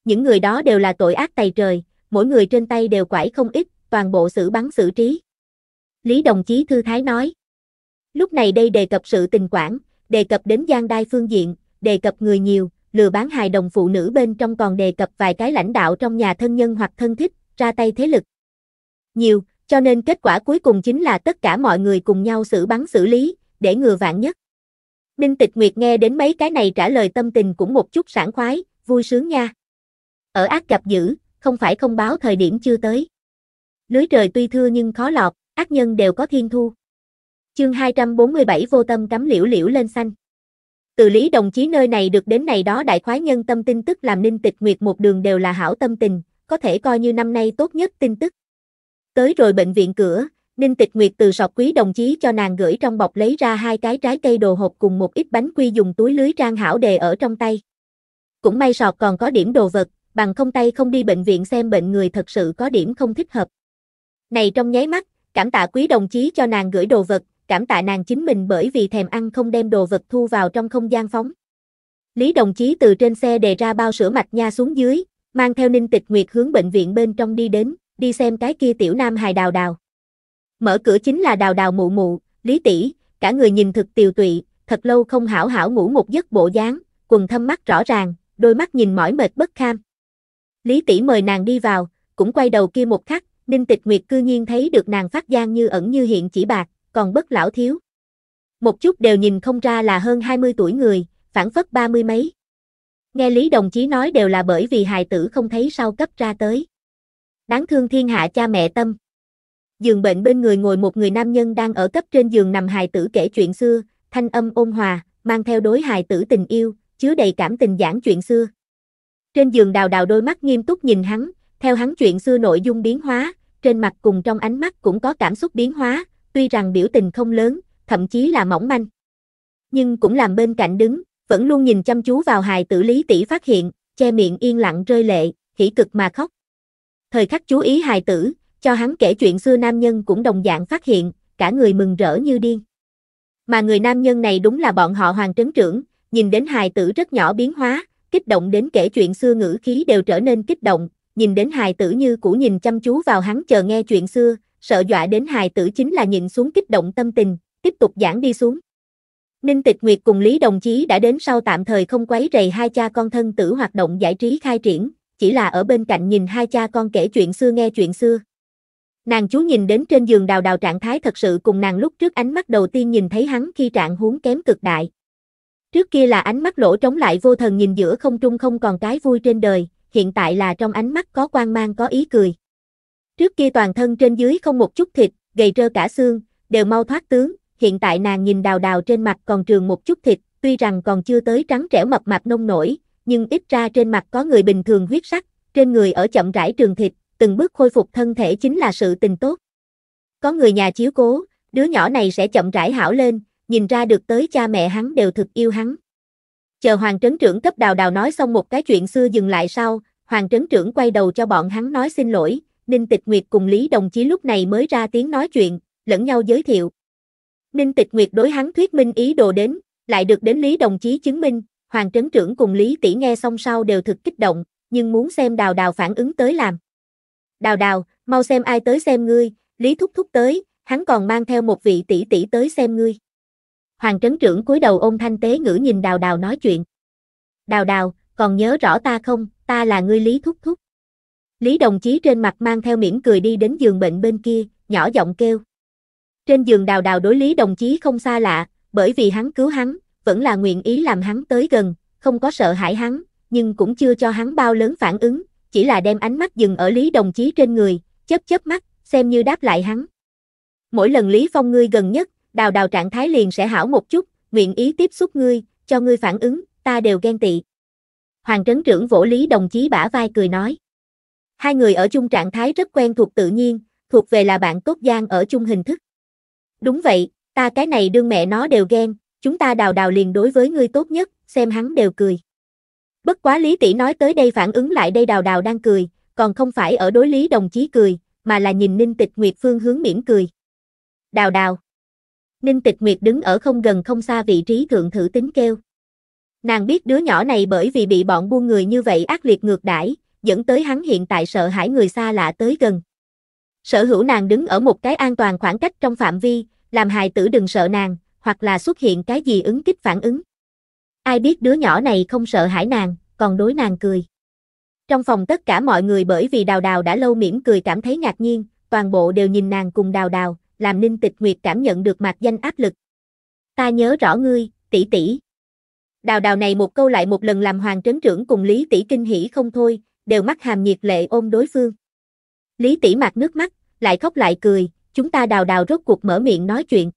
Những người đó đều là tội ác tày trời, mỗi người trên tay đều quải không ít, toàn bộ xử bắn xử trí. Lý Đồng Chí thư thái nói. Lúc này đây đề cập sự tình quản, đề cập đến giang đai phương diện, đề cập người nhiều, lừa bán hài đồng phụ nữ bên trong còn đề cập vài cái lãnh đạo trong nhà thân nhân hoặc thân thích, ra tay thế lực nhiều, cho nên kết quả cuối cùng chính là tất cả mọi người cùng nhau xử bắn xử lý, để ngừa vạn nhất. Ninh Tịch Nguyệt nghe đến mấy cái này trả lời tâm tình cũng một chút sảng khoái, vui sướng nha. Ở ác gặp dữ, không phải không báo thời điểm chưa tới. Lưới trời tuy thưa nhưng khó lọt, ác nhân đều có thiên thu. Chương 247 vô tâm cắm liễu liễu lên xanh. Từ lý đồng chí nơi này được đến này đó đại khoái nhân tâm tin tức làm Ninh Tịch Nguyệt một đường đều là hảo tâm tình, có thể coi như năm nay tốt nhất tin tức. Tới rồi bệnh viện cửa, Ninh Tịch Nguyệt từ sọc quý đồng chí cho nàng gửi trong bọc lấy ra hai cái trái cây đồ hộp cùng một ít bánh quy dùng túi lưới trang hảo đề ở trong tay. Cũng may sọt còn có điểm đồ vật, bằng không tay không đi bệnh viện xem bệnh người thật sự có điểm không thích hợp. Này trong nháy mắt, cảm tạ quý đồng chí cho nàng gửi đồ vật, cảm tạ nàng chính mình bởi vì thèm ăn không đem đồ vật thu vào trong không gian phóng. Lý đồng chí từ trên xe đề ra bao sữa mạch nha xuống dưới, mang theo Ninh Tịch Nguyệt hướng bệnh viện bên trong đi đến, đi xem cái kia tiểu nam hài đào đào. Mở cửa chính là đào đào mụ mụ, lý tỷ, cả người nhìn thực tiều tụy, thật lâu không hảo hảo ngủ một giấc bộ dáng, quần thâm mắt rõ ràng, đôi mắt nhìn mỏi mệt bất kham. Lý tỷ mời nàng đi vào, cũng quay đầu kia một khắc, Ninh Tịch Nguyệt cư nhiên thấy được nàng phát gian như ẩn như hiện chỉ bạc, còn bất lão thiếu. Một chút đều nhìn không ra là hơn 20 tuổi người, phản phất ba mươi mấy. Nghe Lý đồng chí nói đều là bởi vì hài tử không thấy sao cấp ra tới. Đáng thương thiên hạ cha mẹ tâm. Giường bệnh bên người ngồi một người nam nhân đang ở cấp trên giường nằm hài tử kể chuyện xưa, thanh âm ôn hòa, mang theo đối hài tử tình yêu, chứa đầy cảm tình giảng chuyện xưa. Trên giường đào đào đôi mắt nghiêm túc nhìn hắn, theo hắn chuyện xưa nội dung biến hóa, trên mặt cùng trong ánh mắt cũng có cảm xúc biến hóa, tuy rằng biểu tình không lớn, thậm chí là mỏng manh. Nhưng cũng làm bên cạnh đứng, vẫn luôn nhìn chăm chú vào hài tử Lý Tỷ phát hiện, che miệng yên lặng rơi lệ, hỉ cực mà khóc. Thời khắc chú ý hài tử, cho hắn kể chuyện xưa nam nhân cũng đồng dạng phát hiện, cả người mừng rỡ như điên. Mà người nam nhân này đúng là bọn họ hoàng trấn trưởng, nhìn đến hài tử rất nhỏ biến hóa, kích động đến kể chuyện xưa ngữ khí đều trở nên kích động, nhìn đến hài tử như cũ nhìn chăm chú vào hắn chờ nghe chuyện xưa, sợ dọa đến hài tử chính là nhìn xuống kích động tâm tình, tiếp tục giảng đi xuống. Ninh Tịch Nguyệt cùng Lý Đồng Chí đã đến sau tạm thời không quấy rầy hai cha con thân tử hoạt động giải trí khai triển, chỉ là ở bên cạnh nhìn hai cha con kể chuyện xưa nghe chuyện xưa. Nàng chú nhìn đến trên giường đào đào trạng thái thật sự cùng nàng lúc trước ánh mắt đầu tiên nhìn thấy hắn khi trạng huống kém cực đại. Trước kia là ánh mắt lỗ trống lại vô thần nhìn giữa không trung không còn cái vui trên đời, hiện tại là trong ánh mắt có quan mang có ý cười. Trước kia toàn thân trên dưới không một chút thịt, gầy trơ cả xương, đều mau thoát tướng, hiện tại nàng nhìn đào đào trên mặt còn trường một chút thịt, tuy rằng còn chưa tới trắng trẻo mập mạp nông nổi, nhưng ít ra trên mặt có người bình thường huyết sắc, trên người ở chậm rãi trường thịt, từng bước khôi phục thân thể chính là sự tình tốt. Có người nhà chiếu cố, đứa nhỏ này sẽ chậm rãi hảo lên, nhìn ra được tới cha mẹ hắn đều thực yêu hắn. Chờ Hoàng Trấn Trưởng cấp đào đào nói xong một cái chuyện xưa dừng lại sau, Hoàng Trấn Trưởng quay đầu cho bọn hắn nói xin lỗi, Ninh Tịch Nguyệt cùng Lý Đồng Chí lúc này mới ra tiếng nói chuyện, lẫn nhau giới thiệu. Ninh Tịch Nguyệt đối hắn thuyết minh ý đồ đến, lại được đến Lý đồng chí chứng minh, Hoàng Trấn Trưởng cùng Lý Tỷ nghe xong sau đều thực kích động, nhưng muốn xem Đào Đào phản ứng tới làm. Đào Đào, mau xem ai tới xem ngươi, Lý Thúc Thúc tới, hắn còn mang theo một vị tỷ tỷ tới xem ngươi. Hoàng Trấn Trưởng cúi đầu ôm thanh tế ngữ nhìn Đào Đào nói chuyện. Đào Đào, còn nhớ rõ ta không, ta là ngươi Lý Thúc Thúc. Lý đồng chí trên mặt mang theo mỉm cười đi đến giường bệnh bên kia, nhỏ giọng kêu. Trên giường đào đào đối lý đồng chí không xa lạ, bởi vì hắn cứu hắn, vẫn là nguyện ý làm hắn tới gần, không có sợ hãi hắn, nhưng cũng chưa cho hắn bao lớn phản ứng, chỉ là đem ánh mắt dừng ở lý đồng chí trên người, chớp chớp mắt, xem như đáp lại hắn. Mỗi lần Lý Phong ngươi gần nhất, đào đào trạng thái liền sẽ hảo một chút, nguyện ý tiếp xúc ngươi, cho ngươi phản ứng, ta đều ghen tị. Hoàng trấn trưởng vỗ Lý đồng chí bả vai cười nói. Hai người ở chung trạng thái rất quen thuộc tự nhiên, thuộc về là bạn tốt giang ở chung hình thức. Đúng vậy, ta cái này đương mẹ nó đều ghen, chúng ta đào đào liền đối với ngươi tốt nhất, xem hắn đều cười. Bất quá Lý Tỷ nói tới đây phản ứng lại đây đào đào đang cười, còn không phải ở đối Lý đồng chí cười, mà là nhìn Ninh Tịch Nguyệt phương hướng mỉm cười. Đào đào. Ninh Tịch Nguyệt đứng ở không gần không xa vị trí thượng thử tính kêu. Nàng biết đứa nhỏ này bởi vì bị bọn buôn người như vậy ác liệt ngược đãi, dẫn tới hắn hiện tại sợ hãi người xa lạ tới gần. Sở hữu nàng đứng ở một cái an toàn khoảng cách trong phạm vi, làm hài tử đừng sợ nàng, hoặc là xuất hiện cái gì ứng kích phản ứng. Ai biết đứa nhỏ này không sợ hãi nàng, còn đối nàng cười. Trong phòng tất cả mọi người bởi vì đào đào đã lâu mỉm cười cảm thấy ngạc nhiên, toàn bộ đều nhìn nàng cùng đào đào, làm ninh tịch nguyệt cảm nhận được mặt danh áp lực. Ta nhớ rõ ngươi, tỷ tỷ. Đào đào này một câu lại một lần làm hoàng trấn trưởng cùng Lý tỷ kinh hỉ không thôi, đều mắt hàm nhiệt lệ ôm đối phương. Lý tỷ mặt nước mắt, lại khóc lại cười, chúng ta đào đào rốt cuộc mở miệng nói chuyện.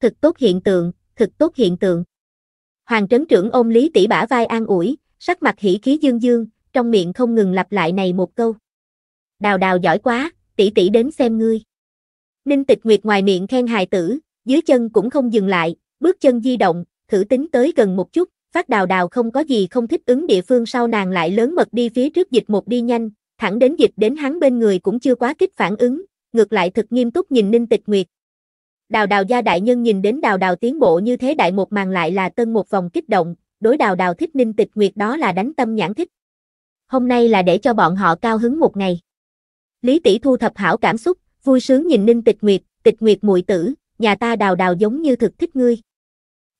Thực tốt hiện tượng, thực tốt hiện tượng. Hoàng trấn trưởng ôm Lý tỷ bả vai an ủi, sắc mặt hỉ khí dương dương, trong miệng không ngừng lặp lại này một câu. Đào đào giỏi quá, tỷ tỷ đến xem ngươi. Ninh tịch nguyệt ngoài miệng khen hài tử, dưới chân cũng không dừng lại, bước chân di động, thử tính tới gần một chút, phát đào đào không có gì không thích ứng địa phương sau nàng lại lớn mật đi phía trước dịch một đi nhanh, thẳng đến dịch đến hắn bên người cũng chưa quá kích phản ứng, ngược lại thực nghiêm túc nhìn Ninh Tịch Nguyệt. Đào đào gia đại nhân nhìn đến đào đào tiến bộ như thế đại một màn lại là tân một vòng kích động, đối đào đào thích Ninh Tịch Nguyệt đó là đánh tâm nhãn thích. Hôm nay là để cho bọn họ cao hứng một ngày. Lý tỷ thu thập hảo cảm xúc, vui sướng nhìn Ninh Tịch Nguyệt, Tịch Nguyệt muội tử, nhà ta đào đào giống như thực thích ngươi.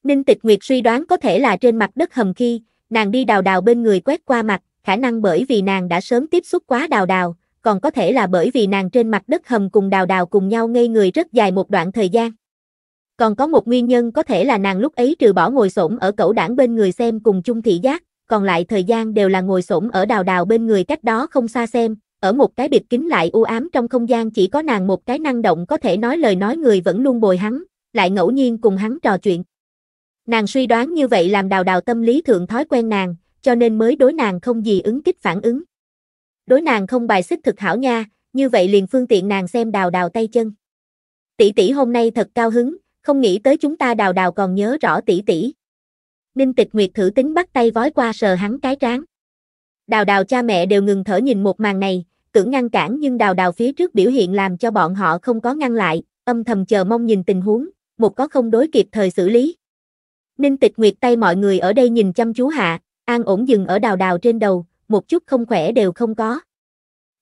Ninh Tịch Nguyệt suy đoán có thể là trên mặt đất hầm khi, nàng đi đào đào bên người quét qua mặt, khả năng bởi vì nàng đã sớm tiếp xúc quá đào đào, còn có thể là bởi vì nàng trên mặt đất hầm cùng đào đào cùng nhau ngây người rất dài một đoạn thời gian. Còn có một nguyên nhân có thể là nàng lúc ấy trừ bỏ ngồi xổm ở cẩu đảng bên người xem cùng chung thị giác, còn lại thời gian đều là ngồi xổm ở đào đào bên người cách đó không xa xem, ở một cái biệt kính lại u ám trong không gian chỉ có nàng một cái năng động có thể nói lời nói người vẫn luôn bồi hắn, lại ngẫu nhiên cùng hắn trò chuyện. Nàng suy đoán như vậy làm đào đào tâm lý thượng thói quen nàng, cho nên mới đối nàng không gì ứng kích phản ứng đối nàng không bài xích thực hảo nha, như vậy liền phương tiện nàng xem đào đào tay chân. Tỷ tỷ hôm nay thật cao hứng, không nghĩ tới chúng ta đào đào còn nhớ rõ tỷ tỷ. Ninh Tịch Nguyệt thử tính bắt tay vói qua sờ hắn cái trán. Đào đào cha mẹ đều ngừng thở nhìn một màn này, tưởng ngăn cản nhưng đào đào phía trước biểu hiện làm cho bọn họ không có ngăn lại, âm thầm chờ mong nhìn tình huống, một có không đối kịp thời xử lý. Ninh Tịch Nguyệt tay mọi người ở đây nhìn chăm chú hạ, an ổn dừng ở đào đào trên đầu, một chút không khỏe đều không có.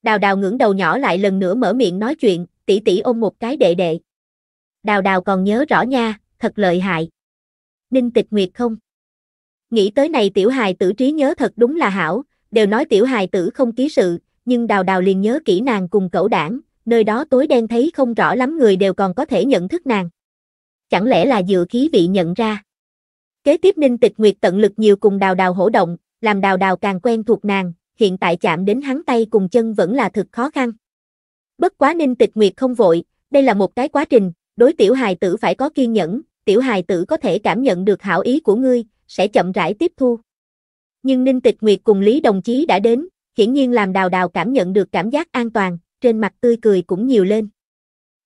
Đào đào ngưỡng đầu nhỏ lại lần nữa mở miệng nói chuyện, tỷ tỷ ôm một cái đệ đệ. Đào đào còn nhớ rõ nha, thật lợi hại. Ninh tịch nguyệt không? Nghĩ tới này tiểu hài tử trí nhớ thật đúng là hảo, đều nói tiểu hài tử không ký sự, nhưng đào đào liền nhớ kỹ nàng cùng cẩu đảng, nơi đó tối đen thấy không rõ lắm người đều còn có thể nhận thức nàng. Chẳng lẽ là dựa khí vị nhận ra? Kế tiếp Ninh Tịch Nguyệt tận lực nhiều cùng đào đào hổ động, làm đào đào càng quen thuộc nàng, hiện tại chạm đến hắn tay cùng chân vẫn là thực khó khăn. Bất quá Ninh Tịch Nguyệt không vội, đây là một cái quá trình, đối tiểu hài tử phải có kiên nhẫn, tiểu hài tử có thể cảm nhận được hảo ý của ngươi, sẽ chậm rãi tiếp thu. Nhưng Ninh Tịch Nguyệt cùng Lý Đồng Chí đã đến, hiển nhiên làm đào đào cảm nhận được cảm giác an toàn, trên mặt tươi cười cũng nhiều lên.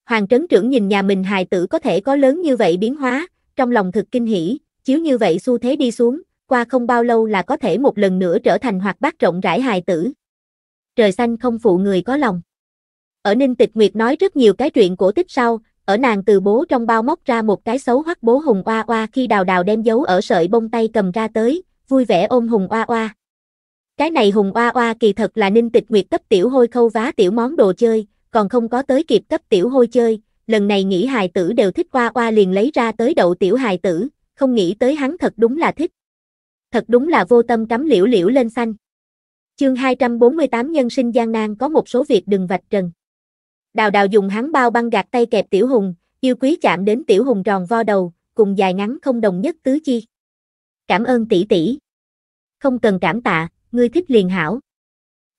Hoàng trấn trưởng nhìn nhà mình hài tử có thể có lớn như vậy biến hóa, trong lòng thực kinh hỉ, chiếu như vậy xu thế đi xuống, qua không bao lâu là có thể một lần nữa trở thành hoạt bát rộng rãi hài tử. Trời xanh không phụ người có lòng. Ở Ninh Tịch Nguyệt nói rất nhiều cái chuyện cổ tích sau, ở nàng từ bố trong bao móc ra một cái xấu hoắc bố Hùng Oa Oa khi đào đào đem giấu ở sợi bông tay cầm ra tới, vui vẻ ôm Hùng Oa Oa. Cái này Hùng Oa Oa kỳ thật là Ninh Tịch Nguyệt cấp tiểu hôi khâu vá tiểu món đồ chơi, còn không có tới kịp cấp tiểu hôi chơi, lần này nghĩ hài tử đều thích Oa Oa liền lấy ra tới đậu tiểu hài tử, không nghĩ tới hắn thật đúng là thích thật đúng là vô tâm cắm liễu liễu lên xanh. Chương 248 nhân sinh gian nan có một số việc đừng vạch trần. Đào đào dùng hắn bao băng gạt tay kẹp tiểu hùng, yêu quý chạm đến tiểu hùng tròn vo đầu, cùng dài ngắn không đồng nhất tứ chi. Cảm ơn tỷ tỷ. Không cần cảm tạ, ngươi thích liền hảo.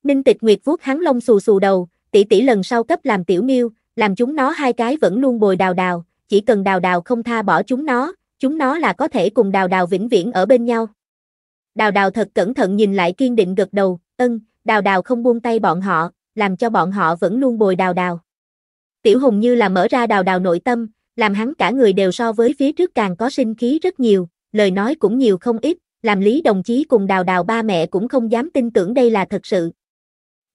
Ninh Tịch Nguyệt vuốt hắn lông xù xù đầu, tỷ tỷ lần sau cấp làm tiểu miêu, làm chúng nó hai cái vẫn luôn bồi đào đào, chỉ cần đào đào không tha bỏ chúng nó, chúng nó là có thể cùng đào đào vĩnh viễn ở bên nhau. Đào đào thật cẩn thận nhìn lại kiên định gật đầu, ân, đào đào không buông tay bọn họ, làm cho bọn họ vẫn luôn bồi đào đào. Tiểu Hùng như là mở ra đào đào nội tâm, làm hắn cả người đều so với phía trước càng có sinh khí rất nhiều, lời nói cũng nhiều không ít, làm lý đồng chí cùng đào đào ba mẹ cũng không dám tin tưởng đây là thật sự.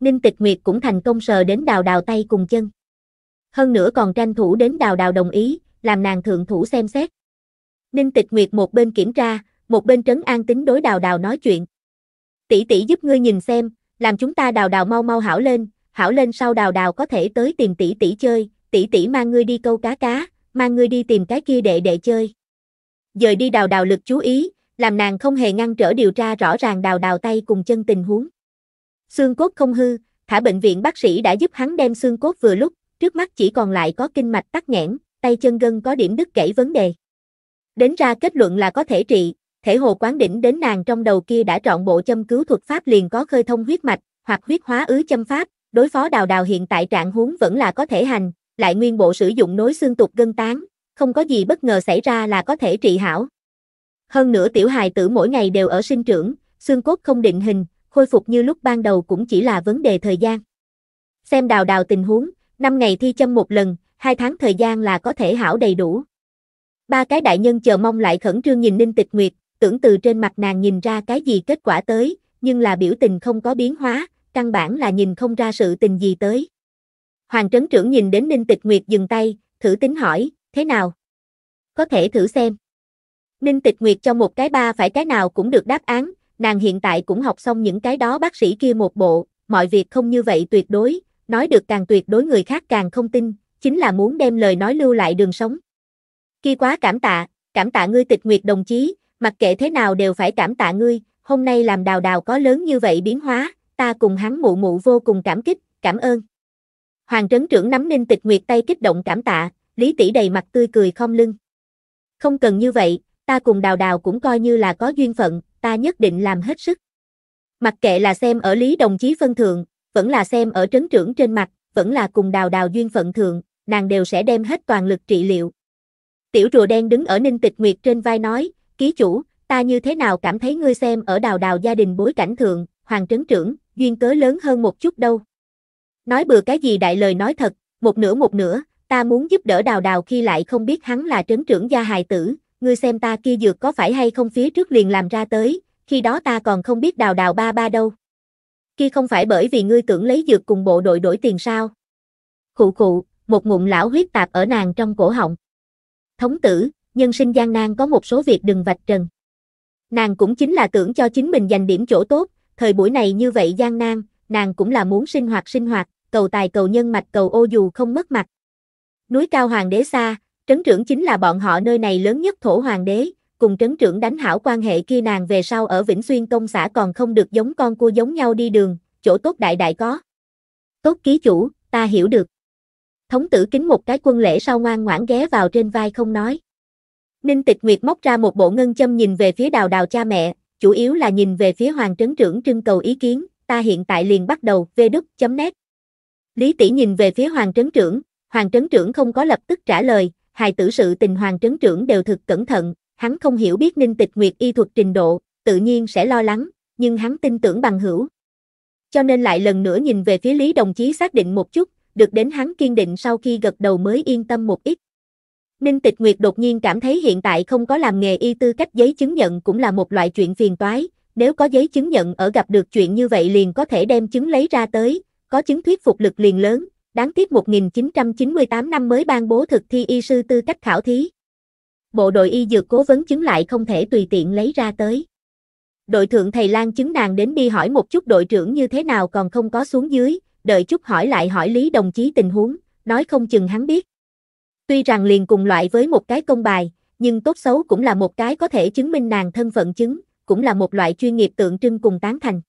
Ninh Tịch Nguyệt cũng thành công sờ đến đào đào tay cùng chân. Hơn nữa còn tranh thủ đến đào đào đồng ý, làm nàng thượng thủ xem xét. Ninh Tịch Nguyệt một bên kiểm tra, một bên trấn an tính đối đào đào nói chuyện. Tỷ tỷ giúp ngươi nhìn xem, làm chúng ta đào đào mau mau hảo lên, hảo lên sau đào đào có thể tới tìm tỷ tỷ chơi, tỷ tỷ mang ngươi đi câu cá cá, mang ngươi đi tìm cái kia đệ đệ chơi. giờ đi đào đào lực chú ý, làm nàng không hề ngăn trở điều tra rõ ràng đào đào tay cùng chân tình huống. Xương cốt không hư, thả bệnh viện bác sĩ đã giúp hắn đem xương cốt vừa lúc, trước mắt chỉ còn lại có kinh mạch tắc nghẽn, tay chân gân có điểm đứt gãy vấn đề. Đến ra kết luận là có thể trị, thể hồ quán đỉnh đến nàng trong đầu kia đã trọn bộ châm cứu thuật pháp liền có khơi thông huyết mạch, hoặc huyết hóa ứ châm pháp, đối phó đào đào hiện tại trạng huống vẫn là có thể hành, lại nguyên bộ sử dụng nối xương tục gân tán, không có gì bất ngờ xảy ra là có thể trị hảo. Hơn nữa tiểu hài tử mỗi ngày đều ở sinh trưởng, xương cốt không định hình, khôi phục như lúc ban đầu cũng chỉ là vấn đề thời gian. Xem đào đào tình huống, 5 ngày thi châm một lần, 2 tháng thời gian là có thể hảo đầy đủ. Ba cái đại nhân chờ mong lại khẩn trương nhìn Ninh Tịch Nguyệt, tưởng từ trên mặt nàng nhìn ra cái gì kết quả tới, nhưng là biểu tình không có biến hóa, căn bản là nhìn không ra sự tình gì tới. Hoàng trấn trưởng nhìn đến Ninh Tịch Nguyệt dừng tay, thử tính hỏi, thế nào? Có thể thử xem. Ninh Tịch Nguyệt cho một cái ba phải cái nào cũng được đáp án, nàng hiện tại cũng học xong những cái đó bác sĩ kia một bộ, mọi việc không như vậy tuyệt đối, nói được càng tuyệt đối người khác càng không tin, chính là muốn đem lời nói lưu lại đường sống. Kia quá cảm tạ, cảm tạ ngươi Tịch Nguyệt đồng chí, mặc kệ thế nào đều phải cảm tạ ngươi, hôm nay làm đào đào có lớn như vậy biến hóa, ta cùng hắn mụ mụ vô cùng cảm kích, cảm ơn. Hoàng trấn trưởng nắm ninh tịch nguyệt tay kích động cảm tạ, lý tỷ đầy mặt tươi cười không lưng. Không cần như vậy, ta cùng đào đào cũng coi như là có duyên phận, ta nhất định làm hết sức. Mặc kệ là xem ở lý đồng chí phân thượng, vẫn là xem ở trấn trưởng trên mặt, vẫn là cùng đào đào duyên phận thượng, nàng đều sẽ đem hết toàn lực trị liệu. Tiểu rùa đen đứng ở ninh tịch nguyệt trên vai nói, ký chủ, ta như thế nào cảm thấy ngươi xem ở đào đào gia đình bối cảnh thượng, hoàng trấn trưởng, duyên cớ lớn hơn một chút đâu. Nói bừa cái gì đại lời nói thật, một nửa một nửa, ta muốn giúp đỡ đào đào khi lại không biết hắn là trấn trưởng gia hài tử, ngươi xem ta kia dược có phải hay không phía trước liền làm ra tới, khi đó ta còn không biết đào đào ba ba đâu. khi không phải bởi vì ngươi tưởng lấy dược cùng bộ đội đổi tiền sao. Khụ khụ, một ngụm lão huyết tạp ở nàng trong cổ họng. Thống tử, nhân sinh gian nan có một số việc đừng vạch trần. Nàng cũng chính là tưởng cho chính mình giành điểm chỗ tốt, thời buổi này như vậy gian nan, nàng cũng là muốn sinh hoạt sinh hoạt, cầu tài cầu nhân mạch cầu ô dù không mất mặt. Núi cao hoàng đế xa, trấn trưởng chính là bọn họ nơi này lớn nhất thổ hoàng đế, cùng trấn trưởng đánh hảo quan hệ kia nàng về sau ở Vĩnh Xuyên công xã còn không được giống con cua giống nhau đi đường, chỗ tốt đại đại có. Tốt ký chủ, ta hiểu được. Thống tử kính một cái quân lễ sau ngoan ngoãn ghé vào trên vai không nói. Ninh Tịch Nguyệt móc ra một bộ ngân châm nhìn về phía đào đào cha mẹ, chủ yếu là nhìn về phía hoàng trấn trưởng trưng cầu ý kiến, ta hiện tại liền bắt đầu vê đức chấm nét. Lý Tỷ nhìn về phía hoàng trấn trưởng, hoàng trấn trưởng không có lập tức trả lời, hài tử sự tình hoàng trấn trưởng đều thực cẩn thận, hắn không hiểu biết Ninh Tịch Nguyệt y thuật trình độ, tự nhiên sẽ lo lắng, nhưng hắn tin tưởng bằng hữu. Cho nên lại lần nữa nhìn về phía Lý đồng chí xác định một chút, được đến hắn kiên định sau khi gật đầu mới yên tâm một ít. Ninh Tịch Nguyệt đột nhiên cảm thấy hiện tại không có làm nghề y tư cách giấy chứng nhận cũng là một loại chuyện phiền toái, nếu có giấy chứng nhận ở gặp được chuyện như vậy liền có thể đem chứng lấy ra tới, có chứng thuyết phục lực liền lớn, đáng tiếc 1998 năm mới ban bố thực thi y sư tư cách khảo thí. Bộ đội y dược cố vấn chứng lại không thể tùy tiện lấy ra tới. Đội thượng thầy Lan chứng nàng đến đi hỏi một chút đội trưởng như thế nào còn không có xuống dưới, đợi chút hỏi lại hỏi Lý đồng chí tình huống, nói không chừng hắn biết. Tuy rằng liền cùng loại với một cái công bài, nhưng tốt xấu cũng là một cái có thể chứng minh nàng thân phận chứng, cũng là một loại chuyên nghiệp tượng trưng cùng tán thành.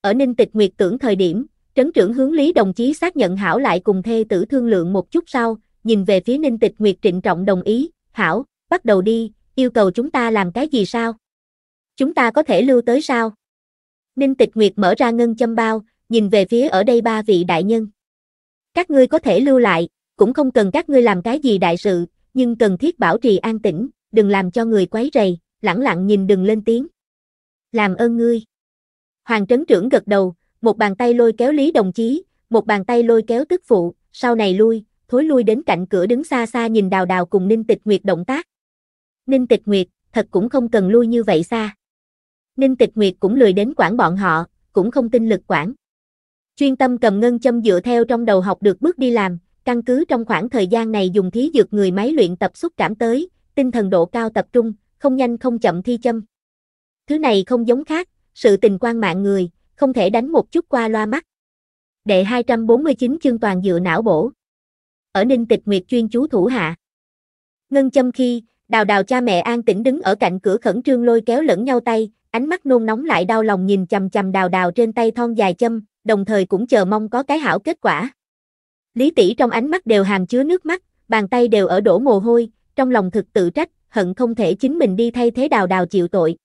Ở Ninh Tịch Nguyệt tưởng thời điểm, trấn trưởng hướng Lý đồng chí xác nhận hảo lại cùng thê tử thương lượng một chút sau, nhìn về phía Ninh Tịch Nguyệt trịnh trọng đồng ý, hảo, bắt đầu đi, yêu cầu chúng ta làm cái gì sao? Chúng ta có thể lưu tới sao? Ninh Tịch Nguyệt mở ra ngân châm bao, nhìn về phía ở đây ba vị đại nhân. Các ngươi có thể lưu lại, cũng không cần các ngươi làm cái gì đại sự, nhưng cần thiết bảo trì an tĩnh, đừng làm cho người quấy rầy, lẳng lặng nhìn đừng lên tiếng. Làm ơn ngươi. Hoàng trấn trưởng gật đầu, một bàn tay lôi kéo Lý đồng chí, một bàn tay lôi kéo tức phụ, sau này lui, thối lui đến cạnh cửa đứng xa xa nhìn đào đào cùng Ninh Tịch Nguyệt động tác. Ninh Tịch Nguyệt, thật cũng không cần lui như vậy xa. Ninh Tịch Nguyệt cũng lười đến quản bọn họ, cũng không tin lực quản. Chuyên tâm cầm ngân châm dựa theo trong đầu học được bước đi làm, căn cứ trong khoảng thời gian này dùng thí dược người máy luyện tập xúc cảm tới, tinh thần độ cao tập trung, không nhanh không chậm thi châm. Thứ này không giống khác, sự tình quan mạng người, không thể đánh một chút qua loa mắt. Đệ 249 chương toàn dựa não bổ. Ở Ninh Tịch Nguyệt chuyên chú thủ hạ. Ngân châm khi, đào đào cha mẹ an tĩnh đứng ở cạnh cửa khẩn trương lôi kéo lẫn nhau tay, ánh mắt nôn nóng lại đau lòng nhìn chầm chầm đào đào trên tay thon dài châm, đồng thời cũng chờ mong có cái hảo kết quả. Lý Tỷ trong ánh mắt đều hàm chứa nước mắt, bàn tay đều ở đổ mồ hôi, trong lòng thực tự trách, hận không thể chính mình đi thay thế đào đào chịu tội.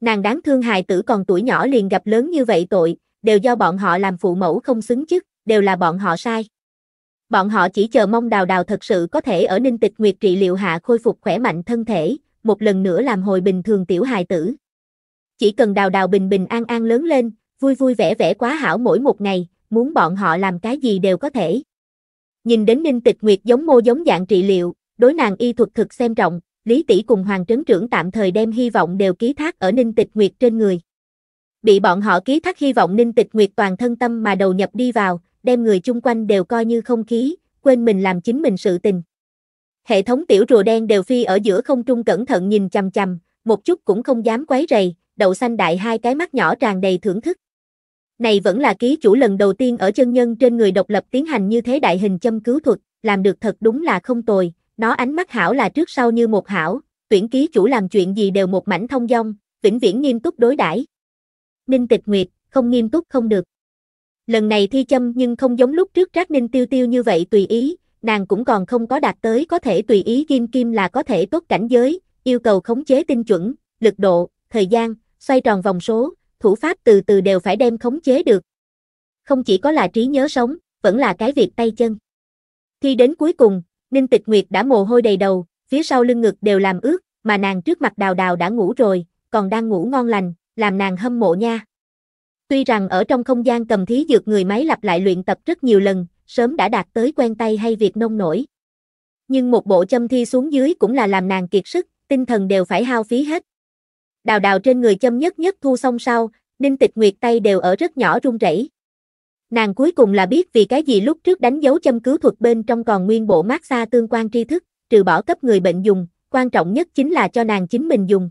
Nàng đáng thương hài tử còn tuổi nhỏ liền gặp lớn như vậy tội, đều do bọn họ làm phụ mẫu không xứng chức, đều là bọn họ sai. Bọn họ chỉ chờ mong đào đào thật sự có thể ở ninh tịch nguyệt trị liệu hạ khôi phục khỏe mạnh thân thể, một lần nữa làm hồi bình thường tiểu hài tử. Chỉ cần đào đào bình bình an an lớn lên, vui vui vẻ vẻ quá hảo mỗi một ngày, muốn bọn họ làm cái gì đều có thể. Nhìn đến Ninh Tịch Nguyệt giống mô giống dạng trị liệu, đối nàng y thuật thực xem trọng, Lý Tỷ cùng Hoàng Trấn Trưởng tạm thời đem hy vọng đều ký thác ở Ninh Tịch Nguyệt trên người. Bị bọn họ ký thác hy vọng Ninh Tịch Nguyệt toàn thân tâm mà đầu nhập đi vào, đem người chung quanh đều coi như không khí, quên mình làm chính mình sự tình. Hệ thống tiểu rùa đen đều phi ở giữa không trung cẩn thận nhìn chằm chằm, một chút cũng không dám quấy rầy, đậu xanh đại hai cái mắt nhỏ tràn đầy thưởng thức. Này vẫn là ký chủ lần đầu tiên ở chân nhân trên người độc lập tiến hành như thế đại hình châm cứu thuật, làm được thật đúng là không tồi, nó ánh mắt hảo là trước sau như một hảo, tuyển ký chủ làm chuyện gì đều một mảnh thông dong, vĩnh viễn nghiêm túc đối đãi. Ninh Tịch Nguyệt, không nghiêm túc không được. Lần này thi châm nhưng không giống lúc trước Trác Ninh Tiêu Tiêu như vậy tùy ý, nàng cũng còn không có đạt tới có thể tùy ý kim kim là có thể tốt cảnh giới, yêu cầu khống chế tinh chuẩn, lực độ, thời gian, xoay tròn vòng số, thủ pháp từ từ đều phải đem khống chế được. Không chỉ có là trí nhớ sống, vẫn là cái việc tay chân. Thi đến cuối cùng, Ninh Tịch Nguyệt đã mồ hôi đầy đầu, phía sau lưng ngực đều làm ướt, mà nàng trước mặt đào đào đã ngủ rồi, còn đang ngủ ngon lành, làm nàng hâm mộ nha. Tuy rằng ở trong không gian cầm thí dược người máy lặp lại luyện tập rất nhiều lần, sớm đã đạt tới quen tay hay việc nông nổi. Nhưng một bộ châm thi xuống dưới cũng là làm nàng kiệt sức, tinh thần đều phải hao phí hết đào đào trên người châm nhất nhất thu xong sau, Ninh Tịch Nguyệt tay đều ở rất nhỏ run rẩy. Nàng cuối cùng là biết vì cái gì lúc trước đánh dấu châm cứu thuật bên trong còn nguyên bộ mát xa tương quan tri thức, trừ bỏ cấp người bệnh dùng, quan trọng nhất chính là cho nàng chính mình dùng.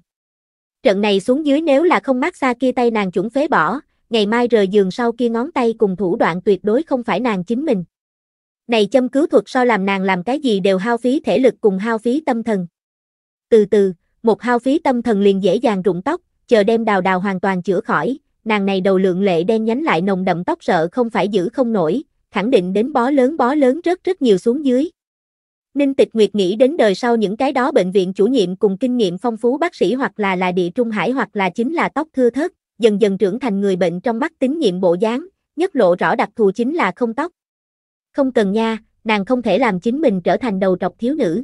Trận này xuống dưới nếu là không mát xa kia tay nàng chuẩn phế bỏ, ngày mai rời giường sau kia ngón tay cùng thủ đoạn tuyệt đối không phải nàng chính mình. Này châm cứu thuật so làm nàng làm cái gì đều hao phí thể lực cùng hao phí tâm thần. Từ từ, một hao phí tâm thần liền dễ dàng rụng tóc, chờ đem đào đào hoàn toàn chữa khỏi, nàng này đầu lượng lệ đen nhánh lại nồng đậm tóc sợ không phải giữ không nổi, khẳng định đến bó lớn bó lớn rất rất nhiều xuống dưới. Ninh Tịch Nguyệt nghĩ đến đời sau những cái đó bệnh viện chủ nhiệm cùng kinh nghiệm phong phú bác sĩ hoặc là là địa trung hải hoặc là chính là tóc thưa thớt, dần dần trưởng thành người bệnh trong mắt tín nhiệm bộ dáng, nhất lộ rõ đặc thù chính là không tóc. Không cần nha, nàng không thể làm chính mình trở thành đầu trọc thiếu nữ.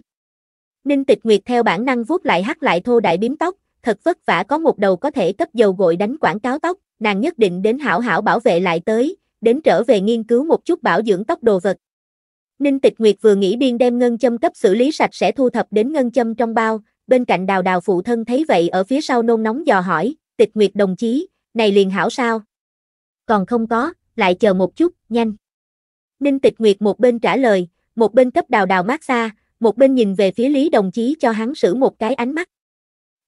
Ninh Tịch Nguyệt theo bản năng vuốt lại hắt lại thô đại biếm tóc, thật vất vả có một đầu có thể cấp dầu gội đánh quảng cáo tóc, nàng nhất định đến hảo hảo bảo vệ lại tới, đến trở về nghiên cứu một chút bảo dưỡng tóc đồ vật. Ninh Tịch Nguyệt vừa nghĩ biên đem ngân châm cấp xử lý sạch sẽ thu thập đến ngân châm trong bao, bên cạnh đào đào phụ thân thấy vậy ở phía sau nôn nóng dò hỏi, Tịch Nguyệt đồng chí, này liền hảo sao? Còn không có, lại chờ một chút, nhanh. Ninh Tịch Nguyệt một bên trả lời, một bên cấp đào đào mát xa, một bên nhìn về phía Lý Đồng Chí cho hắn sử một cái ánh mắt.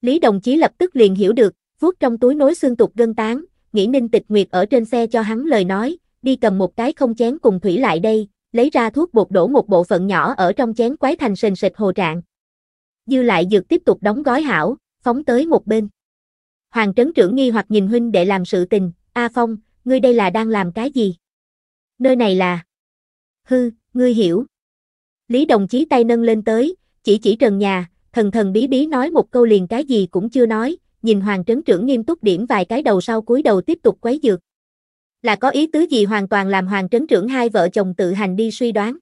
Lý Đồng Chí lập tức liền hiểu được, vuốt trong túi nối xương tục gân tán, nghĩ Ninh Tịch Nguyệt ở trên xe cho hắn lời nói, đi cầm một cái không chén cùng thủy lại đây, lấy ra thuốc bột đổ một bộ phận nhỏ ở trong chén quái thành sền sệt hồ trạng. Dư lại dược tiếp tục đóng gói hảo, phóng tới một bên. Hoàng trấn trưởng nghi hoặc nhìn huynh để làm sự tình, A Phong, ngươi đây là đang làm cái gì? Nơi này là... Hư, ngươi hiểu. Lý đồng chí tay nâng lên tới, chỉ chỉ trần nhà, thần thần bí bí nói một câu liền cái gì cũng chưa nói, nhìn Hoàng Trấn Trưởng nghiêm túc điểm vài cái đầu sau cúi đầu tiếp tục quấy dược. Là có ý tứ gì hoàn toàn làm Hoàng Trấn Trưởng hai vợ chồng tự hành đi suy đoán.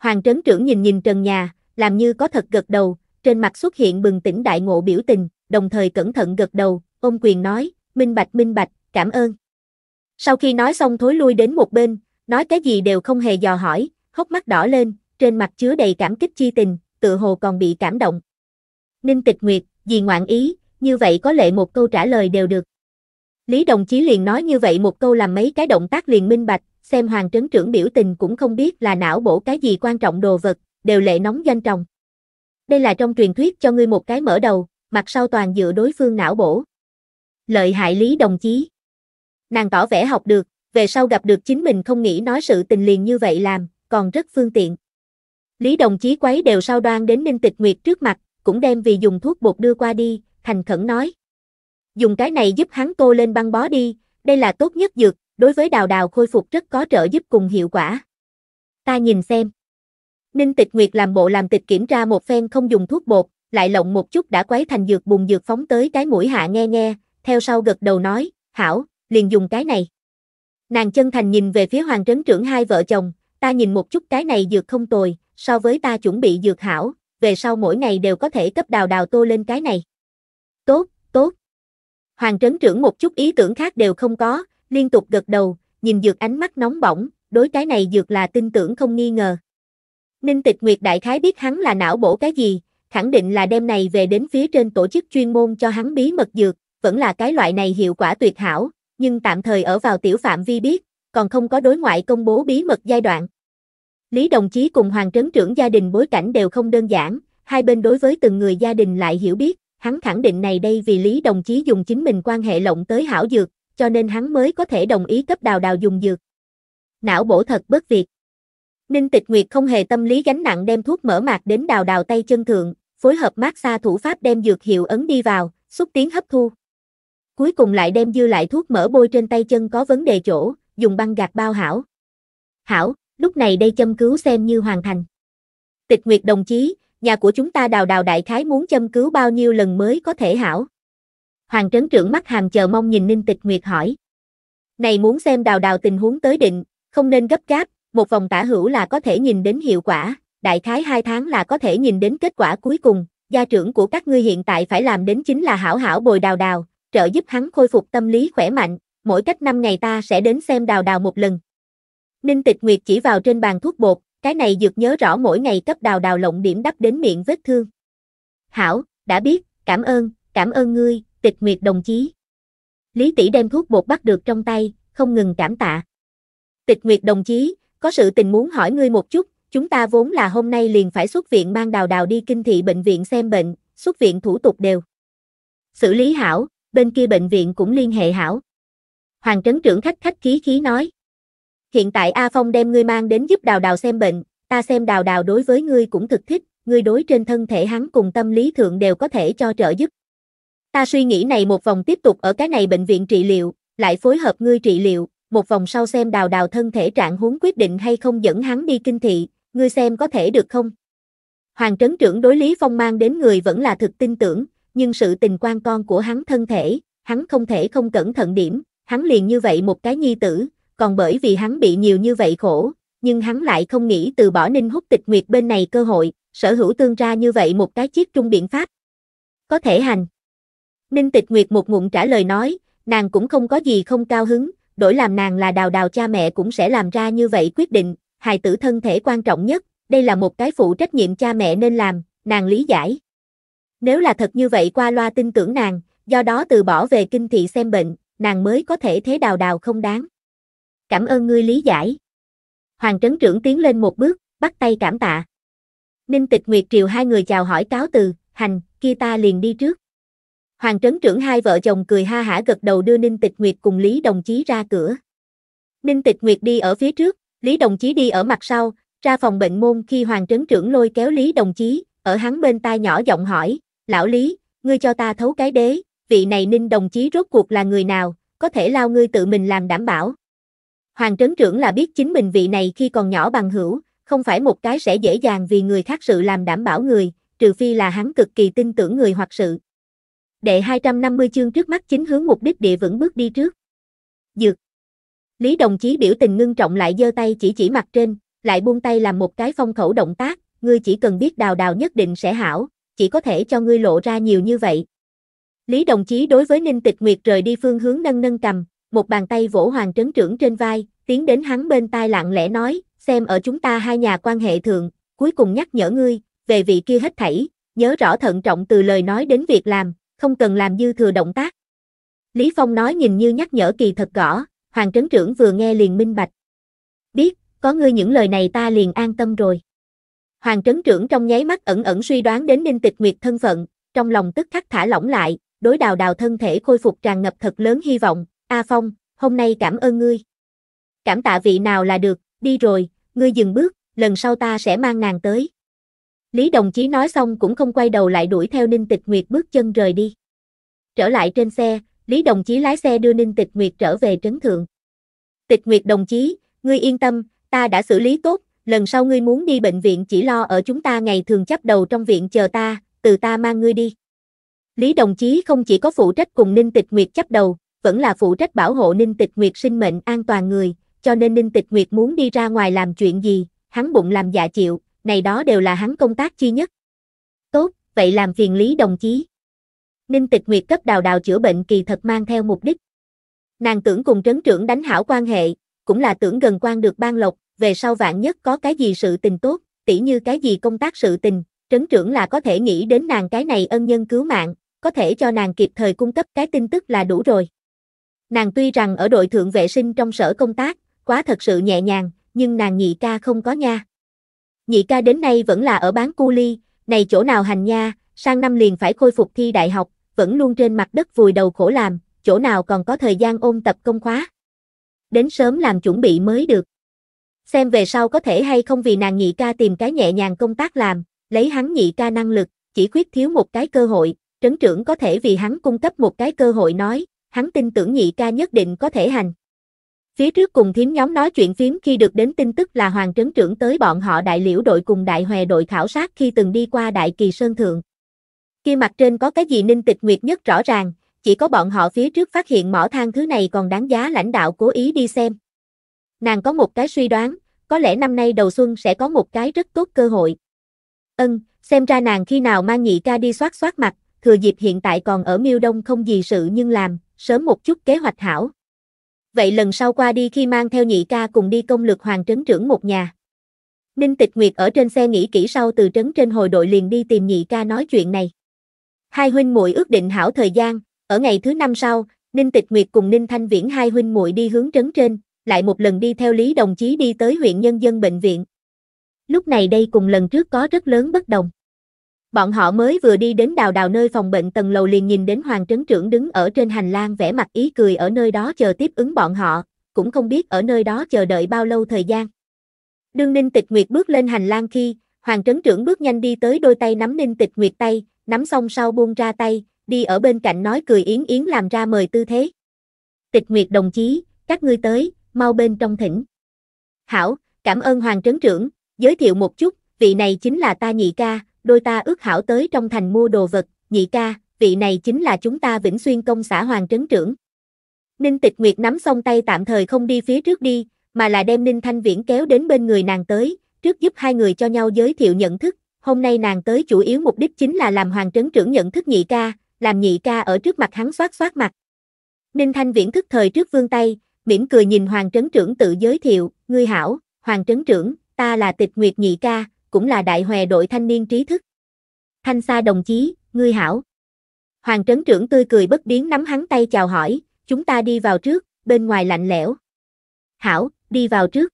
Hoàng Trấn Trưởng nhìn nhìn trần nhà, làm như có thật gật đầu, trên mặt xuất hiện bừng tỉnh đại ngộ biểu tình, đồng thời cẩn thận gật đầu, ôm quyền nói, minh bạch minh bạch, cảm ơn. Sau khi nói xong thối lui đến một bên, nói cái gì đều không hề dò hỏi, hốc mắt đỏ lên, trên mặt chứa đầy cảm kích chi tình, tựa hồ còn bị cảm động. Ninh tịch nguyệt, vì ngoạn ý, như vậy có lệ một câu trả lời đều được. Lý đồng chí liền nói như vậy một câu làm mấy cái động tác liền minh bạch, xem hoàng trấn trưởng biểu tình cũng không biết là não bổ cái gì quan trọng đồ vật, đều lệ nóng danh trọng, Đây là trong truyền thuyết cho ngươi một cái mở đầu, mặt sau toàn dựa đối phương não bổ. Lợi hại lý đồng chí. Nàng tỏ vẻ học được, về sau gặp được chính mình không nghĩ nói sự tình liền như vậy làm, còn rất phương tiện. Lý đồng chí quấy đều sao đoan đến Ninh Tịch Nguyệt trước mặt, cũng đem vì dùng thuốc bột đưa qua đi, thành khẩn nói. Dùng cái này giúp hắn cô lên băng bó đi, đây là tốt nhất dược, đối với đào đào khôi phục rất có trợ giúp cùng hiệu quả. Ta nhìn xem. Ninh Tịch Nguyệt làm bộ làm tịch kiểm tra một phen không dùng thuốc bột, lại lộng một chút đã quấy thành dược bùn dược phóng tới cái mũi hạ nghe nghe, theo sau gật đầu nói, hảo, liền dùng cái này. Nàng chân thành nhìn về phía hoàng trấn trưởng hai vợ chồng, ta nhìn một chút cái này dược không tồi, so với ta chuẩn bị dược hảo, về sau mỗi ngày đều có thể cấp đào đào tô lên cái này. Tốt, tốt. Hoàng trấn trưởng một chút ý tưởng khác đều không có, liên tục gật đầu, nhìn dược ánh mắt nóng bỏng, đối cái này dược là tin tưởng không nghi ngờ. Ninh Tịch Nguyệt đại khái biết hắn là não bổ cái gì, khẳng định là đem này về đến phía trên tổ chức chuyên môn cho hắn bí mật dược, vẫn là cái loại này hiệu quả tuyệt hảo, nhưng tạm thời ở vào tiểu phạm vi biết, còn không có đối ngoại công bố bí mật giai đoạn. Lý đồng chí cùng Hoàng Trấn trưởng gia đình bối cảnh đều không đơn giản, hai bên đối với từng người gia đình lại hiểu biết, hắn khẳng định này đây vì Lý đồng chí dùng chính mình quan hệ lộng tới hảo dược, cho nên hắn mới có thể đồng ý cấp đào đào dùng dược. Não bổ thật bất việc. Ninh Tịch Nguyệt không hề tâm lý gánh nặng đem thuốc mở mạc đến đào đào tay chân thượng, phối hợp mát xa thủ pháp đem dược hiệu ấn đi vào, xúc tiến hấp thu. Cuối cùng lại đem dư lại thuốc mở bôi trên tay chân có vấn đề chỗ, dùng băng gạc bao hảo. Hảo, lúc này đây châm cứu xem như hoàn thành. Tịch Nguyệt đồng chí, nhà của chúng ta đào đào đại khái muốn châm cứu bao nhiêu lần mới có thể hảo. Hoàng trấn trưởng mắt hàm chờ mong nhìn Ninh Tịch Nguyệt hỏi. Này muốn xem đào đào tình huống tới định, không nên gấp gáp, một vòng tả hữu là có thể nhìn đến hiệu quả, đại khái hai tháng là có thể nhìn đến kết quả cuối cùng, gia trưởng của các ngươi hiện tại phải làm đến chính là hảo hảo bồi đào đào, trợ giúp hắn khôi phục tâm lý khỏe mạnh, mỗi cách năm ngày ta sẽ đến xem đào đào một lần, Ninh Tịch Nguyệt chỉ vào trên bàn thuốc bột, cái này dược nhớ rõ mỗi ngày cấp đào đào lộng điểm đắp đến miệng vết thương. Hảo, đã biết, cảm ơn, cảm ơn ngươi, Tịch Nguyệt đồng chí. Lý Tỷ đem thuốc bột bắt được trong tay, không ngừng cảm tạ. Tịch Nguyệt đồng chí, có sự tình muốn hỏi ngươi một chút, chúng ta vốn là hôm nay liền phải xuất viện mang đào đào đi kinh thị bệnh viện xem bệnh, xuất viện thủ tục đều. Xử lý hảo, bên kia bệnh viện cũng liên hệ hảo. Hoàng trấn trưởng khách khách khí khí nói hiện tại A Phong đem ngươi mang đến giúp đào đào xem bệnh, ta xem đào đào đối với ngươi cũng thực thích, ngươi đối trên thân thể hắn cùng tâm lý thượng đều có thể cho trợ giúp. Ta suy nghĩ này một vòng tiếp tục ở cái này bệnh viện trị liệu, lại phối hợp ngươi trị liệu, một vòng sau xem đào đào thân thể trạng huống quyết định hay không dẫn hắn đi kinh thị, ngươi xem có thể được không? Hoàng trấn trưởng đối Lý Phong mang đến người vẫn là thực tin tưởng, nhưng sự tình quan con của hắn thân thể, hắn không thể không cẩn thận điểm, hắn liền như vậy một cái nhi tử, còn bởi vì hắn bị nhiều như vậy khổ, nhưng hắn lại không nghĩ từ bỏ Ninh Húc Tịch Nguyệt bên này cơ hội, sở hữu tương ra như vậy một cái chiếc trung biện pháp. Có thể hành. Ninh Tịch Nguyệt một ngụm trả lời nói, nàng cũng không có gì không cao hứng, đổi làm nàng là đào đào cha mẹ cũng sẽ làm ra như vậy quyết định, hài tử thân thể quan trọng nhất, đây là một cái phụ trách nhiệm cha mẹ nên làm, nàng lý giải. Nếu là thật như vậy qua loa tin tưởng nàng, do đó từ bỏ về kinh thị xem bệnh, nàng mới có thể thế đào đào không đáng cảm ơn ngươi lý giải. Hoàng trấn trưởng tiến lên một bước, bắt tay cảm tạ. Ninh tịch Nguyệt Triều hai người chào hỏi cáo từ, hành, kia ta liền đi trước. Hoàng trấn trưởng hai vợ chồng cười ha hả gật đầu đưa Ninh tịch Nguyệt cùng Lý đồng chí ra cửa. Ninh tịch Nguyệt đi ở phía trước, Lý đồng chí đi ở mặt sau, ra phòng bệnh môn khi Hoàng trấn trưởng lôi kéo Lý đồng chí, ở hắn bên tai nhỏ giọng hỏi, lão Lý, ngươi cho ta thấu cái đế, vị này Ninh đồng chí rốt cuộc là người nào, có thể lao ngươi tự mình làm đảm bảo. Hoàng trấn trưởng là biết chính mình vị này khi còn nhỏ bằng hữu, không phải một cái sẽ dễ dàng vì người khác sự làm đảm bảo người, trừ phi là hắn cực kỳ tin tưởng người hoặc sự. Đệ 250 chương trước mắt chính hướng mục đích địa vững bước đi trước. Dược. Lý đồng chí biểu tình ngưng trọng lại giơ tay chỉ chỉ mặt trên, lại buông tay làm một cái phong khẩu động tác, ngươi chỉ cần biết đào đào nhất định sẽ hảo, chỉ có thể cho ngươi lộ ra nhiều như vậy. Lý đồng chí đối với Ninh Tịch Nguyệt rời đi phương hướng nâng nâng cầm, một bàn tay vỗ hoàng trấn trưởng trên vai, tiến đến hắn bên tai lặng lẽ nói, xem ở chúng ta hai nhà quan hệ thường, cuối cùng nhắc nhở ngươi, về vị kia hết thảy, nhớ rõ thận trọng từ lời nói đến việc làm, không cần làm dư thừa động tác. Lý Phong nói nhìn như nhắc nhở kỳ thật gõ, Hoàng Trấn Trưởng vừa nghe liền minh bạch. Biết, có ngươi những lời này ta liền an tâm rồi. Hoàng Trấn Trưởng trong nháy mắt ẩn ẩn suy đoán đến Ninh Tịch Nguyệt thân phận, trong lòng tức khắc thả lỏng lại, đối đào đào thân thể khôi phục tràn ngập thật lớn hy vọng, A Phong, hôm nay cảm ơn ngươi cảm tạ vị nào là được, đi rồi, ngươi dừng bước, lần sau ta sẽ mang nàng tới. Lý đồng chí nói xong cũng không quay đầu lại đuổi theo Ninh Tịch Nguyệt bước chân rời đi. Trở lại trên xe, Lý đồng chí lái xe đưa Ninh Tịch Nguyệt trở về trấn thượng. Tịch Nguyệt đồng chí, ngươi yên tâm, ta đã xử lý tốt, lần sau ngươi muốn đi bệnh viện chỉ lo ở chúng ta ngày thường chấp đầu trong viện chờ ta, từ ta mang ngươi đi. Lý đồng chí không chỉ có phụ trách cùng Ninh Tịch Nguyệt chấp đầu, vẫn là phụ trách bảo hộ Ninh Tịch Nguyệt sinh mệnh an toàn người, cho nên Ninh Tịch Nguyệt muốn đi ra ngoài làm chuyện gì, hắn bụng làm dạ chịu, này đó đều là hắn công tác chi nhất. Tốt, vậy làm phiền lý đồng chí. Ninh Tịch Nguyệt cấp đào đào chữa bệnh kỳ thật mang theo mục đích. Nàng tưởng cùng trấn trưởng đánh hảo quan hệ, cũng là tưởng gần quan được ban lộc, về sau vạn nhất có cái gì sự tình tốt, tỉ như cái gì công tác sự tình, trấn trưởng là có thể nghĩ đến nàng cái này ân nhân cứu mạng, có thể cho nàng kịp thời cung cấp cái tin tức là đủ rồi. Nàng tuy rằng ở đội thượng vệ sinh trong sở công tác, quá thật sự nhẹ nhàng, nhưng nàng nhị ca không có nha. Nhị ca đến nay vẫn là ở bán cu ly, này chỗ nào hành nha, sang năm liền phải khôi phục thi đại học, vẫn luôn trên mặt đất vùi đầu khổ làm, chỗ nào còn có thời gian ôn tập công khóa. Đến sớm làm chuẩn bị mới được. Xem về sau có thể hay không vì nàng nhị ca tìm cái nhẹ nhàng công tác làm, lấy hắn nhị ca năng lực, chỉ khuyết thiếu một cái cơ hội, trấn trưởng có thể vì hắn cung cấp một cái cơ hội nói, hắn tin tưởng nhị ca nhất định có thể hành. Phía trước cùng thím nhóm nói chuyện phím khi được đến tin tức là Hoàng Trấn Trưởng tới bọn họ đại liễu đội cùng đại hòe đội khảo sát khi từng đi qua đại kỳ sơn thượng. Kia mặt trên có cái gì ninh tịch nguyệt nhất rõ ràng, chỉ có bọn họ phía trước phát hiện mỏ than thứ này còn đáng giá lãnh đạo cố ý đi xem. Nàng có một cái suy đoán, có lẽ năm nay đầu xuân sẽ có một cái rất tốt cơ hội. Ân, xem ra nàng khi nào mang nhị ca đi soát soát mặt, thừa dịp hiện tại còn ở miêu đông không gì sự nhưng làm, sớm một chút kế hoạch hảo vậy lần sau qua đi khi mang theo nhị ca cùng đi công lực hoàng trấn trưởng một nhà. Ninh Tịch Nguyệt ở trên xe nghĩ kỹ sau từ trấn trên hồi đội liền đi tìm nhị ca nói chuyện này. Hai huynh muội ước định hảo thời gian, ở ngày thứ năm sau, Ninh Tịch Nguyệt cùng Ninh Thanh Viễn hai huynh muội đi hướng trấn trên, lại một lần đi theo Lý đồng chí đi tới huyện nhân dân bệnh viện. Lúc này đây cùng lần trước có rất lớn bất đồng. Bọn họ mới vừa đi đến đào đào nơi phòng bệnh tầng lầu liền nhìn đến Hoàng Trấn Trưởng đứng ở trên hành lang vẻ mặt ý cười ở nơi đó chờ tiếp ứng bọn họ, cũng không biết ở nơi đó chờ đợi bao lâu thời gian. Đương Ninh Tịch Nguyệt bước lên hành lang khi, Hoàng Trấn Trưởng bước nhanh đi tới đôi tay nắm Ninh Tịch Nguyệt tay, nắm xong sau buông ra tay, đi ở bên cạnh nói cười yến yến làm ra mời tư thế. Tịch Nguyệt đồng chí, các ngươi tới, mau bên trong thỉnh. Hảo, cảm ơn Hoàng Trấn Trưởng, giới thiệu một chút, vị này chính là ta nhị ca, đôi ta ước hảo tới trong thành mua đồ vật, nhị ca, vị này chính là chúng ta Vĩnh Xuyên công xã Hoàng Trấn Trưởng. Ninh Tịch Nguyệt nắm xong tay tạm thời không đi phía trước đi, mà là đem Ninh Thanh Viễn kéo đến bên người nàng tới, trước giúp hai người cho nhau giới thiệu nhận thức, hôm nay nàng tới chủ yếu mục đích chính là làm Hoàng Trấn Trưởng nhận thức nhị ca, làm nhị ca ở trước mặt hắn xoát xoát mặt. Ninh Thanh Viễn thức thời trước vương tay, mỉm cười nhìn Hoàng Trấn Trưởng tự giới thiệu, ngươi hảo, Hoàng Trấn Trưởng, ta là Tịch Nguyệt nhị ca, cũng là đại hòe đội thanh niên trí thức. Thanh xa đồng chí, ngươi hảo. Hoàng trấn trưởng tươi cười bất biến nắm hắn tay chào hỏi, chúng ta đi vào trước, bên ngoài lạnh lẽo. Hảo, đi vào trước.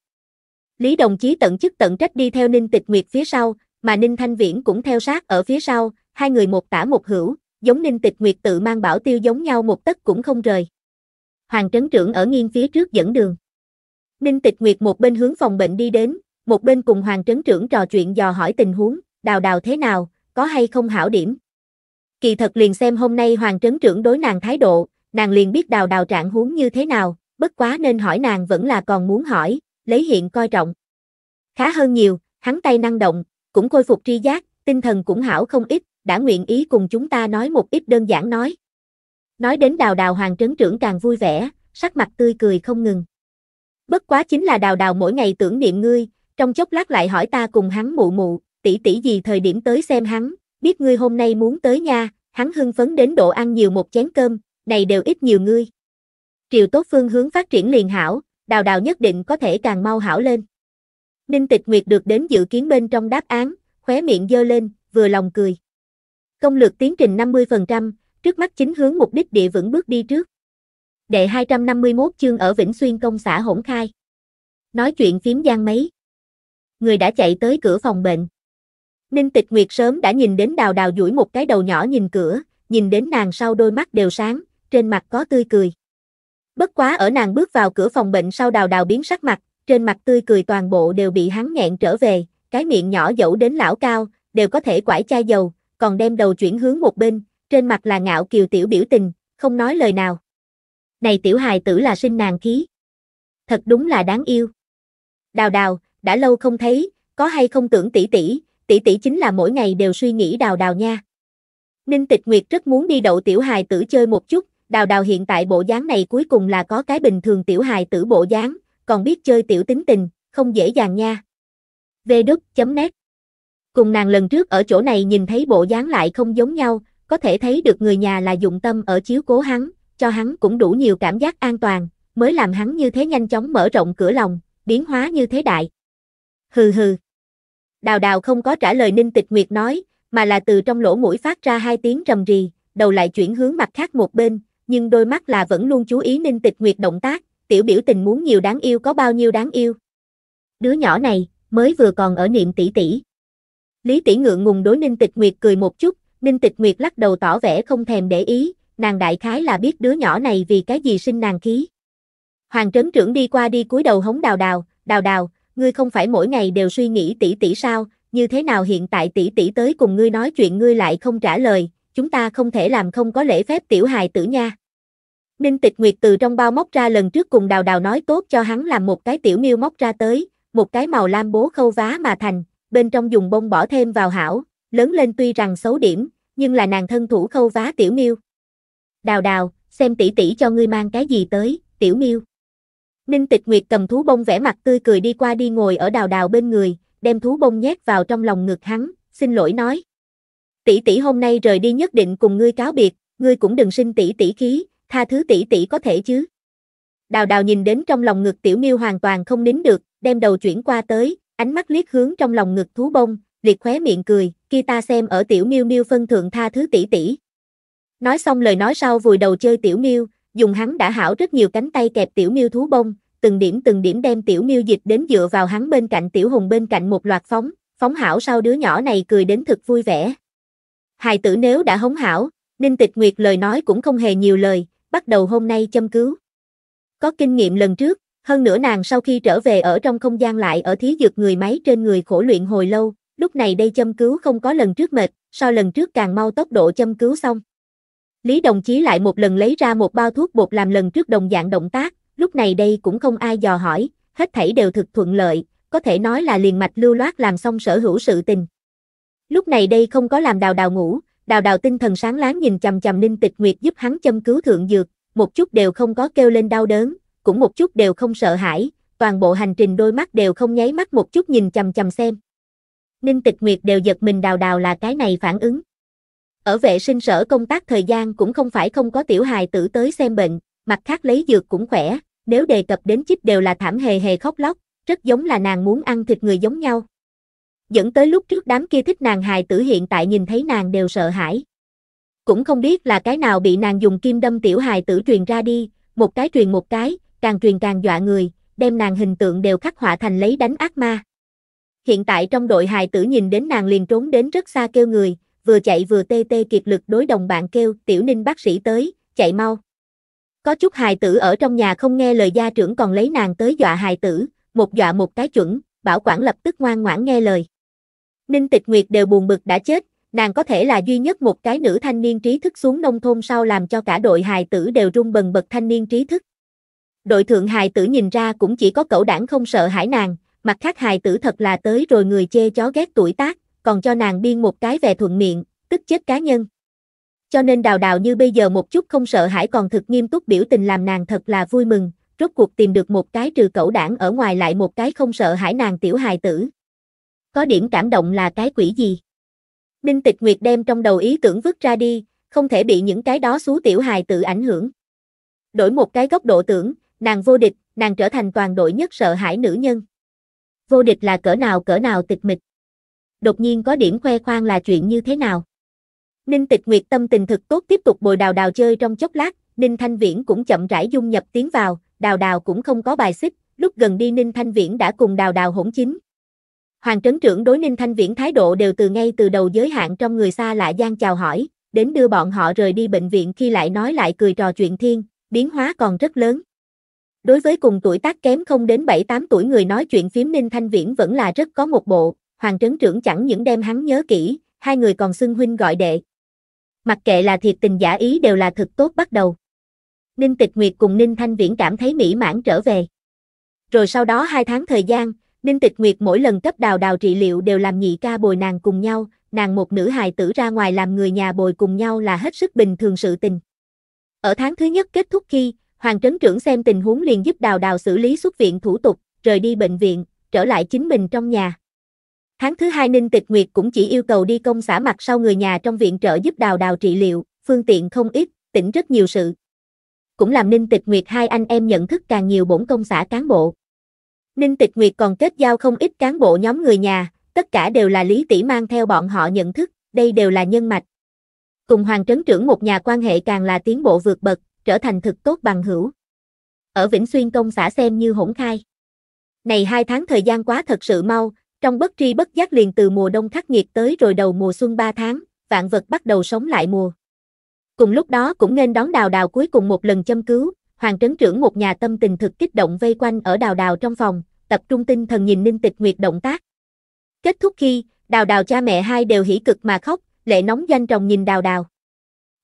Lý đồng chí tận chức tận trách đi theo Ninh Tịch Nguyệt phía sau, mà Ninh Thanh Viễn cũng theo sát ở phía sau, hai người một tả một hữu, giống Ninh Tịch Nguyệt tự mang bảo tiêu giống nhau một tấc cũng không rời. Hoàng trấn trưởng ở nghiêng phía trước dẫn đường. Ninh Tịch Nguyệt một bên hướng phòng bệnh đi đến, một bên cùng Hoàng Trấn Trưởng trò chuyện dò hỏi tình huống, đào đào thế nào, có hay không hảo điểm. Kỳ thật liền xem hôm nay Hoàng Trấn Trưởng đối nàng thái độ, nàng liền biết đào đào trạng huống như thế nào, bất quá nên hỏi nàng vẫn là còn muốn hỏi, lấy hiện coi trọng. Khá hơn nhiều, hắn tay năng động, cũng khôi phục tri giác, tinh thần cũng hảo không ít, đã nguyện ý cùng chúng ta nói một ít đơn giản nói. Nói đến đào đào Hoàng Trấn Trưởng càng vui vẻ, sắc mặt tươi cười không ngừng. Bất quá chính là đào đào mỗi ngày tưởng niệm ngươi, trong chốc lát lại hỏi ta cùng hắn mụ mụ, tỷ tỷ gì thời điểm tới xem hắn, biết ngươi hôm nay muốn tới nha, hắn hưng phấn đến độ ăn nhiều một chén cơm, này đều ít nhiều ngươi. Triều Tốt Phương hướng phát triển liền hảo, đào đào nhất định có thể càng mau hảo lên. Ninh Tịch Nguyệt được đến dự kiến bên trong đáp án, khóe miệng dơ lên, vừa lòng cười. Công lược tiến trình 50%, trước mắt chính hướng mục đích địa vững bước đi trước. Đệ 251 chương ở Vĩnh Xuyên công xã hỗn khai. Nói chuyện phím gian mấy người đã chạy tới cửa phòng bệnh. Ninh Tịch Nguyệt sớm đã nhìn đến Đào Đào duỗi một cái đầu nhỏ nhìn cửa, nhìn đến nàng sau đôi mắt đều sáng, trên mặt có tươi cười. Bất quá ở nàng bước vào cửa phòng bệnh sau Đào Đào biến sắc mặt, trên mặt tươi cười toàn bộ đều bị hắn nghẹn trở về, cái miệng nhỏ dẫu đến lão cao, đều có thể quải chai dầu, còn đem đầu chuyển hướng một bên, trên mặt là ngạo kiều tiểu biểu tình, không nói lời nào. Này tiểu hài tử là sinh nàng khí. Thật đúng là đáng yêu. Đào đào, đã lâu không thấy, có hay không tưởng tỷ tỷ, tỷ tỷ chính là mỗi ngày đều suy nghĩ đào đào nha. Ninh Tịch Nguyệt rất muốn đi đậu tiểu hài tử chơi một chút, đào đào hiện tại bộ dáng này cuối cùng là có cái bình thường tiểu hài tử bộ dáng, còn biết chơi tiểu tính tình, không dễ dàng nha. Vđ.net Cùng nàng lần trước ở chỗ này nhìn thấy bộ dáng lại không giống nhau, có thể thấy được người nhà là dụng tâm ở chiếu cố hắn, cho hắn cũng đủ nhiều cảm giác an toàn, mới làm hắn như thế nhanh chóng mở rộng cửa lòng, biến hóa như thế đại. Hừ hừ. Đào đào không có trả lời Ninh Tịch Nguyệt nói, mà là từ trong lỗ mũi phát ra hai tiếng rầm rì, đầu lại chuyển hướng mặt khác một bên, nhưng đôi mắt là vẫn luôn chú ý Ninh Tịch Nguyệt động tác, tiểu biểu tình muốn nhiều đáng yêu có bao nhiêu đáng yêu. Đứa nhỏ này, mới vừa còn ở niệm tỷ tỷ. Lý tỷ ngượng ngùng đối Ninh Tịch Nguyệt cười một chút, Ninh Tịch Nguyệt lắc đầu tỏ vẻ không thèm để ý, nàng đại khái là biết đứa nhỏ này vì cái gì sinh nàng khí. Hoàng trấn trưởng đi qua đi cúi đầu hống đào đào, đào đào, ngươi không phải mỗi ngày đều suy nghĩ tỷ tỷ sao, như thế nào hiện tại tỷ tỷ tới cùng ngươi nói chuyện ngươi lại không trả lời, chúng ta không thể làm không có lễ phép tiểu hài tử nha. Ninh Tịch Nguyệt từ trong bao móc ra lần trước cùng Đào Đào nói tốt cho hắn làm một cái tiểu miêu móc ra tới, một cái màu lam bố khâu vá mà thành, bên trong dùng bông bỏ thêm vào hảo, lớn lên tuy rằng xấu điểm, nhưng là nàng thân thủ khâu vá tiểu miêu. Đào Đào, xem tỷ tỷ cho ngươi mang cái gì tới, tiểu miêu. Ninh Tịch Nguyệt cầm thú bông vẽ mặt tươi cười đi qua đi ngồi ở đào đào bên người, đem thú bông nhét vào trong lòng ngực hắn, xin lỗi nói. Tỷ tỷ hôm nay rời đi nhất định cùng ngươi cáo biệt, ngươi cũng đừng sinh tỷ tỷ khí, tha thứ tỷ tỷ có thể chứ. Đào đào nhìn đến trong lòng ngực tiểu miêu hoàn toàn không nín được, đem đầu chuyển qua tới, ánh mắt liếc hướng trong lòng ngực thú bông, liệt khóe miệng cười, kia ta xem ở tiểu miêu miêu phân thượng tha thứ tỷ tỷ. Nói xong lời nói sau vùi đầu chơi tiểu miêu, dùng hắn đã hảo rất nhiều cánh tay kẹp tiểu miêu thú bông, từng điểm từng điểm đem tiểu miêu dịch đến dựa vào hắn bên cạnh tiểu hùng bên cạnh một loạt phóng, phóng hảo sau đứa nhỏ này cười đến thực vui vẻ. Hài tử nếu đã hống hảo, Ninh Tịch Nguyệt lời nói cũng không hề nhiều lời, bắt đầu hôm nay châm cứu. Có kinh nghiệm lần trước, hơn nữa nàng sau khi trở về ở trong không gian lại ở thí dược người máy trên người khổ luyện hồi lâu, lúc này đây châm cứu không có lần trước mệt, so lần trước càng mau tốc độ châm cứu xong. Lý đồng chí lại một lần lấy ra một bao thuốc bột làm lần trước đồng dạng động tác, lúc này đây cũng không ai dò hỏi, hết thảy đều thực thuận lợi, có thể nói là liền mạch lưu loát làm xong sở hữu sự tình. Lúc này đây không có làm đào đào ngủ, đào đào tinh thần sáng láng nhìn chầm chầm ninh tịch nguyệt giúp hắn châm cứu thượng dược, một chút đều không có kêu lên đau đớn, cũng một chút đều không sợ hãi, toàn bộ hành trình đôi mắt đều không nháy mắt một chút nhìn chầm chầm xem. Ninh tịch nguyệt đều giật mình đào đào là cái này phản ứng. Ở vệ sinh sở công tác thời gian cũng không phải không có tiểu hài tử tới xem bệnh, mặt khác lấy dược cũng khỏe, nếu đề cập đến chích đều là thảm hề hề khóc lóc, rất giống là nàng muốn ăn thịt người giống nhau. Dẫn tới lúc trước đám kia thích nàng hài tử hiện tại nhìn thấy nàng đều sợ hãi. Cũng không biết là cái nào bị nàng dùng kim đâm tiểu hài tử truyền ra đi, một cái truyền một cái, càng truyền càng dọa người, đem nàng hình tượng đều khắc họa thành lấy đánh ác ma. Hiện tại trong đội hài tử nhìn đến nàng liền trốn đến rất xa kêu người, vừa chạy vừa tê tê kiệt lực đối đồng bạn kêu, tiểu ninh bác sĩ tới, chạy mau. Có chút hài tử ở trong nhà không nghe lời gia trưởng còn lấy nàng tới dọa hài tử, một dọa một cái chuẩn, bảo quản lập tức ngoan ngoãn nghe lời. Ninh Tịch Nguyệt đều buồn bực đã chết, nàng có thể là duy nhất một cái nữ thanh niên trí thức xuống nông thôn sau làm cho cả đội hài tử đều rung bần bật thanh niên trí thức. Đội thượng hài tử nhìn ra cũng chỉ có cậu đảng không sợ hãi nàng, mặt khác hài tử thật là tới rồi người chê chó ghét tuổi tác, còn cho nàng biên một cái về thuận miệng, tức chết cá nhân. Cho nên đào đào như bây giờ một chút không sợ hãi còn thực nghiêm túc biểu tình làm nàng thật là vui mừng, rốt cuộc tìm được một cái trừ cẩu đảng ở ngoài lại một cái không sợ hãi nàng tiểu hài tử. Có điểm cảm động là cái quỷ gì? Ninh Tịch Nguyệt đem trong đầu ý tưởng vứt ra đi, không thể bị những cái đó xú tiểu hài tử ảnh hưởng. Đổi một cái góc độ tưởng, nàng vô địch, nàng trở thành toàn đội nhất sợ hãi nữ nhân. Vô địch là cỡ nào cỡ nào tịch mịch đột nhiên có điểm khoe khoang là chuyện như thế nào. Ninh Tịch Nguyệt tâm tình thực tốt tiếp tục bồi đào đào chơi trong chốc lát, Ninh Thanh Viễn cũng chậm rãi dung nhập tiến vào, đào đào cũng không có bài xích, lúc gần đi Ninh Thanh Viễn đã cùng đào đào hỗn chính. Hoàng trấn trưởng đối Ninh Thanh Viễn thái độ đều từ ngay từ đầu giới hạn trong người xa lạ gian chào hỏi, đến đưa bọn họ rời đi bệnh viện khi lại nói lại cười trò chuyện thiên, biến hóa còn rất lớn. Đối với cùng tuổi tác kém không đến 7-8 tuổi người nói chuyện phím Ninh Thanh Viễn vẫn là rất có một bộ, Hoàng trấn trưởng chẳng những đem hắn nhớ kỹ, hai người còn xưng huynh gọi đệ. Mặc kệ là thiệt tình giả ý đều là thực tốt bắt đầu. Ninh Tịch Nguyệt cùng Ninh Thanh Viễn cảm thấy mỹ mãn trở về. Rồi sau đó hai tháng thời gian, Ninh Tịch Nguyệt mỗi lần cấp đào đào trị liệu đều làm nhị ca bồi nàng cùng nhau, nàng một nữ hài tử ra ngoài làm người nhà bồi cùng nhau là hết sức bình thường sự tình. Ở tháng thứ nhất kết thúc khi, Hoàng Trấn Trưởng xem tình huống liền giúp đào đào xử lý xuất viện thủ tục, rời đi bệnh viện, trở lại chính mình trong nhà. Tháng thứ hai Ninh Tịch Nguyệt cũng chỉ yêu cầu đi công xã mặt sau người nhà trong viện trợ giúp đào đào trị liệu, phương tiện không ít, tỉnh rất nhiều sự. Cũng làm Ninh Tịch Nguyệt hai anh em nhận thức càng nhiều bổn công xã cán bộ. Ninh Tịch Nguyệt còn kết giao không ít cán bộ nhóm người nhà, tất cả đều là Lý Tỷ mang theo bọn họ nhận thức, đây đều là nhân mạch. Cùng Hoàng Trấn Trưởng một nhà quan hệ càng là tiến bộ vượt bậc, trở thành thực tốt bằng hữu. Ở Vĩnh Xuyên công xã xem như hỗn khai. Này hai tháng thời gian quá thật sự mau, trong bất tri bất giác liền từ mùa đông khắc nghiệt tới rồi đầu mùa xuân 3 tháng, vạn vật bắt đầu sống lại mùa. Cùng lúc đó cũng nên đón đào đào cuối cùng một lần châm cứu, Hoàng Trấn Trưởng một nhà tâm tình thực kích động vây quanh ở đào đào trong phòng, tập trung tinh thần nhìn Ninh Tịch Nguyệt động tác. Kết thúc khi, đào đào cha mẹ hai đều hỉ cực mà khóc, lệ nóng danh trồng nhìn đào đào.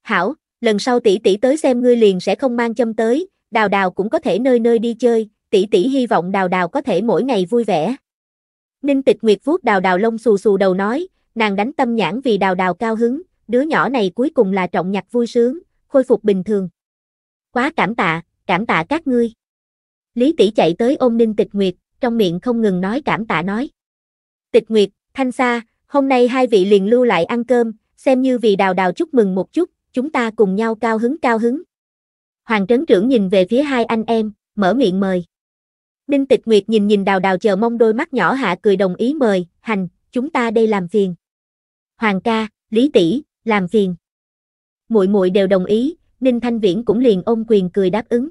Hảo, lần sau tỷ tỷ tới xem ngươi liền sẽ không mang châm tới, đào đào cũng có thể nơi nơi đi chơi, tỷ tỷ hy vọng đào đào có thể mỗi ngày vui vẻ. Ninh Tịch Nguyệt vuốt đào đào lông xù xù đầu nói, nàng đánh tâm nhãn vì đào đào cao hứng, đứa nhỏ này cuối cùng là trọng nhặt vui sướng, khôi phục bình thường. Quá cảm tạ, cảm tạ các ngươi. Lý Tỷ chạy tới ôm Ninh Tịch Nguyệt, trong miệng không ngừng nói cảm tạ nói. Tịch Nguyệt, Thanh Sa, hôm nay hai vị liền lưu lại ăn cơm, xem như vì đào đào chúc mừng một chút, chúng ta cùng nhau cao hứng cao hứng. Hoàng trấn trưởng nhìn về phía hai anh em, mở miệng mời. Đinh Tịch Nguyệt nhìn nhìn đào đào chờ mong đôi mắt nhỏ hạ cười đồng ý mời, hành, chúng ta đây làm phiền. Hoàng ca, Lý tỷ, làm phiền. Muội muội đều đồng ý, Ninh Thanh Viễn cũng liền ôm quyền cười đáp ứng.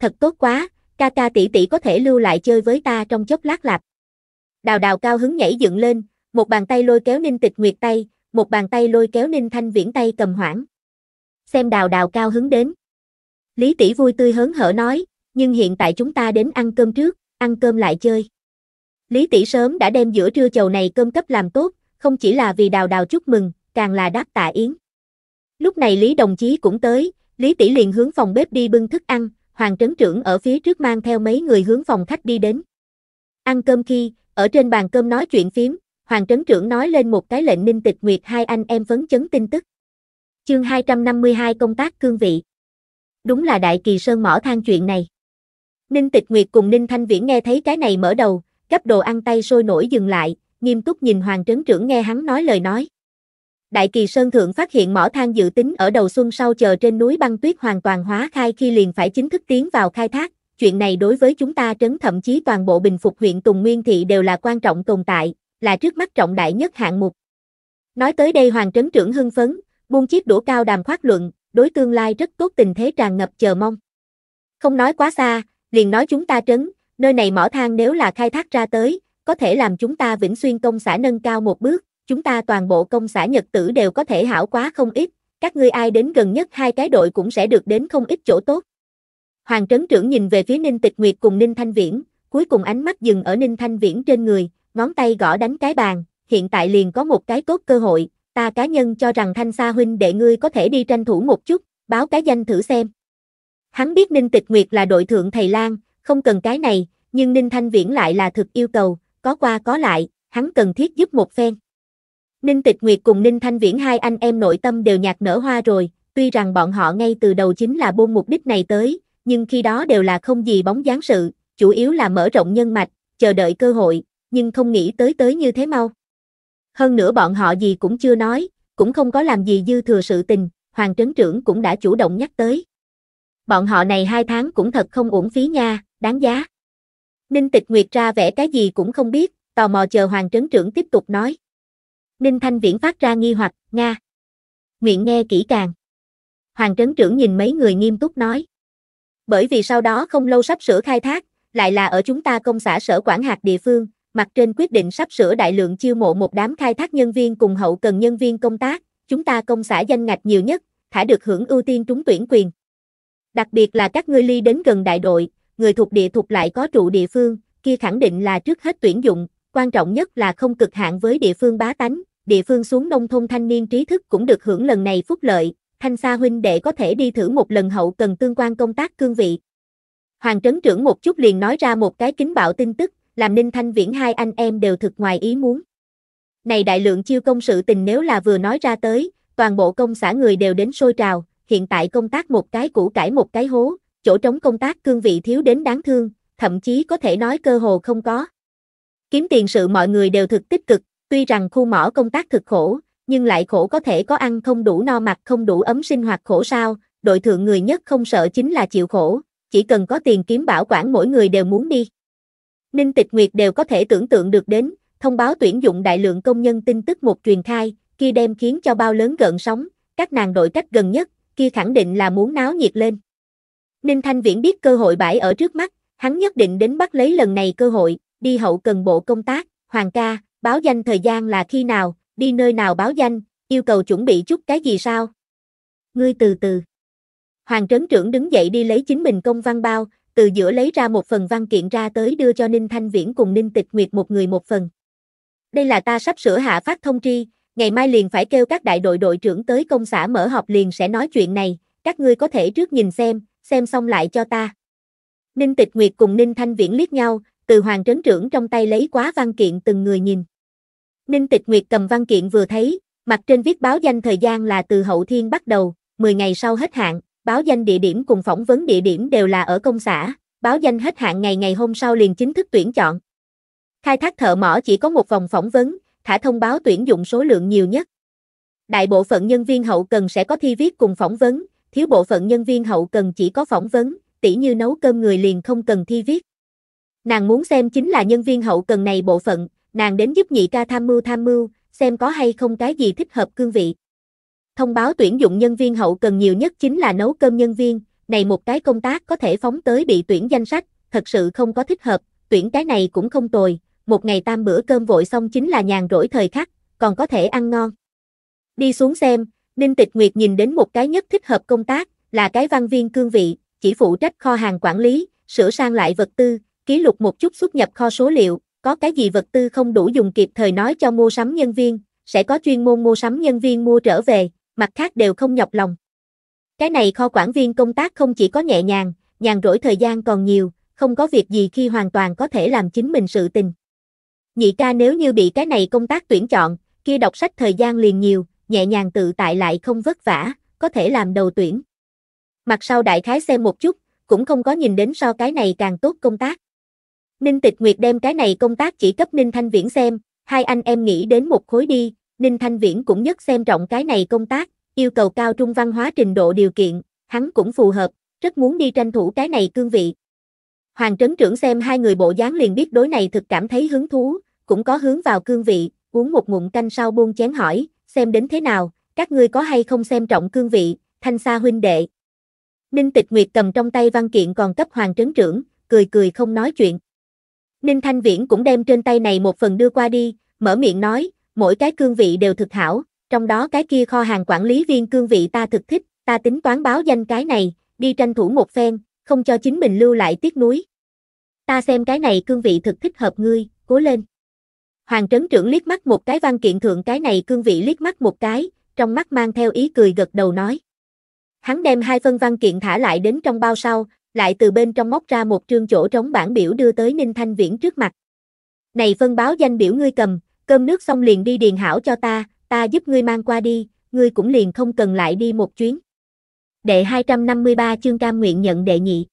Thật tốt quá, ca ca tỷ tỷ có thể lưu lại chơi với ta trong chốc lát lạp. Đào đào cao hứng nhảy dựng lên, một bàn tay lôi kéo Ninh Tịch Nguyệt tay, một bàn tay lôi kéo Ninh Thanh Viễn tay cầm hoảng. Xem đào đào cao hứng đến. Lý tỷ vui tươi hớn hở nói, nhưng hiện tại chúng ta đến ăn cơm trước, ăn cơm lại chơi. Lý tỷ sớm đã đem giữa trưa chầu này cơm cấp làm tốt, không chỉ là vì đào đào chúc mừng, càng là đáp tạ yến. Lúc này Lý đồng chí cũng tới, Lý tỷ liền hướng phòng bếp đi bưng thức ăn, Hoàng trấn trưởng ở phía trước mang theo mấy người hướng phòng khách đi đến. Ăn cơm khi, ở trên bàn cơm nói chuyện phím, Hoàng trấn trưởng nói lên một cái lệnh ninh tịch nguyệt hai anh em phấn chấn tin tức. Chương 252 công tác cương vị. Đúng là đại kỳ sơn mỏ than chuyện này. Ninh Tịch Nguyệt cùng Ninh Thanh Viễn nghe thấy cái này mở đầu, gấp đồ ăn tay sôi nổi dừng lại, nghiêm túc nhìn Hoàng Trấn Trưởng nghe hắn nói lời nói. Đại kỳ Sơn Thượng phát hiện mỏ than dự tính ở đầu xuân sau chờ trên núi băng tuyết hoàn toàn hóa khai khi liền phải chính thức tiến vào khai thác, chuyện này đối với chúng ta trấn thậm chí toàn bộ bình phục huyện Tùng Nguyên Thị đều là quan trọng tồn tại, là trước mắt trọng đại nhất hạng mục. Nói tới đây Hoàng Trấn Trưởng hưng phấn, buông chiếc đũa cao đàm khoát luận, đối tương lai rất tốt tình thế tràn ngập chờ mong. Không nói quá xa, liền nói chúng ta trấn, nơi này mỏ than nếu là khai thác ra tới, có thể làm chúng ta Vĩnh Xuyên công xã nâng cao một bước, chúng ta toàn bộ công xã Nhật Tử đều có thể hảo quá không ít, các ngươi ai đến gần nhất hai cái đội cũng sẽ được đến không ít chỗ tốt. Hoàng trấn trưởng nhìn về phía Ninh Tịch Nguyệt cùng Ninh Thanh Viễn, cuối cùng ánh mắt dừng ở Ninh Thanh Viễn trên người, ngón tay gõ đánh cái bàn, hiện tại liền có một cái tốt cơ hội, ta cá nhân cho rằng Thanh Sa huynh đệ ngươi có thể đi tranh thủ một chút, báo cái danh thử xem. Hắn biết Ninh Tịch Nguyệt là đội thượng thầy Lan, không cần cái này, nhưng Ninh Thanh Viễn lại là thực yêu cầu, có qua có lại, hắn cần thiết giúp một phen. Ninh Tịch Nguyệt cùng Ninh Thanh Viễn hai anh em nội tâm đều nhạt nở hoa rồi, tuy rằng bọn họ ngay từ đầu chính là buôn mục đích này tới, nhưng khi đó đều là không gì bóng dáng sự, chủ yếu là mở rộng nhân mạch, chờ đợi cơ hội, nhưng không nghĩ tới tới như thế mau. Hơn nữa bọn họ gì cũng chưa nói, cũng không có làm gì dư thừa sự tình, Hoàng Trấn Trưởng cũng đã chủ động nhắc tới bọn họ này hai tháng cũng thật không uổng phí nha, đáng giá. Ninh Tịch Nguyệt ra vẻ cái gì cũng không biết, tò mò chờ Hoàng Trấn Trưởng tiếp tục nói. Ninh Thanh Viễn phát ra nghi hoặc, Nga. Nguyện nghe kỹ càng. Hoàng Trấn Trưởng nhìn mấy người nghiêm túc nói. Bởi vì sau đó không lâu sắp sửa khai thác, lại là ở chúng ta công xã sở quản hạt địa phương, mặt trên quyết định sắp sửa đại lượng chiêu mộ một đám khai thác nhân viên cùng hậu cần nhân viên công tác, chúng ta công xã danh ngạch nhiều nhất, thả được hưởng ưu tiên trúng tuyển quyền. Đặc biệt là các ngươi ly đến gần đại đội, người thuộc địa thuộc lại có trụ địa phương, kia khẳng định là trước hết tuyển dụng, quan trọng nhất là không cực hạn với địa phương bá tánh, địa phương xuống nông thôn thanh niên trí thức cũng được hưởng lần này phúc lợi, thanh xa huynh đệ có thể đi thử một lần hậu cần tương quan công tác cương vị. Hoàng trấn trưởng một chút liền nói ra một cái kính bạo tin tức, làm Ninh Thanh Viễn hai anh em đều thực ngoài ý muốn. Này đại lượng chiêu công sự tình nếu là vừa nói ra tới, toàn bộ công xã người đều đến sôi trào, hiện tại công tác một cái củ cải một cái hố, chỗ trống công tác cương vị thiếu đến đáng thương, thậm chí có thể nói cơ hồ không có. Kiếm tiền sự mọi người đều thực tích cực, tuy rằng khu mỏ công tác thực khổ, nhưng lại khổ có thể có ăn không đủ no mặc không đủ ấm sinh hoạt khổ sao, đội thượng người nhất không sợ chính là chịu khổ, chỉ cần có tiền kiếm bảo quản mỗi người đều muốn đi. Ninh Tịch Nguyệt đều có thể tưởng tượng được đến, thông báo tuyển dụng đại lượng công nhân tin tức một truyền khai, khi đem khiến cho bao lớn gợn sóng, các nàng đội cách gần nhất, kia khẳng định là muốn náo nhiệt lên. Ninh Thanh Viễn biết cơ hội bãi ở trước mắt, hắn nhất định đến bắt lấy lần này cơ hội, đi hậu cần bộ công tác, Hoàng ca, báo danh thời gian là khi nào, đi nơi nào báo danh, yêu cầu chuẩn bị chút cái gì sao? Ngươi từ từ. Hoàng trấn trưởng đứng dậy đi lấy chính mình công văn bao, từ giữa lấy ra một phần văn kiện ra tới đưa cho Ninh Thanh Viễn cùng Ninh Tịch Nguyệt một người một phần. Đây là ta sắp sửa hạ phát thông tri, ngày mai liền phải kêu các đại đội đội trưởng tới công xã mở họp liền sẽ nói chuyện này, các ngươi có thể trước nhìn xem, xem xong lại cho ta. Ninh Tịch Nguyệt cùng Ninh Thanh Viễn liếc nhau, từ Hoàng Trấn Trưởng trong tay lấy quá văn kiện từng người nhìn. Ninh Tịch Nguyệt cầm văn kiện vừa thấy, mặt trên viết báo danh thời gian là từ hậu thiên bắt đầu, 10 ngày sau hết hạn, báo danh địa điểm cùng phỏng vấn địa điểm đều là ở công xã, báo danh hết hạn ngày ngày hôm sau liền chính thức tuyển chọn. Khai thác thợ mỏ chỉ có một vòng phỏng vấn, thả thông báo tuyển dụng số lượng nhiều nhất. Đại bộ phận nhân viên hậu cần sẽ có thi viết cùng phỏng vấn, thiếu bộ phận nhân viên hậu cần chỉ có phỏng vấn, tỉ như nấu cơm người liền không cần thi viết. Nàng muốn xem chính là nhân viên hậu cần này bộ phận, nàng đến giúp nhị ca tham mưu tham mưu, xem có hay không cái gì thích hợp cương vị. Thông báo tuyển dụng nhân viên hậu cần nhiều nhất chính là nấu cơm nhân viên, này một cái công tác có thể phóng tới bị tuyển danh sách, thật sự không có thích hợp, tuyển cái này cũng không tồi, một ngày tam bữa cơm vội xong chính là nhàn rỗi thời khắc, còn có thể ăn ngon. Đi xuống xem, Ninh Tịch Nguyệt nhìn đến một cái nhất thích hợp công tác, là cái văn viên cương vị, chỉ phụ trách kho hàng quản lý, sửa sang lại vật tư, ký lục một chút xuất nhập kho số liệu, có cái gì vật tư không đủ dùng kịp thời nói cho mua sắm nhân viên, sẽ có chuyên môn mua sắm nhân viên mua trở về, mặt khác đều không nhọc lòng. Cái này kho quản viên công tác không chỉ có nhẹ nhàng, nhàn rỗi thời gian còn nhiều, không có việc gì khi hoàn toàn có thể làm chính mình sự tình nhị ca nếu như bị cái này công tác tuyển chọn, kia đọc sách thời gian liền nhiều, nhẹ nhàng tự tại lại không vất vả, có thể làm đầu tuyển. Mặt sau đại khái xem một chút, cũng không có nhìn đến so cái này càng tốt công tác. Ninh Tịch Nguyệt đem cái này công tác chỉ cấp Ninh Thanh Viễn xem, hai anh em nghĩ đến một khối đi, Ninh Thanh Viễn cũng nhất xem trọng cái này công tác, yêu cầu cao trung văn hóa trình độ điều kiện, hắn cũng phù hợp, rất muốn đi tranh thủ cái này cương vị. Hoàng trấn trưởng xem hai người bộ dáng liền biết đối này thực cảm thấy hứng thú, cũng có hướng vào cương vị, uống một ngụm canh sau buông chén hỏi, xem đến thế nào, các ngươi có hay không xem trọng cương vị, thanh xa huynh đệ. Ninh Tịch Nguyệt cầm trong tay văn kiện còn cấp hoàng trấn trưởng, cười cười không nói chuyện. Ninh Thanh Viễn cũng đem trên tay này một phần đưa qua đi, mở miệng nói, mỗi cái cương vị đều thực hảo, trong đó cái kia kho hàng quản lý viên cương vị ta thực thích, ta tính toán báo danh cái này, đi tranh thủ một phen, không cho chính mình lưu lại tiếc núi. Ta xem cái này cương vị thực thích hợp ngươi, cố lên. Hoàng trấn trưởng liếc mắt một cái văn kiện thượng cái này cương vị liếc mắt một cái, trong mắt mang theo ý cười gật đầu nói. Hắn đem hai phân văn kiện thả lại đến trong bao sau, lại từ bên trong móc ra một trương chỗ trống bản biểu đưa tới Ninh Thanh Viễn trước mặt. Này phân báo danh biểu ngươi cầm, cơm nước xong liền đi điền hảo cho ta, ta giúp ngươi mang qua đi, ngươi cũng liền không cần lại đi một chuyến. Đệ 253 chương cam nguyện nhận đệ nhị.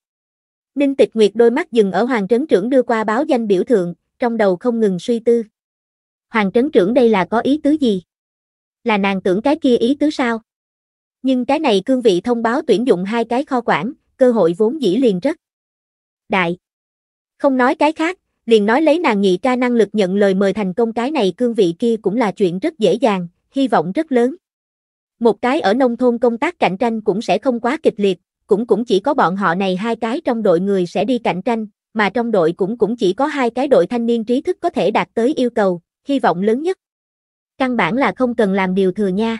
Ninh Tịch Nguyệt đôi mắt dừng ở Hoàng Trấn Trưởng đưa qua báo danh biểu thượng, trong đầu không ngừng suy tư. Hoàng trấn trưởng đây là có ý tứ gì? Là nàng tưởng cái kia ý tứ sao? Nhưng cái này cương vị thông báo tuyển dụng hai cái kho quản, cơ hội vốn dĩ liền rất đại. Không nói cái khác, liền nói lấy nàng nhị ca năng lực nhận lời mời thành công cái này cương vị kia cũng là chuyện rất dễ dàng, hy vọng rất lớn. Một cái ở nông thôn công tác cạnh tranh cũng sẽ không quá kịch liệt, cũng cũng chỉ có bọn họ này hai cái trong đội người sẽ đi cạnh tranh, mà trong đội cũng cũng chỉ có hai cái đội thanh niên trí thức có thể đạt tới yêu cầu, hy vọng lớn nhất. Căn bản là không cần làm điều thừa nha.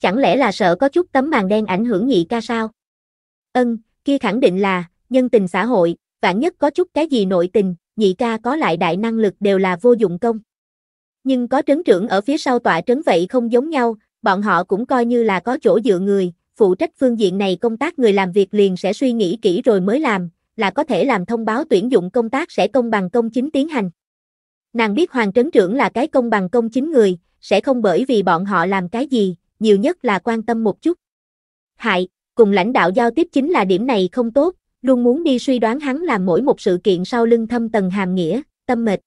Chẳng lẽ là sợ có chút tấm màn đen ảnh hưởng nhị ca sao? Ân, kia khẳng định là, nhân tình xã hội, vạn nhất có chút cái gì nội tình, nhị ca có lại đại năng lực đều là vô dụng công. Nhưng có trấn trưởng ở phía sau tọa trấn vậy không giống nhau, bọn họ cũng coi như là có chỗ dựa người, phụ trách phương diện này công tác người làm việc liền sẽ suy nghĩ kỹ rồi mới làm, là có thể làm thông báo tuyển dụng công tác sẽ công bằng công chính tiến hành. Nàng biết hoàng trấn trưởng là cái công bằng công chính người, sẽ không bởi vì bọn họ làm cái gì, nhiều nhất là quan tâm một chút. Hại, cùng lãnh đạo giao tiếp chính là điểm này không tốt, luôn muốn đi suy đoán hắn làm mỗi một sự kiện sau lưng thâm tầng hàm nghĩa, tâm mệt.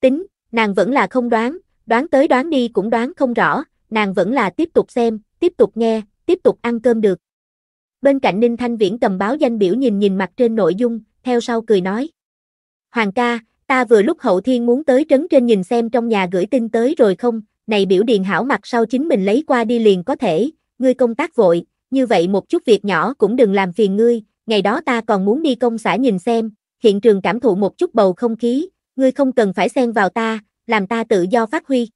Tính, nàng vẫn là không đoán, đoán tới đoán đi cũng đoán không rõ, nàng vẫn là tiếp tục xem, tiếp tục nghe, tiếp tục ăn cơm được. Bên cạnh Ninh Thanh Viễn cầm báo danh biểu nhìn nhìn mặt trên nội dung, theo sau cười nói. Hoàng ca, ta vừa lúc hậu thiên muốn tới trấn trên nhìn xem trong nhà gửi tin tới rồi không, này biểu điền hảo mặt sau chính mình lấy qua đi liền có thể, ngươi công tác vội, như vậy một chút việc nhỏ cũng đừng làm phiền ngươi, ngày đó ta còn muốn đi công xã nhìn xem, hiện trường cảm thụ một chút bầu không khí, ngươi không cần phải xen vào ta, làm ta tự do phát huy.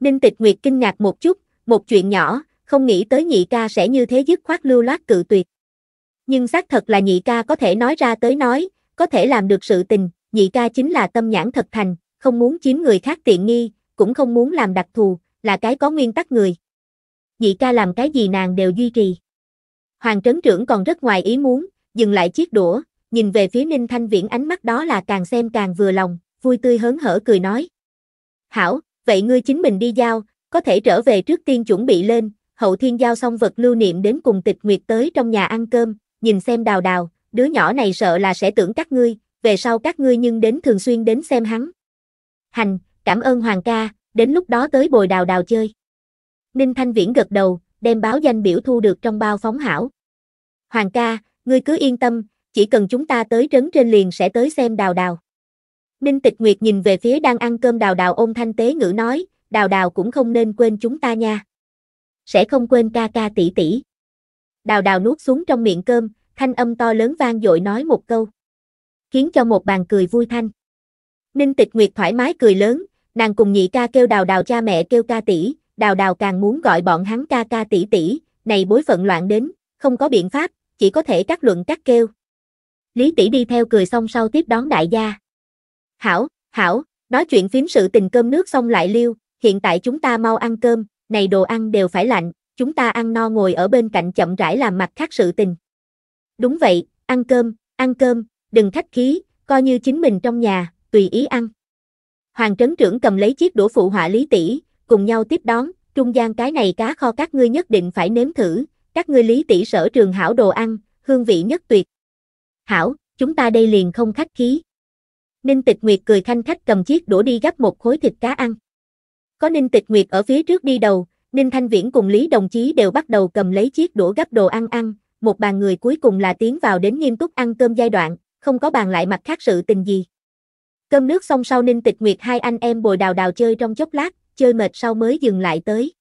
Ninh Tịch Nguyệt kinh ngạc một chút, một chuyện nhỏ, không nghĩ tới nhị ca sẽ như thế dứt khoát lưu loát cự tuyệt. Nhưng xác thật là nhị ca có thể nói ra tới nói, có thể làm được sự tình, nhị ca chính là tâm nhãn thật thành, không muốn chiếm người khác tiện nghi, cũng không muốn làm đặc thù, là cái có nguyên tắc người. Nhị ca làm cái gì nàng đều duy trì. Hoàng trấn trưởng còn rất ngoài ý muốn, dừng lại chiếc đũa, nhìn về phía Ninh Thanh Viễn ánh mắt đó là càng xem càng vừa lòng, vui tươi hớn hở cười nói. Hảo, vậy ngươi chính mình đi giao, có thể trở về trước tiên chuẩn bị lên, hậu thiên giao xong vật lưu niệm đến cùng tịch nguyệt tới trong nhà ăn cơm, nhìn xem đào đào, đứa nhỏ này sợ là sẽ tưởng các ngươi, về sau các ngươi nhưng đến thường xuyên đến xem hắn. Hành, cảm ơn Hoàng ca, đến lúc đó tới bồi đào đào chơi. Ninh Thanh Viễn gật đầu, đem báo danh biểu thu được trong bao phóng hảo. Hoàng ca, ngươi cứ yên tâm, chỉ cần chúng ta tới trấn trên liền sẽ tới xem đào đào. Ninh Tịch Nguyệt nhìn về phía đang ăn cơm đào đào ôm thanh tế ngữ nói, đào đào cũng không nên quên chúng ta nha. Sẽ không quên ca ca tỷ tỷ. Đào đào nuốt xuống trong miệng cơm, thanh âm to lớn vang dội nói một câu khiến cho một bàn cười vui thanh. Ninh Tịch Nguyệt thoải mái cười lớn, nàng cùng nhị ca kêu đào đào cha mẹ kêu ca tỷ, đào đào càng muốn gọi bọn hắn ca ca tỷ tỷ, này bối phận loạn đến, không có biện pháp, chỉ có thể cắt luận cắt kêu. Lý tỷ đi theo cười xong sau tiếp đón đại gia. Hảo, hảo, nói chuyện phím sự tình cơm nước xong lại liêu, hiện tại chúng ta mau ăn cơm, này đồ ăn đều phải lạnh, chúng ta ăn no ngồi ở bên cạnh chậm rãi làm mặt khác sự tình. Đúng vậy, ăn cơm, ăn cơm, đừng khách khí, coi như chính mình trong nhà, tùy ý ăn. Hoàng trấn trưởng cầm lấy chiếc đũa phụ họa lý tỷ, cùng nhau tiếp đón, trung gian cái này cá kho các ngươi nhất định phải nếm thử, các ngươi lý tỷ sở trường hảo đồ ăn, hương vị nhất tuyệt. Hảo, chúng ta đây liền không khách khí. Ninh Tịch Nguyệt cười thanh khách cầm chiếc đũa đi gắp một khối thịt cá ăn. Có Ninh Tịch Nguyệt ở phía trước đi đầu, Ninh Thanh Viễn cùng Lý Đồng Chí đều bắt đầu cầm lấy chiếc đũa gắp đồ ăn ăn, một bàn người cuối cùng là tiến vào đến nghiêm túc ăn cơm giai đoạn, không có bàn lại mặt khác sự tình gì. Cơm nước xong sau Ninh Tịch Nguyệt hai anh em bồi đào đào chơi trong chốc lát, chơi mệt sau mới dừng lại tới.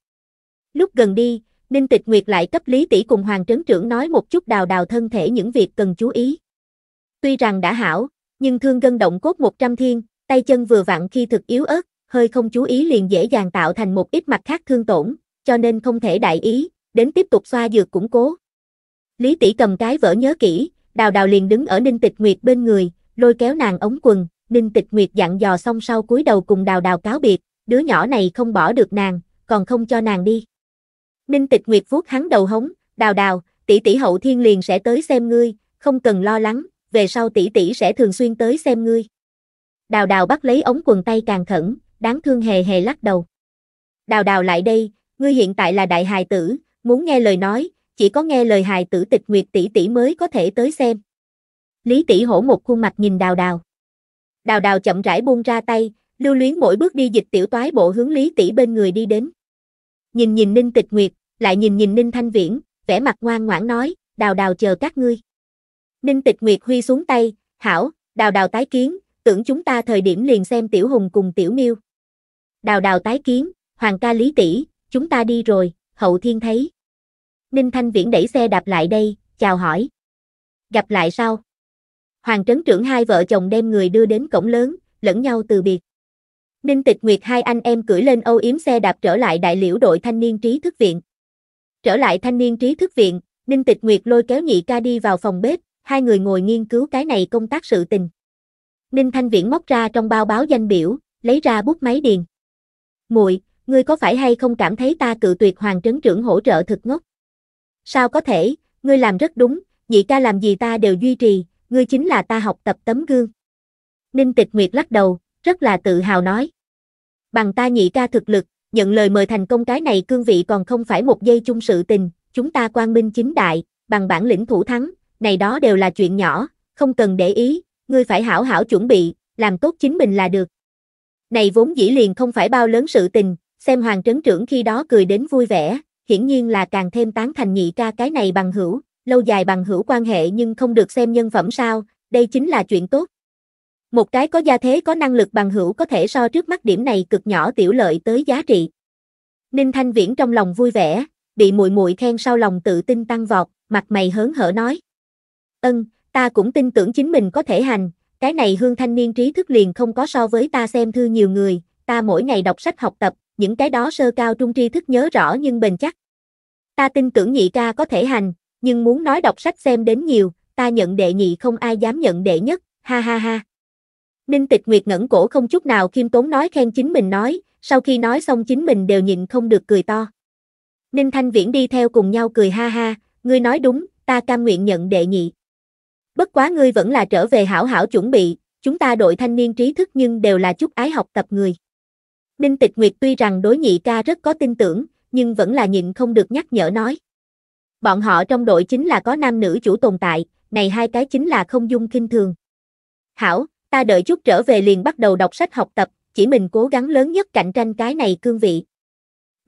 Lúc gần đi, Ninh Tịch Nguyệt lại cấp Lý Tỷ cùng Hoàng Trấn Trưởng nói một chút đào đào thân thể những việc cần chú ý. Tuy rằng đã hảo, nhưng thương gân động cốt 100 thiên, tay chân vừa vặn khi thực yếu ớt, hơi không chú ý liền dễ dàng tạo thành một ít mặt khác thương tổn, cho nên không thể đại ý, đến tiếp tục xoa dược củng cố. Lý Tỷ cầm cái vỡ nhớ kỹ, Đào đào liền đứng ở Ninh Tịch Nguyệt bên người, lôi kéo nàng ống quần, Ninh Tịch Nguyệt dặn dò xong sau cúi đầu cùng đào đào cáo biệt, đứa nhỏ này không bỏ được nàng, còn không cho nàng đi. Ninh Tịch Nguyệt vuốt hắn đầu hống, đào đào, tỷ tỷ hậu thiên liền sẽ tới xem ngươi, không cần lo lắng, về sau tỷ tỷ sẽ thường xuyên tới xem ngươi. Đào đào bắt lấy ống quần tay càng khẩn, đáng thương hề hề lắc đầu. Đào đào lại đây, ngươi hiện tại là đại hài tử, muốn nghe lời nói, chỉ có nghe lời hài tử tịch nguyệt tỷ tỷ mới có thể tới xem. Lý tỷ hổ một khuôn mặt nhìn đào đào. Đào đào chậm rãi buông ra tay, lưu luyến mỗi bước đi dịch tiểu toái bộ hướng Lý tỷ bên người đi đến. Nhìn nhìn Ninh tịch nguyệt, lại nhìn nhìn Ninh thanh viễn, vẻ mặt ngoan ngoãn nói, đào đào chờ các ngươi. Ninh tịch nguyệt huy xuống tay, hảo, đào đào tái kiến, tưởng chúng ta thời điểm liền xem tiểu hùng cùng tiểu miêu. Đào đào tái kiến, hoàng ca lý tỷ, chúng ta đi rồi, hậu thiên thấy. Ninh Thanh Viễn đẩy xe đạp lại đây, chào hỏi. Gặp lại sau. Hoàng trấn trưởng hai vợ chồng đem người đưa đến cổng lớn, lẫn nhau từ biệt. Ninh Tịch Nguyệt hai anh em cưỡi lên âu yếm xe đạp trở lại đại liễu đội thanh niên trí thức viện. Trở lại thanh niên trí thức viện, Ninh Tịch Nguyệt lôi kéo nhị ca đi vào phòng bếp, hai người ngồi nghiên cứu cái này công tác sự tình. Ninh Thanh Viễn móc ra trong bao báo danh biểu, lấy ra bút máy điền. Muội, ngươi có phải hay không cảm thấy ta cự tuyệt hoàng trấn trưởng hỗ trợ thực ngốc? Sao có thể, ngươi làm rất đúng, nhị ca làm gì ta đều duy trì, ngươi chính là ta học tập tấm gương. Ninh Tịch Nguyệt lắc đầu, rất là tự hào nói. Bằng ta nhị ca thực lực, nhận lời mời thành công cái này cương vị còn không phải một giây chung sự tình, chúng ta quang minh chính đại, bằng bản lĩnh thủ thắng, này đó đều là chuyện nhỏ, không cần để ý, ngươi phải hảo hảo chuẩn bị, làm tốt chính mình là được. Này vốn dĩ liền không phải bao lớn sự tình, xem hoàng trấn trưởng khi đó cười đến vui vẻ, hiển nhiên là càng thêm tán thành nhị ca cái này bằng hữu, lâu dài bằng hữu quan hệ nhưng không được xem nhân phẩm sao, đây chính là chuyện tốt. Một cái có gia thế có năng lực bằng hữu có thể so trước mắt điểm này cực nhỏ tiểu lợi tới giá trị. Ninh Thanh Viễn trong lòng vui vẻ, bị mùi mùi khen sau lòng tự tin tăng vọt, mặt mày hớn hở nói: "Ân, ta cũng tin tưởng chính mình có thể hành, cái này hương thanh niên trí thức liền không có so với ta xem thư nhiều người, ta mỗi ngày đọc sách học tập, những cái đó sơ cao trung tri thức nhớ rõ nhưng bền chắc. Ta tin tưởng nhị ca có thể hành, nhưng muốn nói đọc sách xem đến nhiều, ta nhận đệ nhị không ai dám nhận đệ nhất, ha ha ha. Ninh Tịch Nguyệt ngẩn cổ không chút nào khiêm tốn nói khen chính mình nói, sau khi nói xong chính mình đều nhịn không được cười to. Ninh Thanh Viễn đi theo cùng nhau cười ha ha, ngươi nói đúng, ta cam nguyện nhận đệ nhị. Bất quá ngươi vẫn là trở về hảo hảo chuẩn bị, chúng ta đội thanh niên trí thức nhưng đều là chút ái học tập người. Đinh Tịch Nguyệt tuy rằng đối nhị ca rất có tin tưởng, nhưng vẫn là nhịn không được nhắc nhở nói. Bọn họ trong đội chính là có nam nữ chủ tồn tại, này hai cái chính là không dung kinh thường. Hảo, ta đợi chút trở về liền bắt đầu đọc sách học tập, chỉ mình cố gắng lớn nhất cạnh tranh cái này cương vị.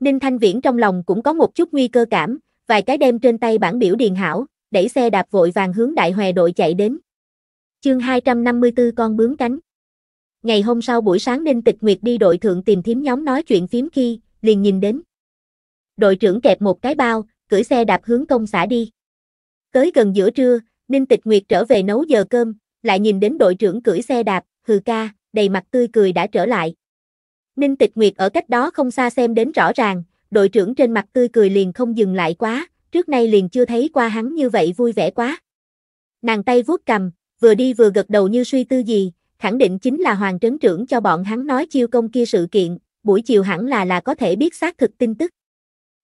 Ninh Thanh Viễn trong lòng cũng có một chút nguy cơ cảm, vài cái đem trên tay bản biểu điền hảo, đẩy xe đạp vội vàng hướng đại hòe đội chạy đến. Chương 254 con bướm cánh ngày hôm sau buổi sáng Ninh Tịch Nguyệt đi đội thượng tìm thím nhóm nói chuyện phiếm khi, liền nhìn đến. Đội trưởng kẹp một cái bao, cưỡi xe đạp hướng công xã đi. Tới gần giữa trưa, Ninh Tịch Nguyệt trở về nấu giờ cơm, lại nhìn đến đội trưởng cưỡi xe đạp, hừ ca, đầy mặt tươi cười đã trở lại. Ninh Tịch Nguyệt ở cách đó không xa xem đến rõ ràng, đội trưởng trên mặt tươi cười liền không dừng lại quá, trước nay liền chưa thấy qua hắn như vậy vui vẻ quá. Nàng tay vuốt cầm, vừa đi vừa gật đầu như suy tư gì, khẳng định chính là hoàng trấn trưởng cho bọn hắn nói chiêu công kia sự kiện, buổi chiều hẳn là là có thể biết xác thực tin tức.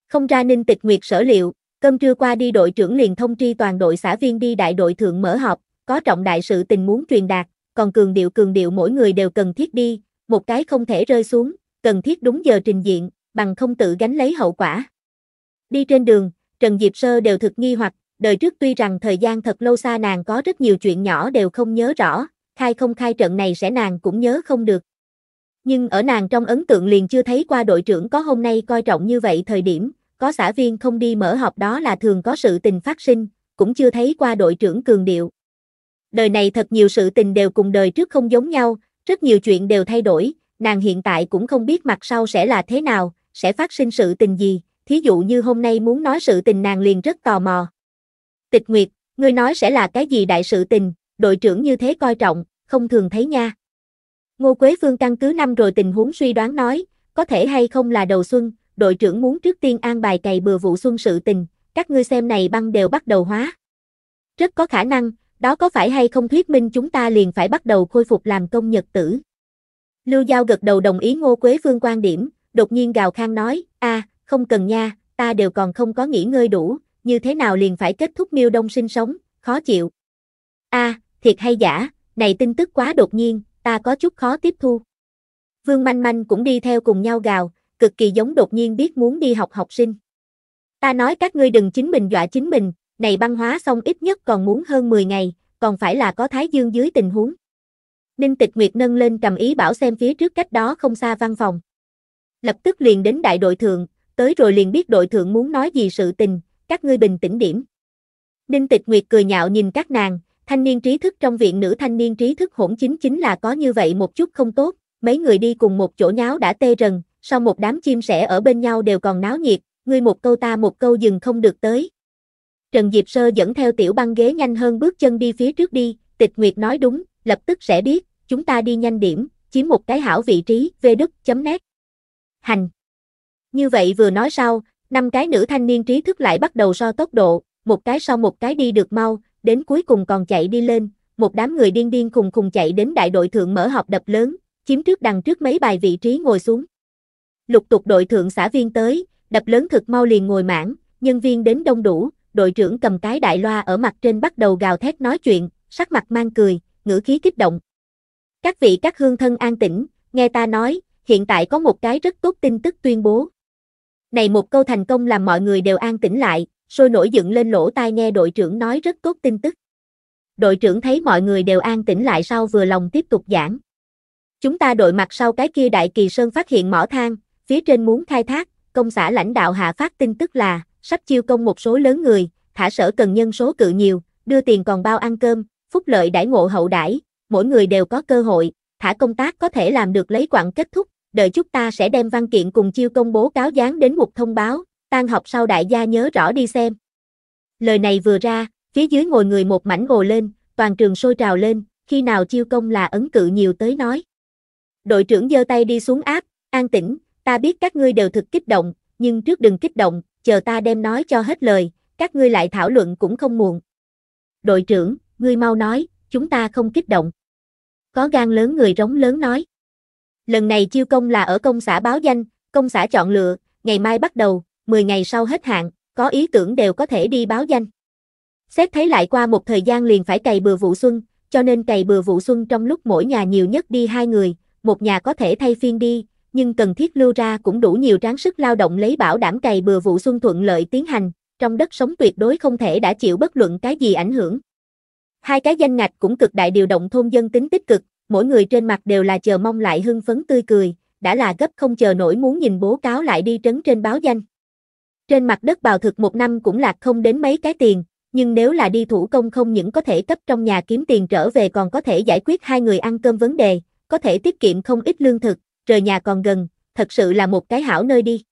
Không ra ninh tịch nguyệt sở liệu, cơm trưa qua đi đội trưởng liền thông tri toàn đội xã viên đi đại đội thượng mở họp, có trọng đại sự tình muốn truyền đạt, còn cường điệu cường điệu mỗi người đều cần thiết đi, một cái không thể rơi xuống, cần thiết đúng giờ trình diện, bằng không tự gánh lấy hậu quả. Đi trên đường, Trần Diệp Sơ đều thực nghi hoặc, đời trước tuy rằng thời gian thật lâu xa nàng có rất nhiều chuyện nhỏ đều không nhớ rõ, khai không khai trận này sẽ nàng cũng nhớ không được. Nhưng ở nàng trong ấn tượng liền chưa thấy qua đội trưởng có hôm nay coi trọng như vậy thời điểm, có xã viên không đi mở họp đó là thường có sự tình phát sinh, cũng chưa thấy qua đội trưởng cường điệu. Đời này thật nhiều sự tình đều cùng đời trước không giống nhau, rất nhiều chuyện đều thay đổi, nàng hiện tại cũng không biết mặt sau sẽ là thế nào, sẽ phát sinh sự tình gì, thí dụ như hôm nay muốn nói sự tình nàng liền rất tò mò. Tịch Nguyệt, ngươi nói sẽ là cái gì đại sự tình, đội trưởng như thế coi trọng, không thường thấy nha. Ngô Quế Phương căn cứ năm rồi tình huống suy đoán nói, có thể hay không là đầu xuân, đội trưởng muốn trước tiên an bài cày bừa vụ xuân sự tình, các ngươi xem này băng đều bắt đầu hóa. Rất có khả năng, đó có phải hay không thuyết minh chúng ta liền phải bắt đầu khôi phục làm công nhật tử. Lưu Giao gật đầu đồng ý Ngô Quế Phương quan điểm, đột nhiên gào khang nói, a, không cần nha, ta đều còn không có nghỉ ngơi đủ, như thế nào liền phải kết thúc miêu đông sinh sống, khó chịu. a, thiệt hay giả, này tin tức quá đột nhiên, ta có chút khó tiếp thu. Vương Manh Manh cũng đi theo cùng nhau gào, cực kỳ giống đột nhiên biết muốn đi học học sinh. Ta nói các ngươi đừng chính mình dọa chính mình, này băng hóa xong ít nhất còn muốn hơn 10 ngày, còn phải là có Thái Dương dưới tình huống. Ninh Tịch Nguyệt nâng lên cầm ý bảo xem phía trước cách đó không xa văn phòng. Lập tức liền đến đại đội thượng, tới rồi liền biết đội thượng muốn nói gì sự tình, các ngươi bình tĩnh điểm. Ninh Tịch Nguyệt cười nhạo nhìn các nàng, Thanh niên trí thức trong viện nữ thanh niên trí thức hỗn chính chính là có như vậy một chút không tốt, mấy người đi cùng một chỗ nháo đã tê rần, sau một đám chim sẻ ở bên nhau đều còn náo nhiệt, ngươi một câu ta một câu dừng không được tới. Trần Diệp Sơ dẫn theo tiểu băng ghế nhanh hơn bước chân đi phía trước đi, tịch nguyệt nói đúng, lập tức sẽ biết, chúng ta đi nhanh điểm, chiếm một cái hảo vị trí, vê đức, chấm nét. Hành. Như vậy vừa nói sau, năm cái nữ thanh niên trí thức lại bắt đầu so tốc độ, một cái sau một cái đi được mau, đến cuối cùng còn chạy đi lên, một đám người điên điên khùng khùng chạy đến đại đội thượng mở họp đập lớn, chiếm trước đằng trước mấy bài vị trí ngồi xuống. Lục tục đội thượng xã viên tới, đập lớn thực mau liền ngồi mãn, nhân viên đến đông đủ, đội trưởng cầm cái đại loa ở mặt trên bắt đầu gào thét nói chuyện, sắc mặt mang cười, ngữ khí kích động. Các vị các hương thân an tĩnh, nghe ta nói, hiện tại có một cái rất tốt tin tức tuyên bố. Này một câu thành công làm mọi người đều an tĩnh lại, sôi nổi dựng lên lỗ tai nghe đội trưởng nói rất tốt tin tức. Đội trưởng thấy mọi người đều an tĩnh lại sau vừa lòng tiếp tục giảng. Chúng ta đội mặt sau cái kia đại kỳ sơn phát hiện mỏ than, phía trên muốn khai thác, công xã lãnh đạo hạ phát tin tức là, sắp chiêu công một số lớn người, thả sở cần nhân số cự nhiều, đưa tiền còn bao ăn cơm, phúc lợi đãi ngộ hậu đãi, mỗi người đều có cơ hội, thả công tác có thể làm được lấy quặng kết thúc, đợi chúng ta sẽ đem văn kiện cùng chiêu công bố cáo dán đến một thông báo, tan học sau đại gia nhớ rõ đi xem. Lời này vừa ra, phía dưới ngồi người một mảnh gồ lên, toàn trường sôi trào lên, khi nào chiêu công là ấn cự nhiều tới nói. Đội trưởng giơ tay đi xuống áp, an tĩnh, ta biết các ngươi đều thực kích động, nhưng trước đừng kích động, chờ ta đem nói cho hết lời, các ngươi lại thảo luận cũng không muộn. Đội trưởng, ngươi mau nói, chúng ta không kích động. Có gan lớn người rống lớn nói. Lần này chiêu công là ở công xã báo danh, công xã chọn lựa, ngày mai bắt đầu, 10 ngày sau hết hạn, có ý tưởng đều có thể đi báo danh. Xét thấy lại qua một thời gian liền phải cày bừa vụ xuân, cho nên cày bừa vụ xuân trong lúc mỗi nhà nhiều nhất đi hai người, một nhà có thể thay phiên đi, nhưng cần thiết lưu ra cũng đủ nhiều tráng sức lao động lấy bảo đảm cày bừa vụ xuân thuận lợi tiến hành, trong đất sống tuyệt đối không thể đã chịu bất luận cái gì ảnh hưởng. Hai cái danh ngạch cũng cực đại điều động thôn dân tính tích cực, mỗi người trên mặt đều là chờ mong lại hưng phấn tươi cười, đã là gấp không chờ nổi muốn nhìn bố cáo lại đi trấn trên báo danh. Trên mặt đất bào thực một năm cũng lạc không đến mấy cái tiền, nhưng nếu là đi thủ công không những có thể cấp trong nhà kiếm tiền trở về còn có thể giải quyết hai người ăn cơm vấn đề, có thể tiết kiệm không ít lương thực, rời nhà còn gần, thật sự là một cái hảo nơi đi.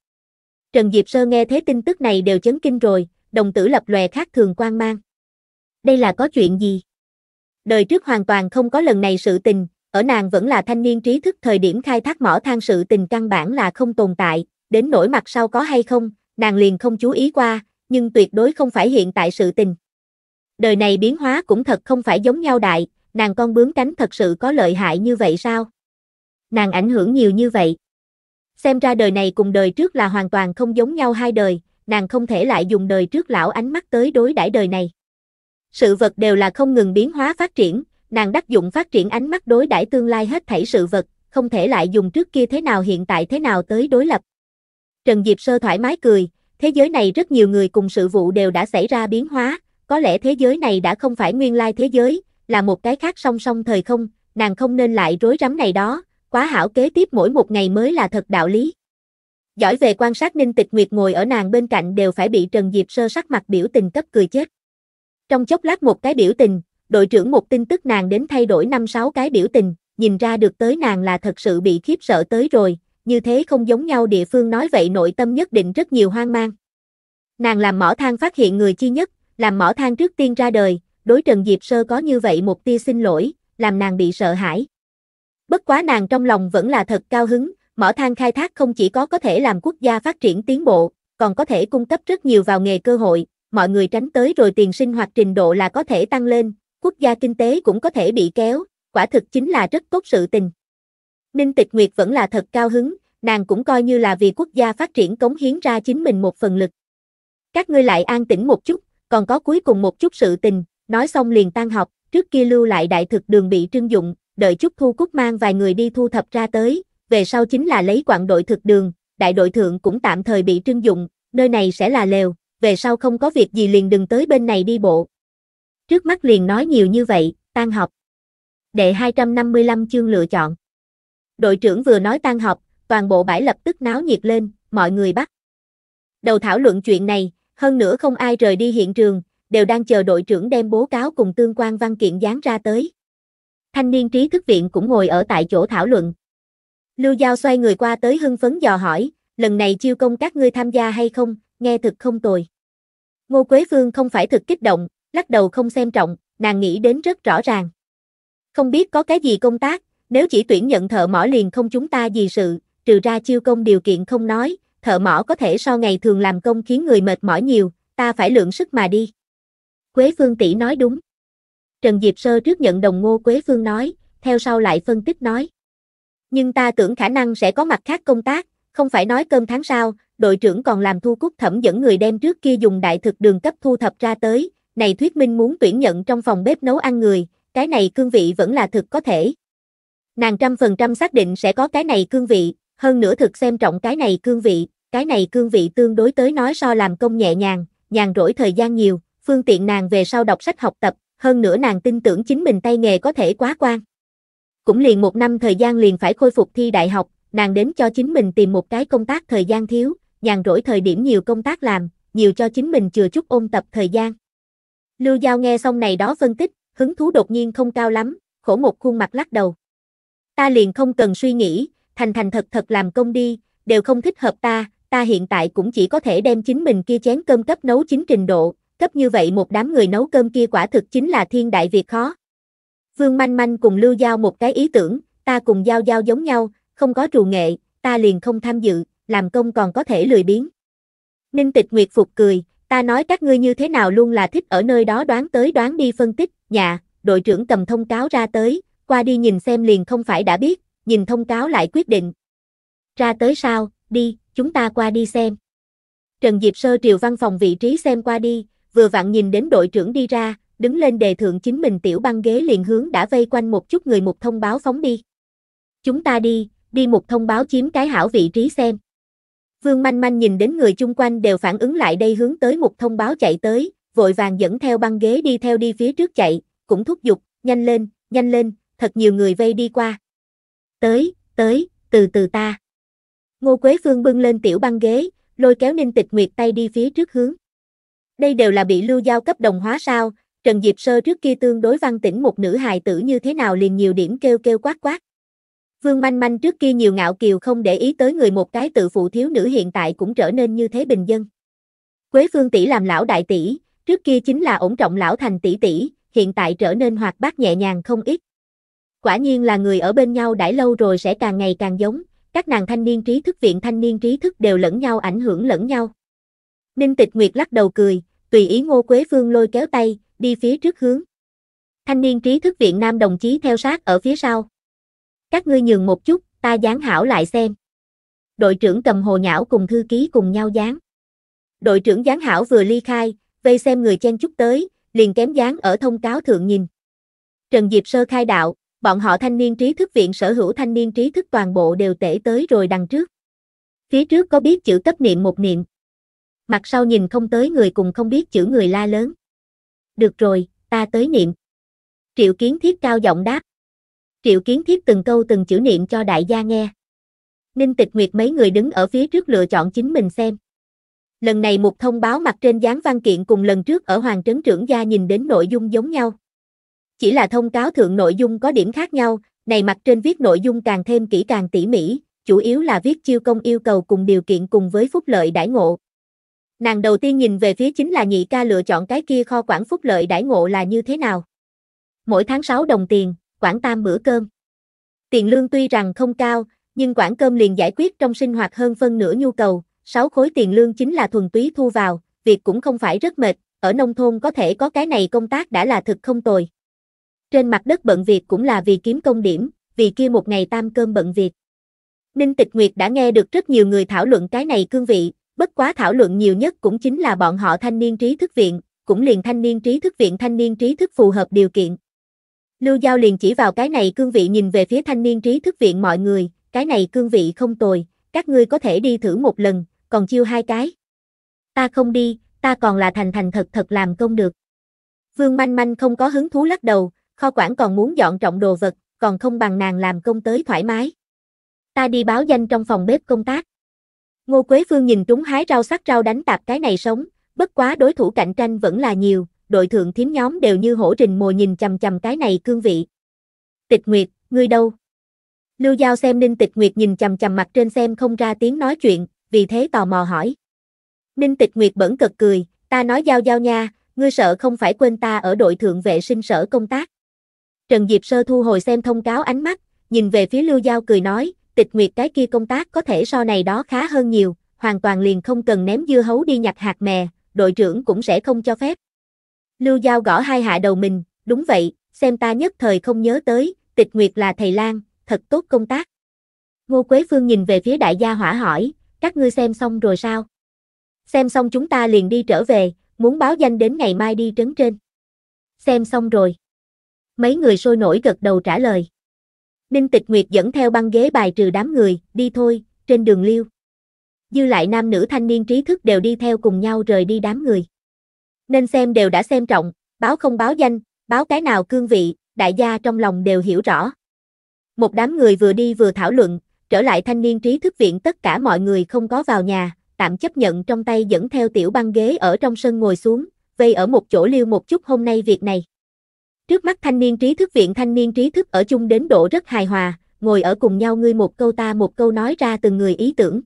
Trần Diệp Sơ nghe thế tin tức này đều chấn kinh rồi, đồng tử lập lòe khác thường quan mang. Đây là có chuyện gì? Đời trước hoàn toàn không có lần này sự tình, ở nàng vẫn là thanh niên trí thức thời điểm khai thác mỏ than sự tình căn bản là không tồn tại, đến nỗi mặt sau có hay không, nàng liền không chú ý qua, nhưng tuyệt đối không phải hiện tại sự tình. Đời này biến hóa cũng thật không phải giống nhau đại, nàng con bướm cánh thật sự có lợi hại như vậy sao? Nàng ảnh hưởng nhiều như vậy. Xem ra đời này cùng đời trước là hoàn toàn không giống nhau hai đời, nàng không thể lại dùng đời trước lão ánh mắt tới đối đãi đời này. Sự vật đều là không ngừng biến hóa phát triển, nàng đắc dụng phát triển ánh mắt đối đãi tương lai hết thảy sự vật, không thể lại dùng trước kia thế nào hiện tại thế nào tới đối lập. Trần Diệp Sơ thoải mái cười, thế giới này rất nhiều người cùng sự vụ đều đã xảy ra biến hóa, có lẽ thế giới này đã không phải nguyên lai thế giới, là một cái khác song song thời không, nàng không nên lại rối rắm này đó, quá hảo kế tiếp mỗi một ngày mới là thật đạo lý. Giỏi về quan sát Ninh Tịch Nguyệt ngồi ở nàng bên cạnh đều phải bị Trần Diệp Sơ sắc mặt biểu tình cấp cười chết. Trong chốc lát một cái biểu tình, đội trưởng một tin tức nàng đến thay đổi năm sáu cái biểu tình, nhìn ra được tới nàng là thật sự bị khiếp sợ tới rồi, như thế không giống nhau địa phương nói vậy nội tâm nhất định rất nhiều hoang mang. Nàng làm mỏ than phát hiện người chi nhất, làm mỏ than trước tiên ra đời, đối Trần Diệp Sơ có như vậy một tia xin lỗi, làm nàng bị sợ hãi. Bất quá nàng trong lòng vẫn là thật cao hứng, mỏ than khai thác không chỉ có có thể làm quốc gia phát triển tiến bộ, còn có thể cung cấp rất nhiều vào nghề cơ hội, mọi người tránh tới rồi tiền sinh hoạt trình độ là có thể tăng lên, quốc gia kinh tế cũng có thể bị kéo, quả thực chính là rất tốt sự tình. Ninh Tịch Nguyệt vẫn là thật cao hứng, nàng cũng coi như là vì quốc gia phát triển cống hiến ra chính mình một phần lực. Các ngươi lại an tĩnh một chút, còn có cuối cùng một chút sự tình, nói xong liền tan học, trước kia lưu lại đại thực đường bị trưng dụng, đợi chút thu cúc mang vài người đi thu thập ra tới, về sau chính là lấy quặng đội thực đường, đại đội thượng cũng tạm thời bị trưng dụng, nơi này sẽ là lều, về sau không có việc gì liền đừng tới bên này đi bộ. Trước mắt liền nói nhiều như vậy, tan học. Đệ 255 chương lựa chọn. Đội trưởng vừa nói tan học, toàn bộ bãi lập tức náo nhiệt lên, mọi người bắt. Đầu thảo luận chuyện này, hơn nữa không ai rời đi hiện trường, đều đang chờ đội trưởng đem bố cáo cùng tương quan văn kiện dán ra tới. Thanh niên trí thức viện cũng ngồi ở tại chỗ thảo luận. Lưu Giao xoay người qua tới hưng phấn dò hỏi, lần này chiêu công các ngươi tham gia hay không, nghe thực không tồi. Ngô Quế Phương không phải thực kích động, lắc đầu không xem trọng, nàng nghĩ đến rất rõ ràng. Không biết có cái gì công tác, nếu chỉ tuyển nhận thợ mỏ liền không chúng ta gì sự, trừ ra chiêu công điều kiện không nói, thợ mỏ có thể sau ngày thường làm công khiến người mệt mỏi nhiều, ta phải lượng sức mà đi. Quế Phương tỷ nói đúng. Trần Diệp Sơ trước nhận đồng ngô Quế Phương nói, theo sau lại phân tích nói. Nhưng ta tưởng khả năng sẽ có mặt khác công tác, không phải nói cơm tháng sau, đội trưởng còn làm thu cúc thẩm dẫn người đem trước kia dùng đại thực đường cấp thu thập ra tới, này thuyết minh muốn tuyển nhận trong phòng bếp nấu ăn người, cái này cương vị vẫn là thực có thể. Nàng trăm phần trăm xác định sẽ có cái này cương vị, hơn nữa thực xem trọng cái này cương vị, cái này cương vị tương đối tới nói so làm công nhẹ nhàng, nhàn rỗi thời gian nhiều, phương tiện nàng về sau đọc sách học tập, hơn nữa nàng tin tưởng chính mình tay nghề có thể quá quan. Cũng liền một năm thời gian liền phải khôi phục thi đại học, nàng đến cho chính mình tìm một cái công tác thời gian thiếu, nhàn rỗi thời điểm nhiều công tác làm, nhiều cho chính mình chừa chút ôn tập thời gian. Lưu Giao nghe xong này đó phân tích, hứng thú đột nhiên không cao lắm, khổ một khuôn mặt lắc đầu ta liền không cần suy nghĩ, thành thành thật thật làm công đi, đều không thích hợp ta, ta hiện tại cũng chỉ có thể đem chính mình kia chén cơm cấp nấu chính trình độ, cấp như vậy một đám người nấu cơm kia quả thực chính là thiên đại việc khó. Vương Manh Manh cùng Lưu Giao một cái ý tưởng, ta cùng Giao Giao giống nhau, không có trù nghệ, ta liền không tham dự, làm công còn có thể lười biếng. Ninh Tịch Nguyệt Phục cười, ta nói các ngươi như thế nào luôn là thích ở nơi đó đoán tới đoán đi phân tích, nhà, đội trưởng cầm thông cáo ra tới, qua đi nhìn xem liền không phải đã biết, nhìn thông cáo lại quyết định. Ra tới sao, đi, chúng ta qua đi xem. Trần Diệp Sơ triều văn phòng vị trí xem qua đi, vừa vặn nhìn đến đội trưởng đi ra, đứng lên đề thượng chính mình tiểu băng ghế liền hướng đã vây quanh một chút người một thông báo phóng đi. Chúng ta đi, đi một thông báo chiếm cái hảo vị trí xem. Vương Manh Manh nhìn đến người chung quanh đều phản ứng lại đây hướng tới một thông báo chạy tới, vội vàng dẫn theo băng ghế đi theo đi phía trước chạy, cũng thúc giục, nhanh lên, nhanh lên, thật nhiều người vây đi qua. Tới, tới, từ từ ta. Ngô Quế Phương bưng lên tiểu băng ghế, lôi kéo Ninh Tịch Nguyệt tay đi phía trước hướng. Đây đều là bị lưu giao cấp đồng hóa sao, Trần Diệp Sơ trước kia tương đối văn tĩnh một nữ hài tử như thế nào liền nhiều điểm kêu kêu quát quát. Vương Manh Manh trước kia nhiều ngạo kiều không để ý tới người một cái tự phụ thiếu nữ hiện tại cũng trở nên như thế bình dân. Quế Phương tỷ làm lão đại tỷ, trước kia chính là ổn trọng lão thành tỷ tỷ, hiện tại trở nên hoạt bát nhẹ nhàng không ít. Quả nhiên là người ở bên nhau đãi lâu rồi sẽ càng ngày càng giống, các nàng thanh niên trí thức viện thanh niên trí thức đều lẫn nhau ảnh hưởng lẫn nhau. Ninh Tịch Nguyệt lắc đầu cười, tùy ý Ngô Quế Phương lôi kéo tay, đi phía trước hướng. Thanh niên trí thức viện nam đồng chí theo sát ở phía sau. Các ngươi nhường một chút, ta dán hảo lại xem. Đội trưởng cầm hồ nhảo cùng thư ký cùng nhau dán. Đội trưởng dán hảo vừa ly khai, vây xem người chen chúc tới, liền kém dán ở thông cáo thượng nhìn. Trần Diệp Sơ khai đạo, bọn họ thanh niên trí thức viện sở hữu thanh niên trí thức toàn bộ đều tể tới rồi đằng trước. Phía trước có biết chữ cấp niệm một niệm. Mặt sau nhìn không tới người cùng không biết chữ người la lớn. Được rồi, ta tới niệm. Triệu kiến thiết cao giọng đáp. Triệu kiến thiết từng câu từng chữ niệm cho đại gia nghe. Ninh tịch nguyệt mấy người đứng ở phía trước lựa chọn chính mình xem. Lần này một thông báo mặt trên dán văn kiện cùng lần trước ở Hoàng Trấn Trưởng Gia nhìn đến nội dung giống nhau. Chỉ là thông cáo thượng nội dung có điểm khác nhau, này mặt trên viết nội dung càng thêm kỹ càng tỉ mỉ, chủ yếu là viết chiêu công yêu cầu cùng điều kiện cùng với phúc lợi đãi ngộ. Nàng đầu tiên nhìn về phía chính là nhị ca lựa chọn cái kia kho quản phúc lợi đãi ngộ là như thế nào. Mỗi tháng 6 đồng tiền, quản tam bữa cơm. Tiền lương tuy rằng không cao, nhưng quản cơm liền giải quyết trong sinh hoạt hơn phân nửa nhu cầu, 6 khối tiền lương chính là thuần túy thu vào, việc cũng không phải rất mệt, ở nông thôn có thể có cái này công tác đã là thực không tồi. Trên mặt đất bận việc cũng là vì kiếm công điểm, vì kia một ngày tam cơm bận việc. Ninh Tịch Nguyệt đã nghe được rất nhiều người thảo luận cái này cương vị, bất quá thảo luận nhiều nhất cũng chính là bọn họ thanh niên trí thức viện, cũng liền thanh niên trí thức viện thanh niên trí thức phù hợp điều kiện. Lưu Giao liền chỉ vào cái này cương vị nhìn về phía thanh niên trí thức viện mọi người, cái này cương vị không tồi, các ngươi có thể đi thử một lần, còn chiêu hai cái. Ta không đi, ta còn là thành thành thật thật làm công được. Vương Manh Manh không có hứng thú lắc đầu, kho quản còn muốn dọn trọng đồ vật, còn không bằng nàng làm công tới thoải mái. Ta đi báo danh trong phòng bếp công tác. Ngô Quế Phương nhìn trúng hái rau sắc rau đánh tạp cái này sống, bất quá đối thủ cạnh tranh vẫn là nhiều, đội thượng thím nhóm đều như hổ rình mồi nhìn chằm chằm cái này cương vị. Tịch Nguyệt, ngươi đâu? Lưu Giao xem Ninh Tịch Nguyệt nhìn chằm chằm mặt trên xem không ra tiếng nói chuyện, vì thế tò mò hỏi. Ninh Tịch Nguyệt bẩn cật cười, ta nói Giao Giao nha, ngươi sợ không phải quên ta ở đội thượng vệ sinh sở công tác. Trần Diệp Sơ thu hồi xem thông cáo ánh mắt, nhìn về phía Lưu Giao cười nói, tịch nguyệt cái kia công tác có thể so này đó khá hơn nhiều, hoàn toàn liền không cần ném dưa hấu đi nhặt hạt mè, đội trưởng cũng sẽ không cho phép. Lưu Giao gõ hai hạ đầu mình, đúng vậy, xem ta nhất thời không nhớ tới, tịch nguyệt là thầy Lan, thật tốt công tác. Ngô Quế Phương nhìn về phía đại gia hỏa hỏi, các ngươi xem xong rồi sao? Xem xong chúng ta liền đi trở về, muốn báo danh đến ngày mai đi trấn trên. Xem xong rồi. Mấy người sôi nổi gật đầu trả lời. Ninh Tịch Nguyệt dẫn theo băng ghế bài trừ đám người, đi thôi, trên đường liêu. Dư lại nam nữ thanh niên trí thức đều đi theo cùng nhau rời đi đám người. Nên xem đều đã xem trọng, báo không báo danh, báo cái nào cương vị, đại gia trong lòng đều hiểu rõ. Một đám người vừa đi vừa thảo luận, trở lại thanh niên trí thức viện tất cả mọi người không có vào nhà, tạm chấp nhận trong tay dẫn theo tiểu băng ghế ở trong sân ngồi xuống, vây ở một chỗ liêu một chút hôm nay việc này. Trước mắt thanh niên trí thức viện thanh niên trí thức ở chung đến độ rất hài hòa, ngồi ở cùng nhau ngươi một câu ta một câu nói ra từng người ý tưởng.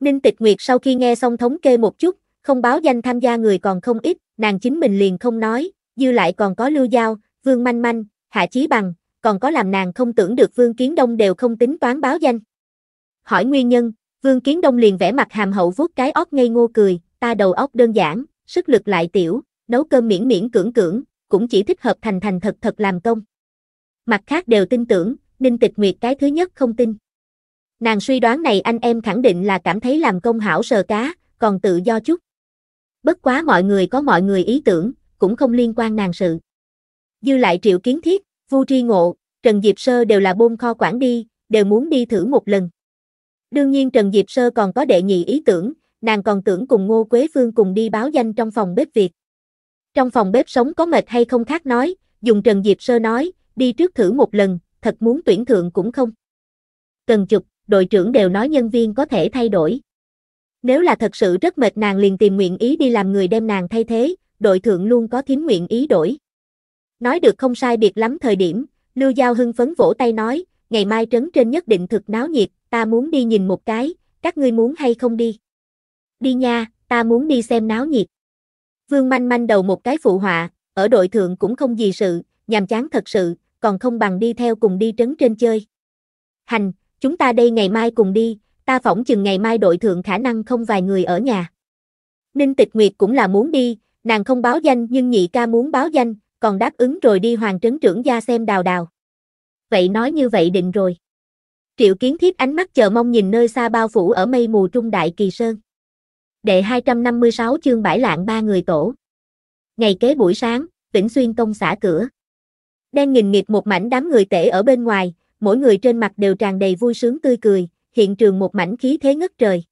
Ninh Tịch Nguyệt sau khi nghe xong thống kê một chút, không báo danh tham gia người còn không ít, nàng chính mình liền không nói, dư lại còn có Lưu Giao, Vương Manh Manh, Hạ Chí Bằng, còn có làm nàng không tưởng được Vương Kiến Đông đều không tính toán báo danh. Hỏi nguyên nhân, Vương Kiến Đông liền vẽ mặt hàm hậu vuốt cái óc ngây ngô cười, ta đầu óc đơn giản, sức lực lại tiểu, nấu cơm miễn miễn cưỡng cưỡng, cũng chỉ thích hợp thành thành thật thật làm công. Mặt khác đều tin tưởng, Ninh Tịch Nguyệt cái thứ nhất không tin. Nàng suy đoán này anh em khẳng định là cảm thấy làm công hảo sờ cá, còn tự do chút. Bất quá mọi người có mọi người ý tưởng, cũng không liên quan nàng sự. Dư lại triệu kiến thiết, vu tri ngộ, Trần Diệp Sơ đều là bôn kho quản đi, đều muốn đi thử một lần. Đương nhiên Trần Diệp Sơ còn có đệ nhị ý tưởng, nàng còn tưởng cùng Ngô Quế Phương cùng đi báo danh trong phòng bếp Việt. Trong phòng bếp sống có mệt hay không khác nói, dùng Trần Diệp Sơ nói, đi trước thử một lần, thật muốn tuyển thượng cũng không. Cần chục đội trưởng đều nói nhân viên có thể thay đổi. Nếu là thật sự rất mệt nàng liền tìm nguyện ý đi làm người đem nàng thay thế, đội thượng luôn có thím nguyện ý đổi. Nói được không sai biệt lắm thời điểm, Lưu Giao hưng phấn vỗ tay nói, ngày mai trấn trên nhất định thực náo nhiệt, ta muốn đi nhìn một cái, các ngươi muốn hay không đi? Đi nha, ta muốn đi xem náo nhiệt. Vương manh manh đầu một cái phụ họa, ở đội thượng cũng không gì sự, nhàm chán thật sự, còn không bằng đi theo cùng đi trấn trên chơi. Hành, chúng ta đây ngày mai cùng đi, ta phỏng chừng ngày mai đội thượng khả năng không vài người ở nhà. Ninh Tịch Nguyệt cũng là muốn đi, nàng không báo danh nhưng nhị ca muốn báo danh, còn đáp ứng rồi đi hoàng trấn trưởng gia xem đào đào. Vậy nói như vậy định rồi. Triệu kiến thiết ánh mắt chờ mong nhìn nơi xa bao phủ ở mây mù trung đại kỳ sơn. Đệ 256 chương bãi lạng ba người tổ. Ngày kế buổi sáng, Vĩnh Xuyên công xả cửa. đang nghìn nghịt một mảnh đám người tể ở bên ngoài, mỗi người trên mặt đều tràn đầy vui sướng tươi cười, hiện trường một mảnh khí thế ngất trời.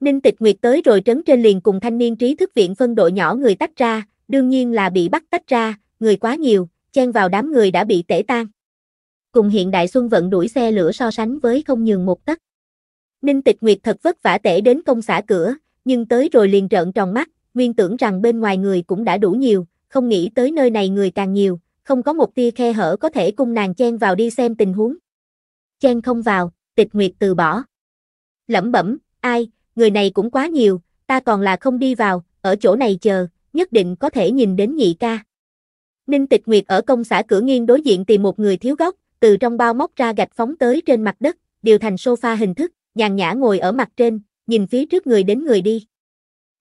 Ninh Tịch Nguyệt tới rồi trấn trên liền cùng thanh niên trí thức viện phân đội nhỏ người tách ra, đương nhiên là bị bắt tách ra, người quá nhiều, chen vào đám người đã bị tể tan. Cùng hiện đại xuân vận đuổi xe lửa so sánh với không nhường một tấc. Ninh Tịch Nguyệt thật vất vả tể đến công xã cửa, nhưng tới rồi liền trợn tròn mắt, nguyên tưởng rằng bên ngoài người cũng đã đủ nhiều, không nghĩ tới nơi này người càng nhiều, không có một tia khe hở có thể cung nàng chen vào đi xem tình huống. Chen không vào, tịch nguyệt từ bỏ. Lẩm bẩm, ai, người này cũng quá nhiều, ta còn là không đi vào, ở chỗ này chờ, nhất định có thể nhìn đến nhị ca. Ninh tịch nguyệt ở công xã cửa nghiêng đối diện tìm một người thiếu góc, từ trong bao móc ra gạch phóng tới trên mặt đất, điều thành sofa hình thức, nhàn nhã ngồi ở mặt trên, nhìn phía trước người đến người đi.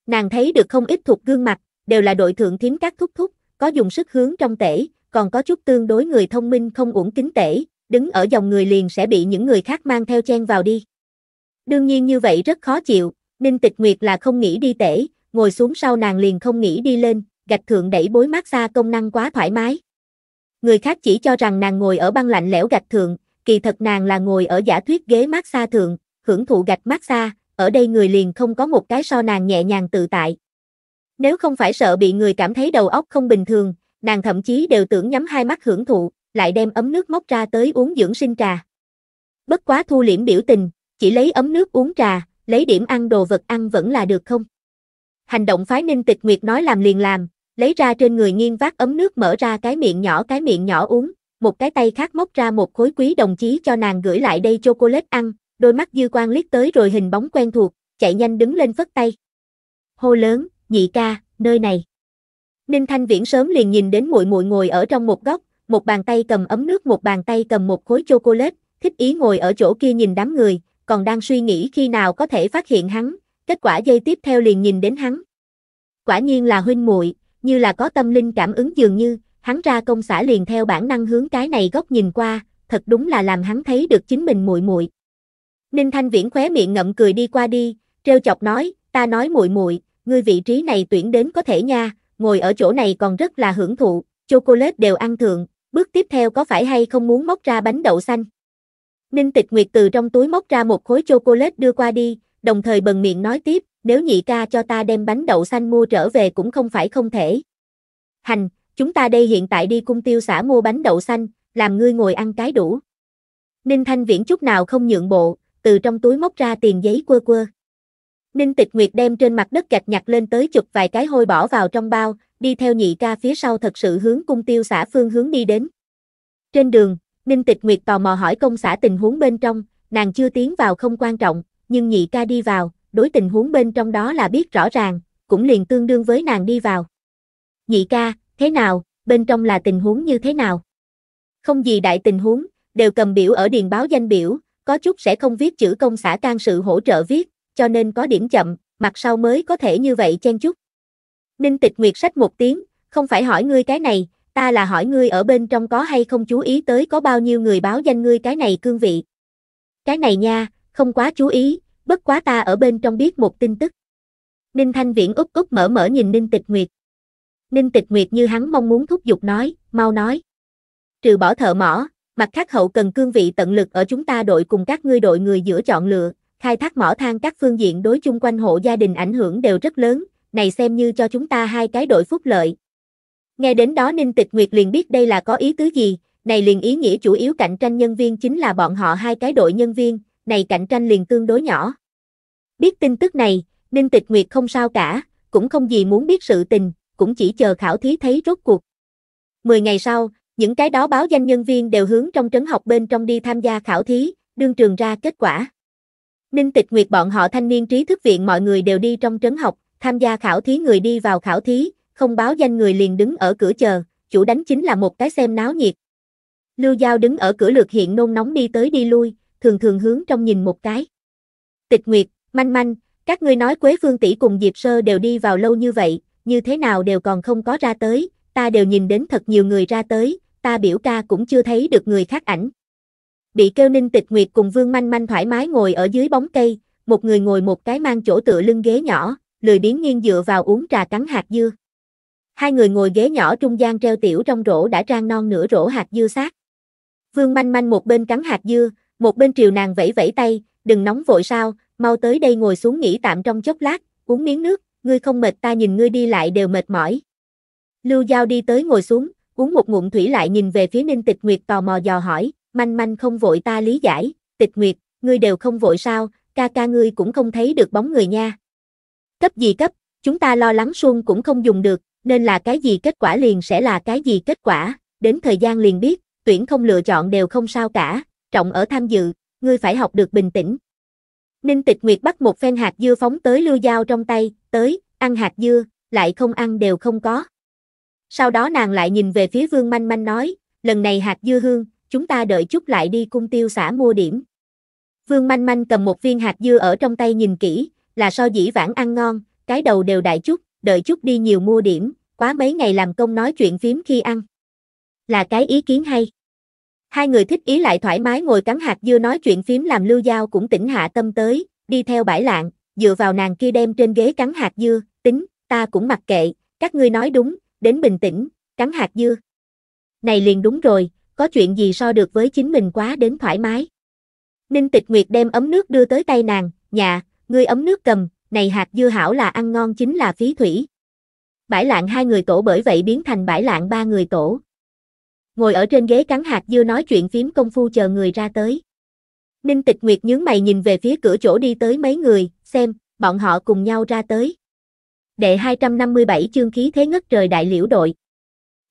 Nàng thấy được không ít thuộc gương mặt, đều là đội thượng thiếm các thúc thúc, có dùng sức hướng trong tể, còn có chút tương đối người thông minh không uổng kính tể, đứng ở dòng người liền sẽ bị những người khác mang theo chen vào đi. Đương nhiên như vậy rất khó chịu, Ninh Tịch Nguyệt là không nghĩ đi tể, ngồi xuống sau nàng liền không nghĩ đi lên, gạch thượng đẩy bối mát xa công năng quá thoải mái. Người khác chỉ cho rằng nàng ngồi ở băng lạnh lẽo gạch thượng, kỳ thật nàng là ngồi ở giả thuyết ghế mát xa thượng, hưởng thụ gạch mát xa, ở đây người liền không có một cái so nàng nhẹ nhàng tự tại. Nếu không phải sợ bị người cảm thấy đầu óc không bình thường, nàng thậm chí đều tưởng nhắm hai mắt hưởng thụ, lại đem ấm nước móc ra tới uống dưỡng sinh trà. Bất quá thu liễm biểu tình, chỉ lấy ấm nước uống trà, lấy điểm ăn đồ vật ăn vẫn là được không? Hành động phái ninh tịch nguyệt nói làm liền làm, lấy ra trên người nghiêng vác ấm nước mở ra cái miệng nhỏ cái miệng nhỏ uống, một cái tay khác móc ra một khối quý đồng chí cho nàng gửi lại đây chocolate ăn, đôi mắt dư quan liếc tới rồi hình bóng quen thuộc, chạy nhanh đứng lên phất tay. Hô lớn, nhị ca, nơi này. Ninh Thanh Viễn sớm liền nhìn đến muội muội ngồi ở trong một góc, một bàn tay cầm ấm nước, một bàn tay cầm một khối chocolate, thích ý ngồi ở chỗ kia nhìn đám người, còn đang suy nghĩ khi nào có thể phát hiện hắn, kết quả giây tiếp theo liền nhìn đến hắn. Quả nhiên là huynh muội, như là có tâm linh cảm ứng dường như, hắn ra công xã liền theo bản năng hướng cái này góc nhìn qua, thật đúng là làm hắn thấy được chính mình muội muội. Ninh Thanh Viễn khóe miệng ngậm cười đi qua đi, treo chọc nói, ta nói muội muội, ngươi vị trí này tuyển đến có thể nha, ngồi ở chỗ này còn rất là hưởng thụ, chocolate đều ăn thượng, bước tiếp theo có phải hay không muốn móc ra bánh đậu xanh. Ninh Tịch Nguyệt từ trong túi móc ra một khối chocolate đưa qua đi, đồng thời bần miệng nói tiếp, nếu nhị ca cho ta đem bánh đậu xanh mua trở về cũng không phải không thể. Hành, chúng ta đây hiện tại đi cung tiêu xã mua bánh đậu xanh, làm ngươi ngồi ăn cái đủ. Ninh Thanh Viễn chút nào không nhượng bộ, từ trong túi móc ra tiền giấy quơ quơ. Ninh Tịch Nguyệt đem trên mặt đất gạch nhặt lên tới chụp vài cái hôi bỏ vào trong bao, đi theo nhị ca phía sau thật sự hướng cung tiêu xã phương hướng đi đến. Trên đường, Ninh Tịch Nguyệt tò mò hỏi công xã tình huống bên trong, nàng chưa tiến vào không quan trọng, nhưng nhị ca đi vào, đối tình huống bên trong đó là biết rõ ràng, cũng liền tương đương với nàng đi vào. Nhị ca, thế nào, bên trong là tình huống như thế nào? Không gì đại tình huống, đều cầm biểu ở điền báo danh biểu, có chút sẽ không viết chữ công xã can sự hỗ trợ viết, cho nên có điểm chậm, mặt sau mới có thể như vậy chen chút. Ninh Tịch Nguyệt sách một tiếng, không phải hỏi ngươi cái này, ta là hỏi ngươi ở bên trong có hay không chú ý tới có bao nhiêu người báo danh ngươi cái này cương vị. Cái này nha, không quá chú ý, bất quá ta ở bên trong biết một tin tức. Ninh Thanh Viễn úp úp mở mở nhìn Ninh Tịch Nguyệt. Ninh Tịch Nguyệt như hắn mong muốn thúc giục nói, mau nói. Trừ bỏ thợ mỏ, Mặt khác hậu cần cương vị tận lực ở chúng ta đội cùng các ngươi đội người giữa chọn lựa, khai thác mỏ than các phương diện đối chung quanh hộ gia đình ảnh hưởng đều rất lớn, này xem như cho chúng ta hai cái đội phúc lợi. Nghe đến đó Ninh Tịch Nguyệt liền biết đây là có ý tứ gì, này liền ý nghĩa chủ yếu cạnh tranh nhân viên chính là bọn họ hai cái đội nhân viên, này cạnh tranh liền tương đối nhỏ. Biết tin tức này, Ninh Tịch Nguyệt không sao cả, cũng không gì muốn biết sự tình, cũng chỉ chờ khảo thí thấy rốt cuộc. Mười ngày sau, những cái đó báo danh nhân viên đều hướng trong trấn học bên trong đi tham gia khảo thí, đương trường ra kết quả. Ninh Tịch Nguyệt bọn họ thanh niên trí thức viện mọi người đều đi trong trấn học, tham gia khảo thí người đi vào khảo thí, không báo danh người liền đứng ở cửa chờ, chủ đánh chính là một cái xem náo nhiệt. Lưu Giao đứng ở cửa lượt hiện nôn nóng đi tới đi lui, thường thường hướng trong nhìn một cái. Tịch Nguyệt, Manh Manh, các ngươi nói Quế Phương tỷ cùng Diệp Sơ đều đi vào lâu như vậy, như thế nào đều còn không có ra tới, ta đều nhìn đến thật nhiều người ra tới, ta biểu ca cũng chưa thấy được người khác ảnh. Bị kêu ninh tịch nguyệt cùng vương manh manh thoải mái ngồi ở dưới bóng cây, một người ngồi một cái mang chỗ tựa lưng ghế nhỏ, lười biến nghiêng dựa vào uống trà cắn hạt dưa. Hai người ngồi ghế nhỏ trung gian treo tiểu trong rổ đã trang non nửa rổ hạt dưa sát. Vương manh manh một bên cắn hạt dưa, một bên triều nàng vẫy vẫy tay, đừng nóng vội sao, mau tới đây ngồi xuống nghỉ tạm trong chốc lát, uống miếng nước, ngươi không mệt ta nhìn ngươi đi lại đều mệt mỏi. Lưu Giao đi tới ngồi xuống, uống một ngụm thủy lại nhìn về phía Ninh Tịch Nguyệt tò mò dò hỏi, manh manh không vội ta lý giải, Tịch Nguyệt, ngươi đều không vội sao, ca ca ngươi cũng không thấy được bóng người nha. Cấp gì cấp, chúng ta lo lắng suông cũng không dùng được, nên là cái gì kết quả liền sẽ là cái gì kết quả, đến thời gian liền biết, tuyển không lựa chọn đều không sao cả, trọng ở tham dự, ngươi phải học được bình tĩnh. Ninh Tịch Nguyệt bắt một phen hạt dưa phóng tới lưu dao trong tay, tới, ăn hạt dưa, lại không ăn đều không có. Sau đó nàng lại nhìn về phía Vương Manh Manh nói, lần này hạt dưa hương, chúng ta đợi chút lại đi cung tiêu xã mua điểm. Vương Manh Manh cầm một viên hạt dưa ở trong tay nhìn kỹ, là so dĩ vãng ăn ngon, cái đầu đều đại chút, đợi chút đi nhiều mua điểm, quá mấy ngày làm công nói chuyện phím khi ăn. Là cái ý kiến hay. Hai người thích ý lại thoải mái ngồi cắn hạt dưa nói chuyện phím làm lưu giao cũng tỉnh hạ tâm tới, đi theo bãi lạng, dựa vào nàng kia đem trên ghế cắn hạt dưa, tính, ta cũng mặc kệ, các ngươi nói đúng, đến bình tĩnh, cắn hạt dưa. Này liền đúng rồi, có chuyện gì so được với chính mình quá đến thoải mái. Ninh Tịch Nguyệt đem ấm nước đưa tới tay nàng, nhà, dạ, ngươi ấm nước cầm, này hạt dưa hảo là ăn ngon chính là phí thủy. Bãi lạng hai người tổ bởi vậy biến thành bãi lạng ba người tổ. Ngồi ở trên ghế cắn hạt dưa nói chuyện phím công phu chờ người ra tới. Ninh Tịch Nguyệt nhướng mày nhìn về phía cửa chỗ đi tới mấy người, xem, bọn họ cùng nhau ra tới. Đệ 257 chương khí thế ngất trời đại liễu đội.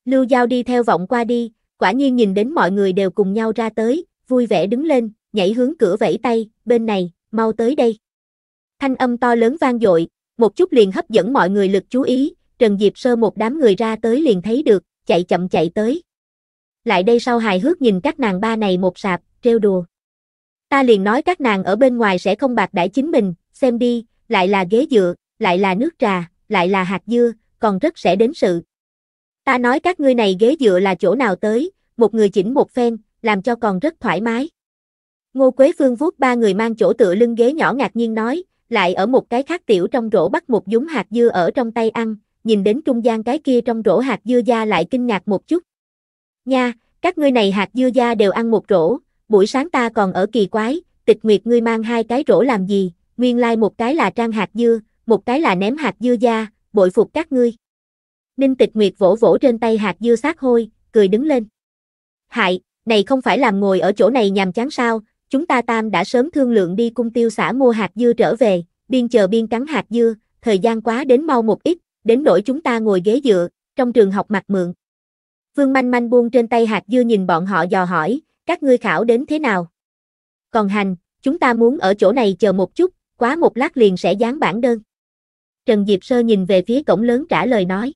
Lưu Giao đi theo vọng qua đi, quả nhiên nhìn đến mọi người đều cùng nhau ra tới, vui vẻ đứng lên, nhảy hướng cửa vẫy tay, bên này, mau tới đây. Thanh âm to lớn vang dội, một chút liền hấp dẫn mọi người lực chú ý, Trần Diệp sơ một đám người ra tới liền thấy được, chạy chậm chạy tới. Lại đây sau hài hước nhìn các nàng ba này một sạp, trêu đùa. Ta liền nói các nàng ở bên ngoài sẽ không bạc đãi chính mình, xem đi, lại là ghế dựa, lại là nước trà, lại là hạt dưa, còn rất sẽ đến sự. Ta nói các ngươi này ghế dựa là chỗ nào tới, một người chỉnh một phen, làm cho còn rất thoải mái. Ngô Quế Phương vuốt ba người mang chỗ tựa lưng ghế nhỏ ngạc nhiên nói, lại ở một cái khác tiểu trong rổ bắt một dúng hạt dưa ở trong tay ăn, nhìn đến trung gian cái kia trong rổ hạt dưa da lại kinh ngạc một chút. Nha, các ngươi này hạt dưa da đều ăn một rổ, buổi sáng ta còn ở kỳ quái, tịch nguyệt ngươi mang hai cái rổ làm gì, nguyên lai like một cái là trang hạt dưa, một cái là ném hạt dưa ra bội phục các ngươi. Ninh Tịch Nguyệt vỗ vỗ trên tay hạt dưa xác hôi, cười đứng lên. Hại, này không phải làm ngồi ở chỗ này nhàm chán sao, chúng ta tam đã sớm thương lượng đi cung tiêu xã mua hạt dưa trở về, biên chờ biên cắn hạt dưa, thời gian quá đến mau một ít, đến nỗi chúng ta ngồi ghế dựa, trong trường học mặt mượn. Vương manh manh buông trên tay hạt dưa nhìn bọn họ dò hỏi, các ngươi khảo đến thế nào? Còn hành, chúng ta muốn ở chỗ này chờ một chút, quá một lát liền sẽ dán bản đơn. Trần Diệp Sơ nhìn về phía cổng lớn trả lời nói.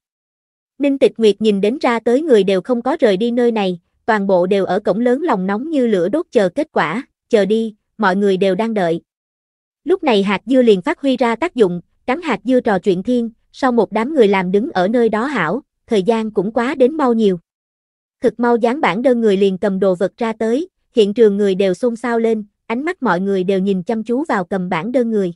Ninh Tịch Nguyệt nhìn đến ra tới người đều không có rời đi nơi này, toàn bộ đều ở cổng lớn lòng nóng như lửa đốt chờ kết quả, chờ đi, mọi người đều đang đợi. Lúc này hạt dưa liền phát huy ra tác dụng, cắn hạt dưa trò chuyện thiên, sau một đám người làm đứng ở nơi đó hảo, thời gian cũng quá đến mau nhiều. Thực mau dán bản đơn người liền cầm đồ vật ra tới, hiện trường người đều xôn xao lên, ánh mắt mọi người đều nhìn chăm chú vào cầm bản đơn người.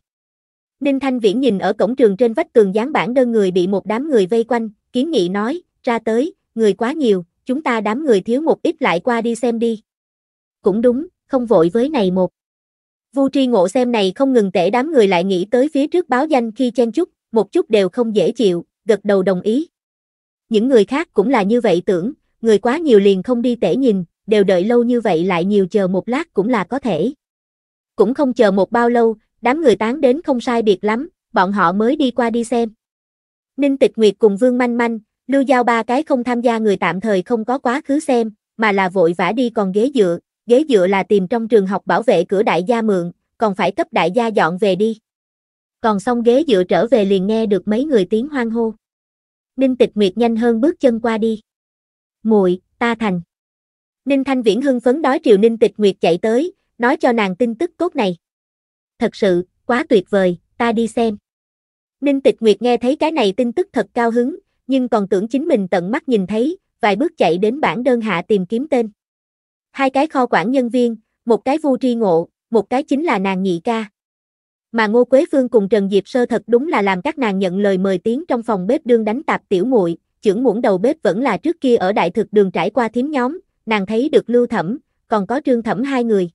Ninh Thanh Viễn nhìn ở cổng trường trên vách tường dán bản đơn người bị một đám người vây quanh, kiến nghị nói, ra tới, người quá nhiều, chúng ta đám người thiếu một ít lại qua đi xem đi. Cũng đúng, không vội với này một. Vu Tri Ngộ xem này không ngừng tể đám người lại nghĩ tới phía trước báo danh khi chen chút, một chút đều không dễ chịu, gật đầu đồng ý. Những người khác cũng là như vậy tưởng, người quá nhiều liền không đi tể nhìn, đều đợi lâu như vậy lại nhiều chờ một lát cũng là có thể. Cũng không chờ một bao lâu, đám người tán đến không sai biệt lắm, bọn họ mới đi qua đi xem. Ninh Tịch Nguyệt cùng Vương Manh Manh, Lưu Giao ba cái không tham gia người tạm thời không có quá khứ xem, mà là vội vã đi còn ghế dựa, ghế dựa là tìm trong trường học bảo vệ cửa đại gia mượn, còn phải cấp đại gia dọn về đi. Còn xong ghế dựa trở về liền nghe được mấy người tiếng hoang hô. Ninh Tịch Nguyệt nhanh hơn bước chân qua đi. Muội, ta thành. Ninh Thanh Viễn hưng phấn đói triều Ninh Tịch Nguyệt chạy tới, nói cho nàng tin tức tốt này thật sự, quá tuyệt vời, ta đi xem. Ninh Tịch Nguyệt nghe thấy cái này tin tức thật cao hứng, nhưng còn tưởng chính mình tận mắt nhìn thấy, vài bước chạy đến bản đơn hạ tìm kiếm tên. Hai cái kho quản nhân viên, một cái vu tri ngộ, một cái chính là nàng nhị ca. Mà Ngô Quế Phương cùng Trần Diệp Sơ thật đúng là làm các nàng nhận lời mời tiếng trong phòng bếp đương đánh tạp tiểu muội, trưởng muỗng đầu bếp vẫn là trước kia ở đại thực đường trải qua thím nhóm, nàng thấy được Lưu Thẩm, còn có Trương Thẩm hai người.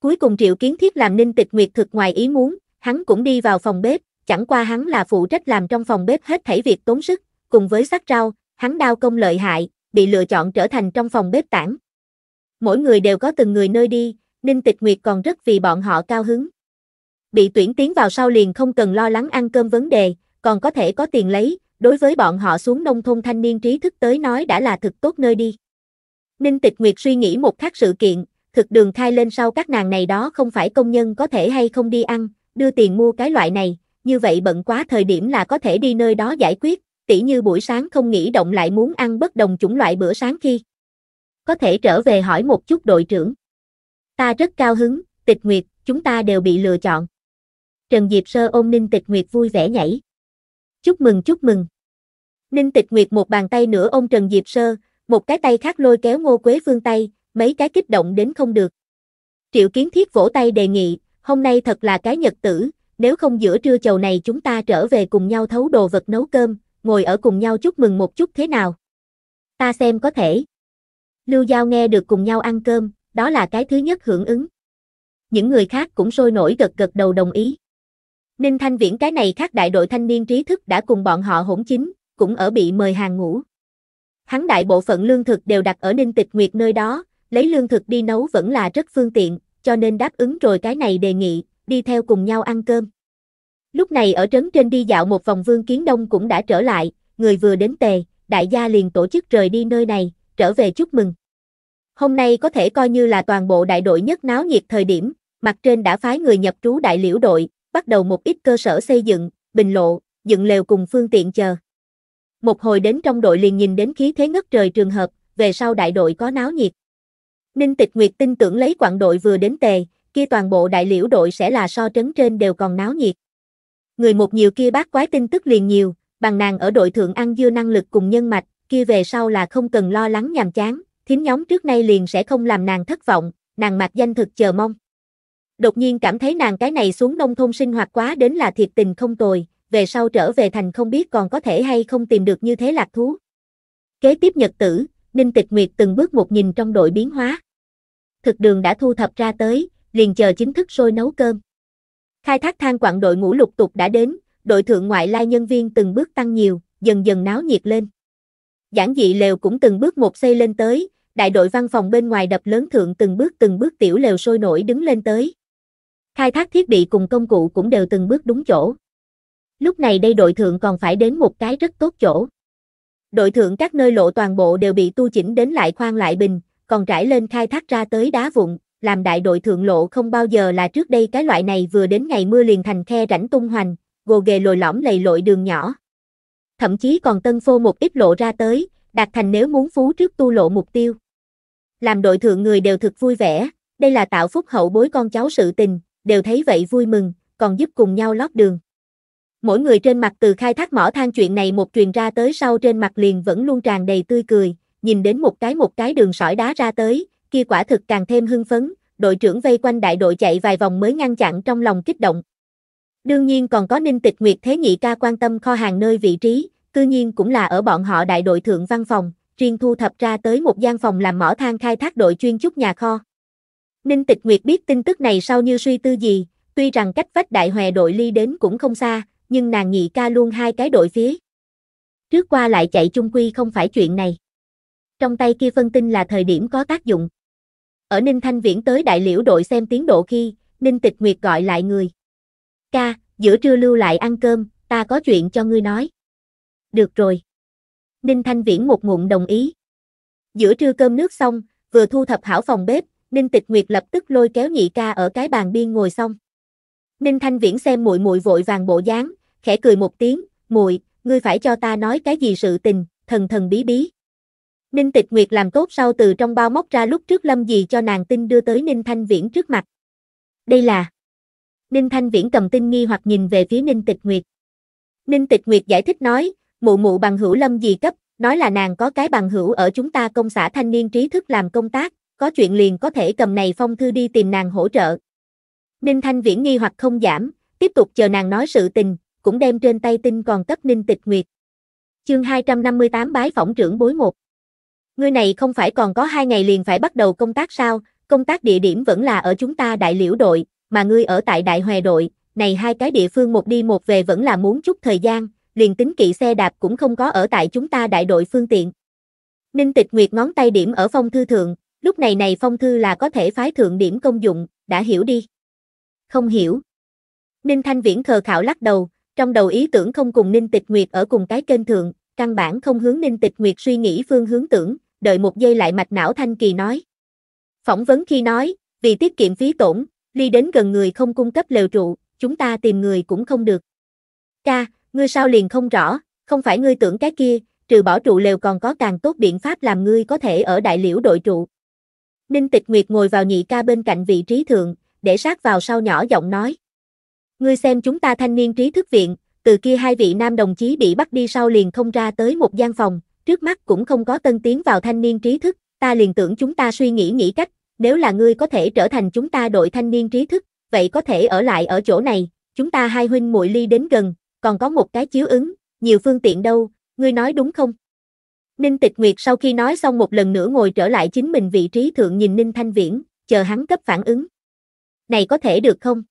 Cuối cùng Triệu Kiến Thiết làm Ninh Tịch Nguyệt thực ngoài ý muốn, hắn cũng đi vào phòng bếp, chẳng qua hắn là phụ trách làm trong phòng bếp hết thảy việc tốn sức, cùng với sắc rau, hắn đao công lợi hại, bị lựa chọn trở thành trong phòng bếp tản. Mỗi người đều có từng người nơi đi, Ninh Tịch Nguyệt còn rất vì bọn họ cao hứng. Bị tuyển tiến vào sau liền không cần lo lắng ăn cơm vấn đề, còn có thể có tiền lấy, đối với bọn họ xuống nông thôn thanh niên trí thức tới nói đã là thực tốt nơi đi. Ninh Tịch Nguyệt suy nghĩ một khác sự kiện, thực đường khai lên sau các nàng này đó không phải công nhân có thể hay không đi ăn, đưa tiền mua cái loại này, như vậy bận quá thời điểm là có thể đi nơi đó giải quyết, tỉ như buổi sáng không nghĩ động lại muốn ăn bất đồng chủng loại bữa sáng khi. Có thể trở về hỏi một chút đội trưởng. Ta rất cao hứng, tịch nguyệt, chúng ta đều bị lựa chọn. Trần Diệp Sơ ôm Ninh Tịch Nguyệt vui vẻ nhảy. Chúc mừng chúc mừng. Ninh Tịch Nguyệt một bàn tay nữa ôm Trần Diệp Sơ, một cái tay khác lôi kéo Ngô Quế Phương tay, mấy cái kích động đến không được. Triệu Kiến Thiết vỗ tay đề nghị, hôm nay thật là cái nhật tử, nếu không giữa trưa chầu này chúng ta trở về cùng nhau thấu đồ vật nấu cơm, ngồi ở cùng nhau chúc mừng một chút thế nào. Ta xem có thể. Lưu Giao nghe được cùng nhau ăn cơm, đó là cái thứ nhất hưởng ứng. Những người khác cũng sôi nổi gật gật đầu đồng ý. Ninh Thanh Viễn cái này khác đại đội thanh niên trí thức đã cùng bọn họ hỗn chính, cũng ở bị mời hàng ngủ. Hắn đại bộ phận lương thực đều đặt ở Ninh Tịch Nguyệt nơi đó, lấy lương thực đi nấu vẫn là rất phương tiện, cho nên đáp ứng rồi cái này đề nghị, đi theo cùng nhau ăn cơm. Lúc này ở trấn trên đi dạo một vòng Vương Kiến Đông cũng đã trở lại, người vừa đến tề, đại gia liền tổ chức rời đi nơi này, trở về chúc mừng. Hôm nay có thể coi như là toàn bộ đại đội nhất náo nhiệt thời điểm, mặt trên đã phái người nhập trú đại liễu đội, bắt đầu một ít cơ sở xây dựng, bình lộ, dựng lều cùng phương tiện chờ. Một hồi đến trong đội liền nhìn đến khí thế ngất trời trường hợp, về sau đại đội có náo nhiệt. Ninh Tịch Nguyệt tin tưởng lấy quặng đội vừa đến tề, kia toàn bộ đại liễu đội sẽ là so trấn trên đều còn náo nhiệt. Người một nhiều kia bác quái tin tức liền nhiều, bằng nàng ở đội thượng ăn dưa năng lực cùng nhân mạch, kia về sau là không cần lo lắng nhàm chán, thím nhóm trước nay liền sẽ không làm nàng thất vọng, nàng mặc danh thực chờ mong. Đột nhiên cảm thấy nàng cái này xuống nông thôn sinh hoạt quá đến là thiệt tình không tồi, về sau trở về thành không biết còn có thể hay không tìm được như thế lạc thú. Kế tiếp nhật tử, Ninh Tịch Nguyệt từng bước một nhìn trong đội biến hóa thực đường đã thu thập ra tới, liền chờ chính thức sôi nấu cơm. Khai thác than quặng đội ngũ lục tục đã đến, đội thượng ngoại lai nhân viên từng bước tăng nhiều, dần dần náo nhiệt lên. Giảng dị lều cũng từng bước một xây lên tới, đại đội văn phòng bên ngoài đập lớn thượng từng bước từng bước tiểu lều sôi nổi đứng lên tới. Khai thác thiết bị cùng công cụ cũng đều từng bước đúng chỗ. Lúc này đây đội thượng còn phải đến một cái rất tốt chỗ. Đội thượng các nơi lộ toàn bộ đều bị tu chỉnh đến lại khoan lại bình, còn trải lên khai thác ra tới đá vụn, làm đại đội thượng lộ không bao giờ là trước đây cái loại này vừa đến ngày mưa liền thành khe rảnh tung hoành, gồ ghề lồi lõm lầy lội đường nhỏ. Thậm chí còn tân phô một ít lộ ra tới, đạt thành nếu muốn phú trước tu lộ mục tiêu. Làm đội thượng người đều thực vui vẻ, đây là tạo phúc hậu bối con cháu sự tình, đều thấy vậy vui mừng, còn giúp cùng nhau lót đường. Mỗi người trên mặt từ khai thác mỏ than chuyện này một truyền ra tới sau trên mặt liền vẫn luôn tràn đầy tươi cười, nhìn đến một cái một cái đường sỏi đá ra tới, kia quả thực càng thêm hưng phấn, đội trưởng vây quanh đại đội chạy vài vòng mới ngăn chặn trong lòng kích động. Đương nhiên còn có Ninh Tịch Nguyệt Thế Nhị ca quan tâm kho hàng nơi vị trí, cư nhiên cũng là ở bọn họ đại đội thượng văn phòng, riêng thu thập ra tới một gian phòng làm mỏ than khai thác đội chuyên trúc nhà kho. Ninh Tịch Nguyệt biết tin tức này sau như suy tư gì, tuy rằng cách vách đại hòe đội ly đến cũng không xa, nhưng nàng nhị ca luôn hai cái đội phía. Trước qua lại chạy chung quy không phải chuyện này trong tay kia phân tinh là thời điểm có tác dụng. Ở Ninh Thanh Viễn tới đại liễu đội xem tiến độ khi, Ninh Tịch Nguyệt gọi lại người. Ca, giữa trưa lưu lại ăn cơm, ta có chuyện cho ngươi nói. Được rồi. Ninh Thanh Viễn một ngụm đồng ý. Giữa trưa cơm nước xong, vừa thu thập hảo phòng bếp, Ninh Tịch Nguyệt lập tức lôi kéo nhị ca ở cái bàn biên ngồi xong. Ninh Thanh Viễn xem muội muội vội vàng bộ dáng, khẽ cười một tiếng, "Muội, ngươi phải cho ta nói cái gì sự tình, thần thần bí bí." Ninh Tịch Nguyệt làm tốt sau từ trong bao móc ra lúc trước Lâm Dì cho nàng tin đưa tới Ninh Thanh Viễn trước mặt. Đây là... Ninh Thanh Viễn cầm tin nghi hoặc nhìn về phía Ninh Tịch Nguyệt. Ninh Tịch Nguyệt giải thích nói, mụ mụ bằng hữu Lâm Dì cấp, nói là nàng có cái bằng hữu ở chúng ta công xã thanh niên trí thức làm công tác, có chuyện liền có thể cầm này phong thư đi tìm nàng hỗ trợ. Ninh Thanh Viễn nghi hoặc không giảm, tiếp tục chờ nàng nói sự tình, cũng đem trên tay tin còn cấp Ninh Tịch Nguyệt. Chương 258 bái phỏng trưởng bối một ngươi này không phải còn có hai ngày liền phải bắt đầu công tác sao, công tác địa điểm vẫn là ở chúng ta đại liễu đội, mà ngươi ở tại đại hòe đội, này hai cái địa phương một đi một về vẫn là muốn chút thời gian, liền tính kỵ xe đạp cũng không có ở tại chúng ta đại đội phương tiện. Ninh Tịch Nguyệt ngón tay điểm ở phong thư thượng, lúc này này phong thư là có thể phái thượng điểm công dụng, đã hiểu đi. Không hiểu. Ninh Thanh Viễn khờ khảo lắc đầu, trong đầu ý tưởng không cùng Ninh Tịch Nguyệt ở cùng cái kênh thượng, căn bản không hướng Ninh Tịch Nguyệt suy nghĩ phương hướng tưởng, đợi một giây lại mạch não Thanh Kỳ nói. Phỏng vấn khi nói, vì tiết kiệm phí tổn, ly đến gần người không cung cấp lều trụ, chúng ta tìm người cũng không được. Ca, ngươi sao liền không rõ, không phải ngươi tưởng cái kia, trừ bỏ trụ lều còn có càng tốt biện pháp làm ngươi có thể ở đại liễu đội trụ. Ninh Tịch Nguyệt ngồi vào nhị ca bên cạnh vị trí thượng, để sát vào sau nhỏ giọng nói. Ngươi xem chúng ta thanh niên trí thức viện, từ kia hai vị nam đồng chí bị bắt đi sau liền không ra tới một gian phòng, trước mắt cũng không có tân tiến vào thanh niên trí thức, ta liền tưởng chúng ta suy nghĩ nghĩ cách, nếu là ngươi có thể trở thành chúng ta đội thanh niên trí thức, vậy có thể ở lại ở chỗ này, chúng ta hai huynh muội ly đến gần, còn có một cái chiếu ứng, nhiều phương tiện đâu, ngươi nói đúng không? Ninh Tịch Nguyệt sau khi nói xong một lần nữa ngồi trở lại chính mình vị trí thượng nhìn Ninh Thanh Viễn, chờ hắn cấp phản ứng. Này có thể được không?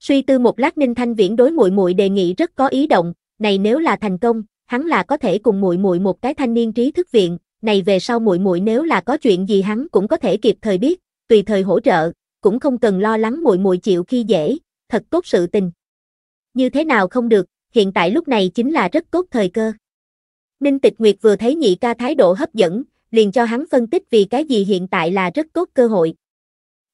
Suy tư một lát Ninh Thanh Viễn đối muội muội đề nghị rất có ý động, này nếu là thành công, hắn là có thể cùng muội muội một cái thanh niên trí thức viện, này về sau muội muội nếu là có chuyện gì hắn cũng có thể kịp thời biết, tùy thời hỗ trợ, cũng không cần lo lắng muội muội chịu khi dễ, thật tốt sự tình. Như thế nào không được, hiện tại lúc này chính là rất tốt thời cơ. Ninh Tịch Nguyệt vừa thấy nhị ca thái độ hấp dẫn, liền cho hắn phân tích vì cái gì hiện tại là rất tốt cơ hội.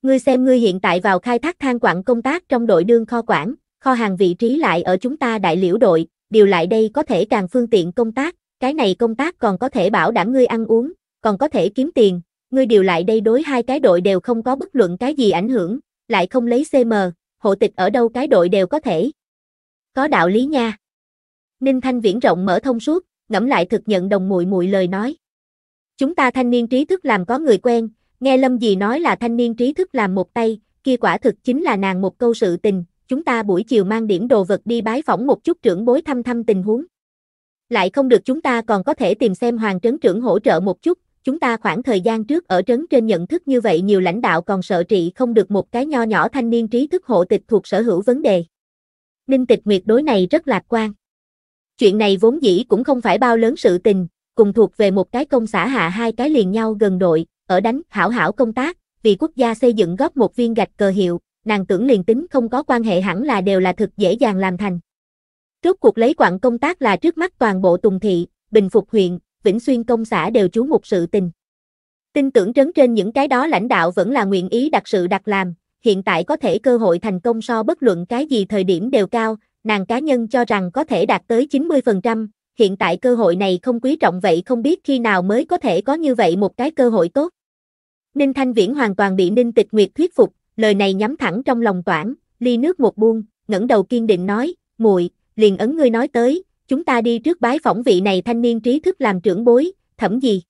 Ngươi xem ngươi hiện tại vào khai thác than quặng công tác trong đội đương kho quản, kho hàng vị trí lại ở chúng ta đại liễu đội, điều lại đây có thể càng phương tiện công tác, cái này công tác còn có thể bảo đảm ngươi ăn uống, còn có thể kiếm tiền, ngươi điều lại đây đối hai cái đội đều không có bất luận cái gì ảnh hưởng, lại không lấy CM, hộ tịch ở đâu cái đội đều có thể. Có đạo lý nha. Ninh Thanh Viễn rộng mở thông suốt, ngẫm lại thực nhận đồng mùi mùi lời nói. Chúng ta thanh niên trí thức làm có người quen, nghe Lâm gì nói là thanh niên trí thức làm một tay, kia quả thực chính là nàng một câu sự tình, chúng ta buổi chiều mang điểm đồ vật đi bái phỏng một chút trưởng bối thăm thăm tình huống. Lại không được chúng ta còn có thể tìm xem hoàng trấn trưởng hỗ trợ một chút, chúng ta khoảng thời gian trước ở trấn trên nhận thức như vậy nhiều lãnh đạo còn sợ trị không được một cái nho nhỏ thanh niên trí thức hộ tịch thuộc sở hữu vấn đề. Ninh tịch nguyệt đối này rất lạc quan. Chuyện này vốn dĩ cũng không phải bao lớn sự tình, cùng thuộc về một cái công xã hạ hai cái liền nhau gần đội, ở đánh hảo hảo công tác, vì quốc gia xây dựng góp một viên gạch cờ hiệu, nàng tưởng liền tính không có quan hệ hẳn là đều là thực dễ dàng làm thành. Rốt cuộc lấy quặng công tác là trước mắt toàn bộ Tùng Thị, Bình Phục huyện, Vĩnh Xuyên công xã đều chú một sự tình. Tin tưởng trấn trên những cái đó lãnh đạo vẫn là nguyện ý đặc sự đặt làm, hiện tại có thể cơ hội thành công so bất luận cái gì thời điểm đều cao, nàng cá nhân cho rằng có thể đạt tới 90%, hiện tại cơ hội này không quý trọng vậy không biết khi nào mới có thể có như vậy một cái cơ hội tốt. Ninh Thanh Viễn hoàn toàn bị Ninh Tịch Nguyệt thuyết phục, lời này nhắm thẳng trong lòng toản, ly nước một buông, ngẩng đầu kiên định nói, muội, liền ấn ngươi nói tới, chúng ta đi trước bái phỏng vị này thanh niên trí thức làm trưởng bối, thẩm gì.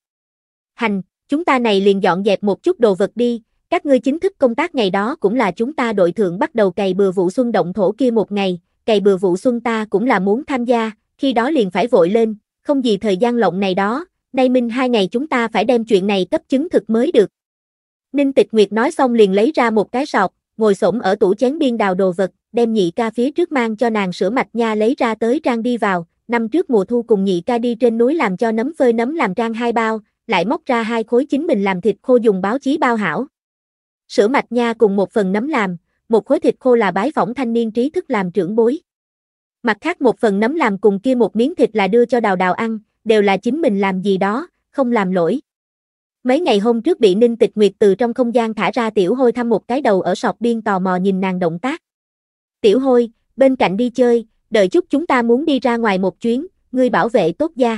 Hành, chúng ta này liền dọn dẹp một chút đồ vật đi, các ngươi chính thức công tác ngày đó cũng là chúng ta đội thượng bắt đầu cày bừa vụ xuân động thổ kia một ngày, cày bừa vụ xuân ta cũng là muốn tham gia, khi đó liền phải vội lên, không gì thời gian lộng này đó, nay minh hai ngày chúng ta phải đem chuyện này cấp chứng thực mới được, Ninh Tịch Nguyệt nói xong liền lấy ra một cái sọt, ngồi xổm ở tủ chén biên đào đồ vật, đem nhị ca phía trước mang cho nàng sữa mạch nha lấy ra tới trang đi vào, năm trước mùa thu cùng nhị ca đi trên núi làm cho nấm phơi nấm làm trang hai bao, lại móc ra hai khối chính mình làm thịt khô dùng báo chí bao hảo. Sữa mạch nha cùng một phần nấm làm, một khối thịt khô là bái phỏng thanh niên trí thức làm trưởng bối. Mặt khác một phần nấm làm cùng kia một miếng thịt là đưa cho đào đào ăn, đều là chính mình làm gì đó, không làm lỗi. Mấy ngày hôm trước bị Ninh Tịch Nguyệt từ trong không gian thả ra Tiểu Hôi thăm một cái đầu ở sọc biên tò mò nhìn nàng động tác. Tiểu Hôi, bên cạnh đi chơi, đợi chút chúng ta muốn đi ra ngoài một chuyến, ngươi bảo vệ tốt gia.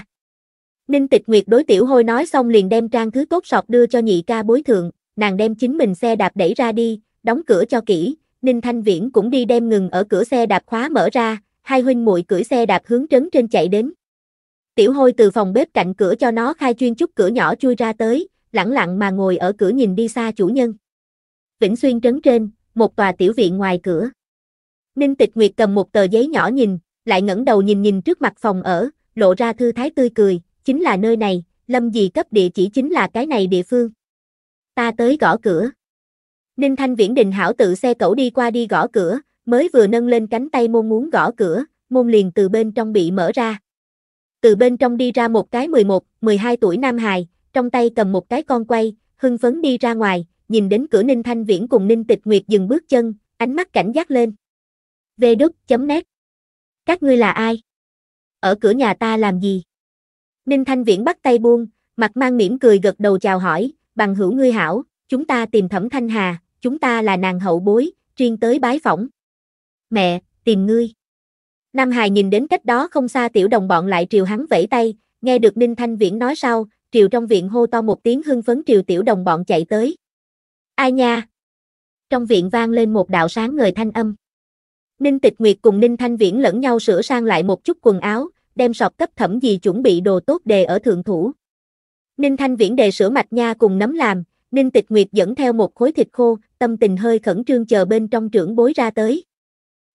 Ninh Tịch Nguyệt đối Tiểu Hôi nói xong liền đem trang thứ tốt sọc đưa cho nhị ca bối thượng, nàng đem chính mình xe đạp đẩy ra đi, đóng cửa cho kỹ, Ninh Thanh Viễn cũng đi đem ngừng ở cửa xe đạp khóa mở ra, hai huynh muội cưỡi xe đạp hướng trấn trên chạy đến. Tiểu Hôi từ phòng bếp cạnh cửa cho nó khai chuyên chút cửa nhỏ chui ra tới, lẳng lặng mà ngồi ở cửa nhìn đi xa chủ nhân. Vĩnh Xuyên trấn trên, một tòa tiểu viện ngoài cửa. Ninh Tịch Nguyệt cầm một tờ giấy nhỏ nhìn, lại ngẩng đầu nhìn nhìn trước mặt phòng ở, lộ ra thư thái tươi cười, chính là nơi này, Lâm Dì cấp địa chỉ chính là cái này địa phương. Ta tới gõ cửa. Ninh Thanh Viễn Đình hảo tự xe cẩu đi qua đi gõ cửa, mới vừa nâng lên cánh tay môn muốn gõ cửa, môn liền từ bên trong bị mở ra. Từ bên trong đi ra một cái 11, 12 tuổi nam hài, trong tay cầm một cái con quay, hưng phấn đi ra ngoài, nhìn đến cửa Ninh Thanh Viễn cùng Ninh Tịch Nguyệt dừng bước chân, ánh mắt cảnh giác lên. Vê đúc chấm nét. Các ngươi là ai? Ở cửa nhà ta làm gì? Ninh Thanh Viễn bắt tay buông, mặt mang mỉm cười gật đầu chào hỏi, bằng hữu ngươi hảo, chúng ta tìm thẩm thanh hà, chúng ta là nàng hậu bối, riêng tới bái phỏng. Mẹ, tìm ngươi. Nam hài nhìn đến cách đó không xa tiểu đồng bọn lại triều hắn vẫy tay, nghe được Ninh Thanh Viễn nói sau, triều trong viện hô to một tiếng hưng phấn triều tiểu đồng bọn chạy tới. Ai nha? Trong viện vang lên một đạo sáng người thanh âm. Ninh Tịch Nguyệt cùng Ninh Thanh Viễn lẫn nhau sửa sang lại một chút quần áo, đem sọt cấp thẩm gì chuẩn bị đồ tốt đề ở thượng thủ. Ninh Thanh Viễn đề sửa mạch nha cùng nấm làm, Ninh Tịch Nguyệt dẫn theo một khối thịt khô, tâm tình hơi khẩn trương chờ bên trong trưởng bối ra tới.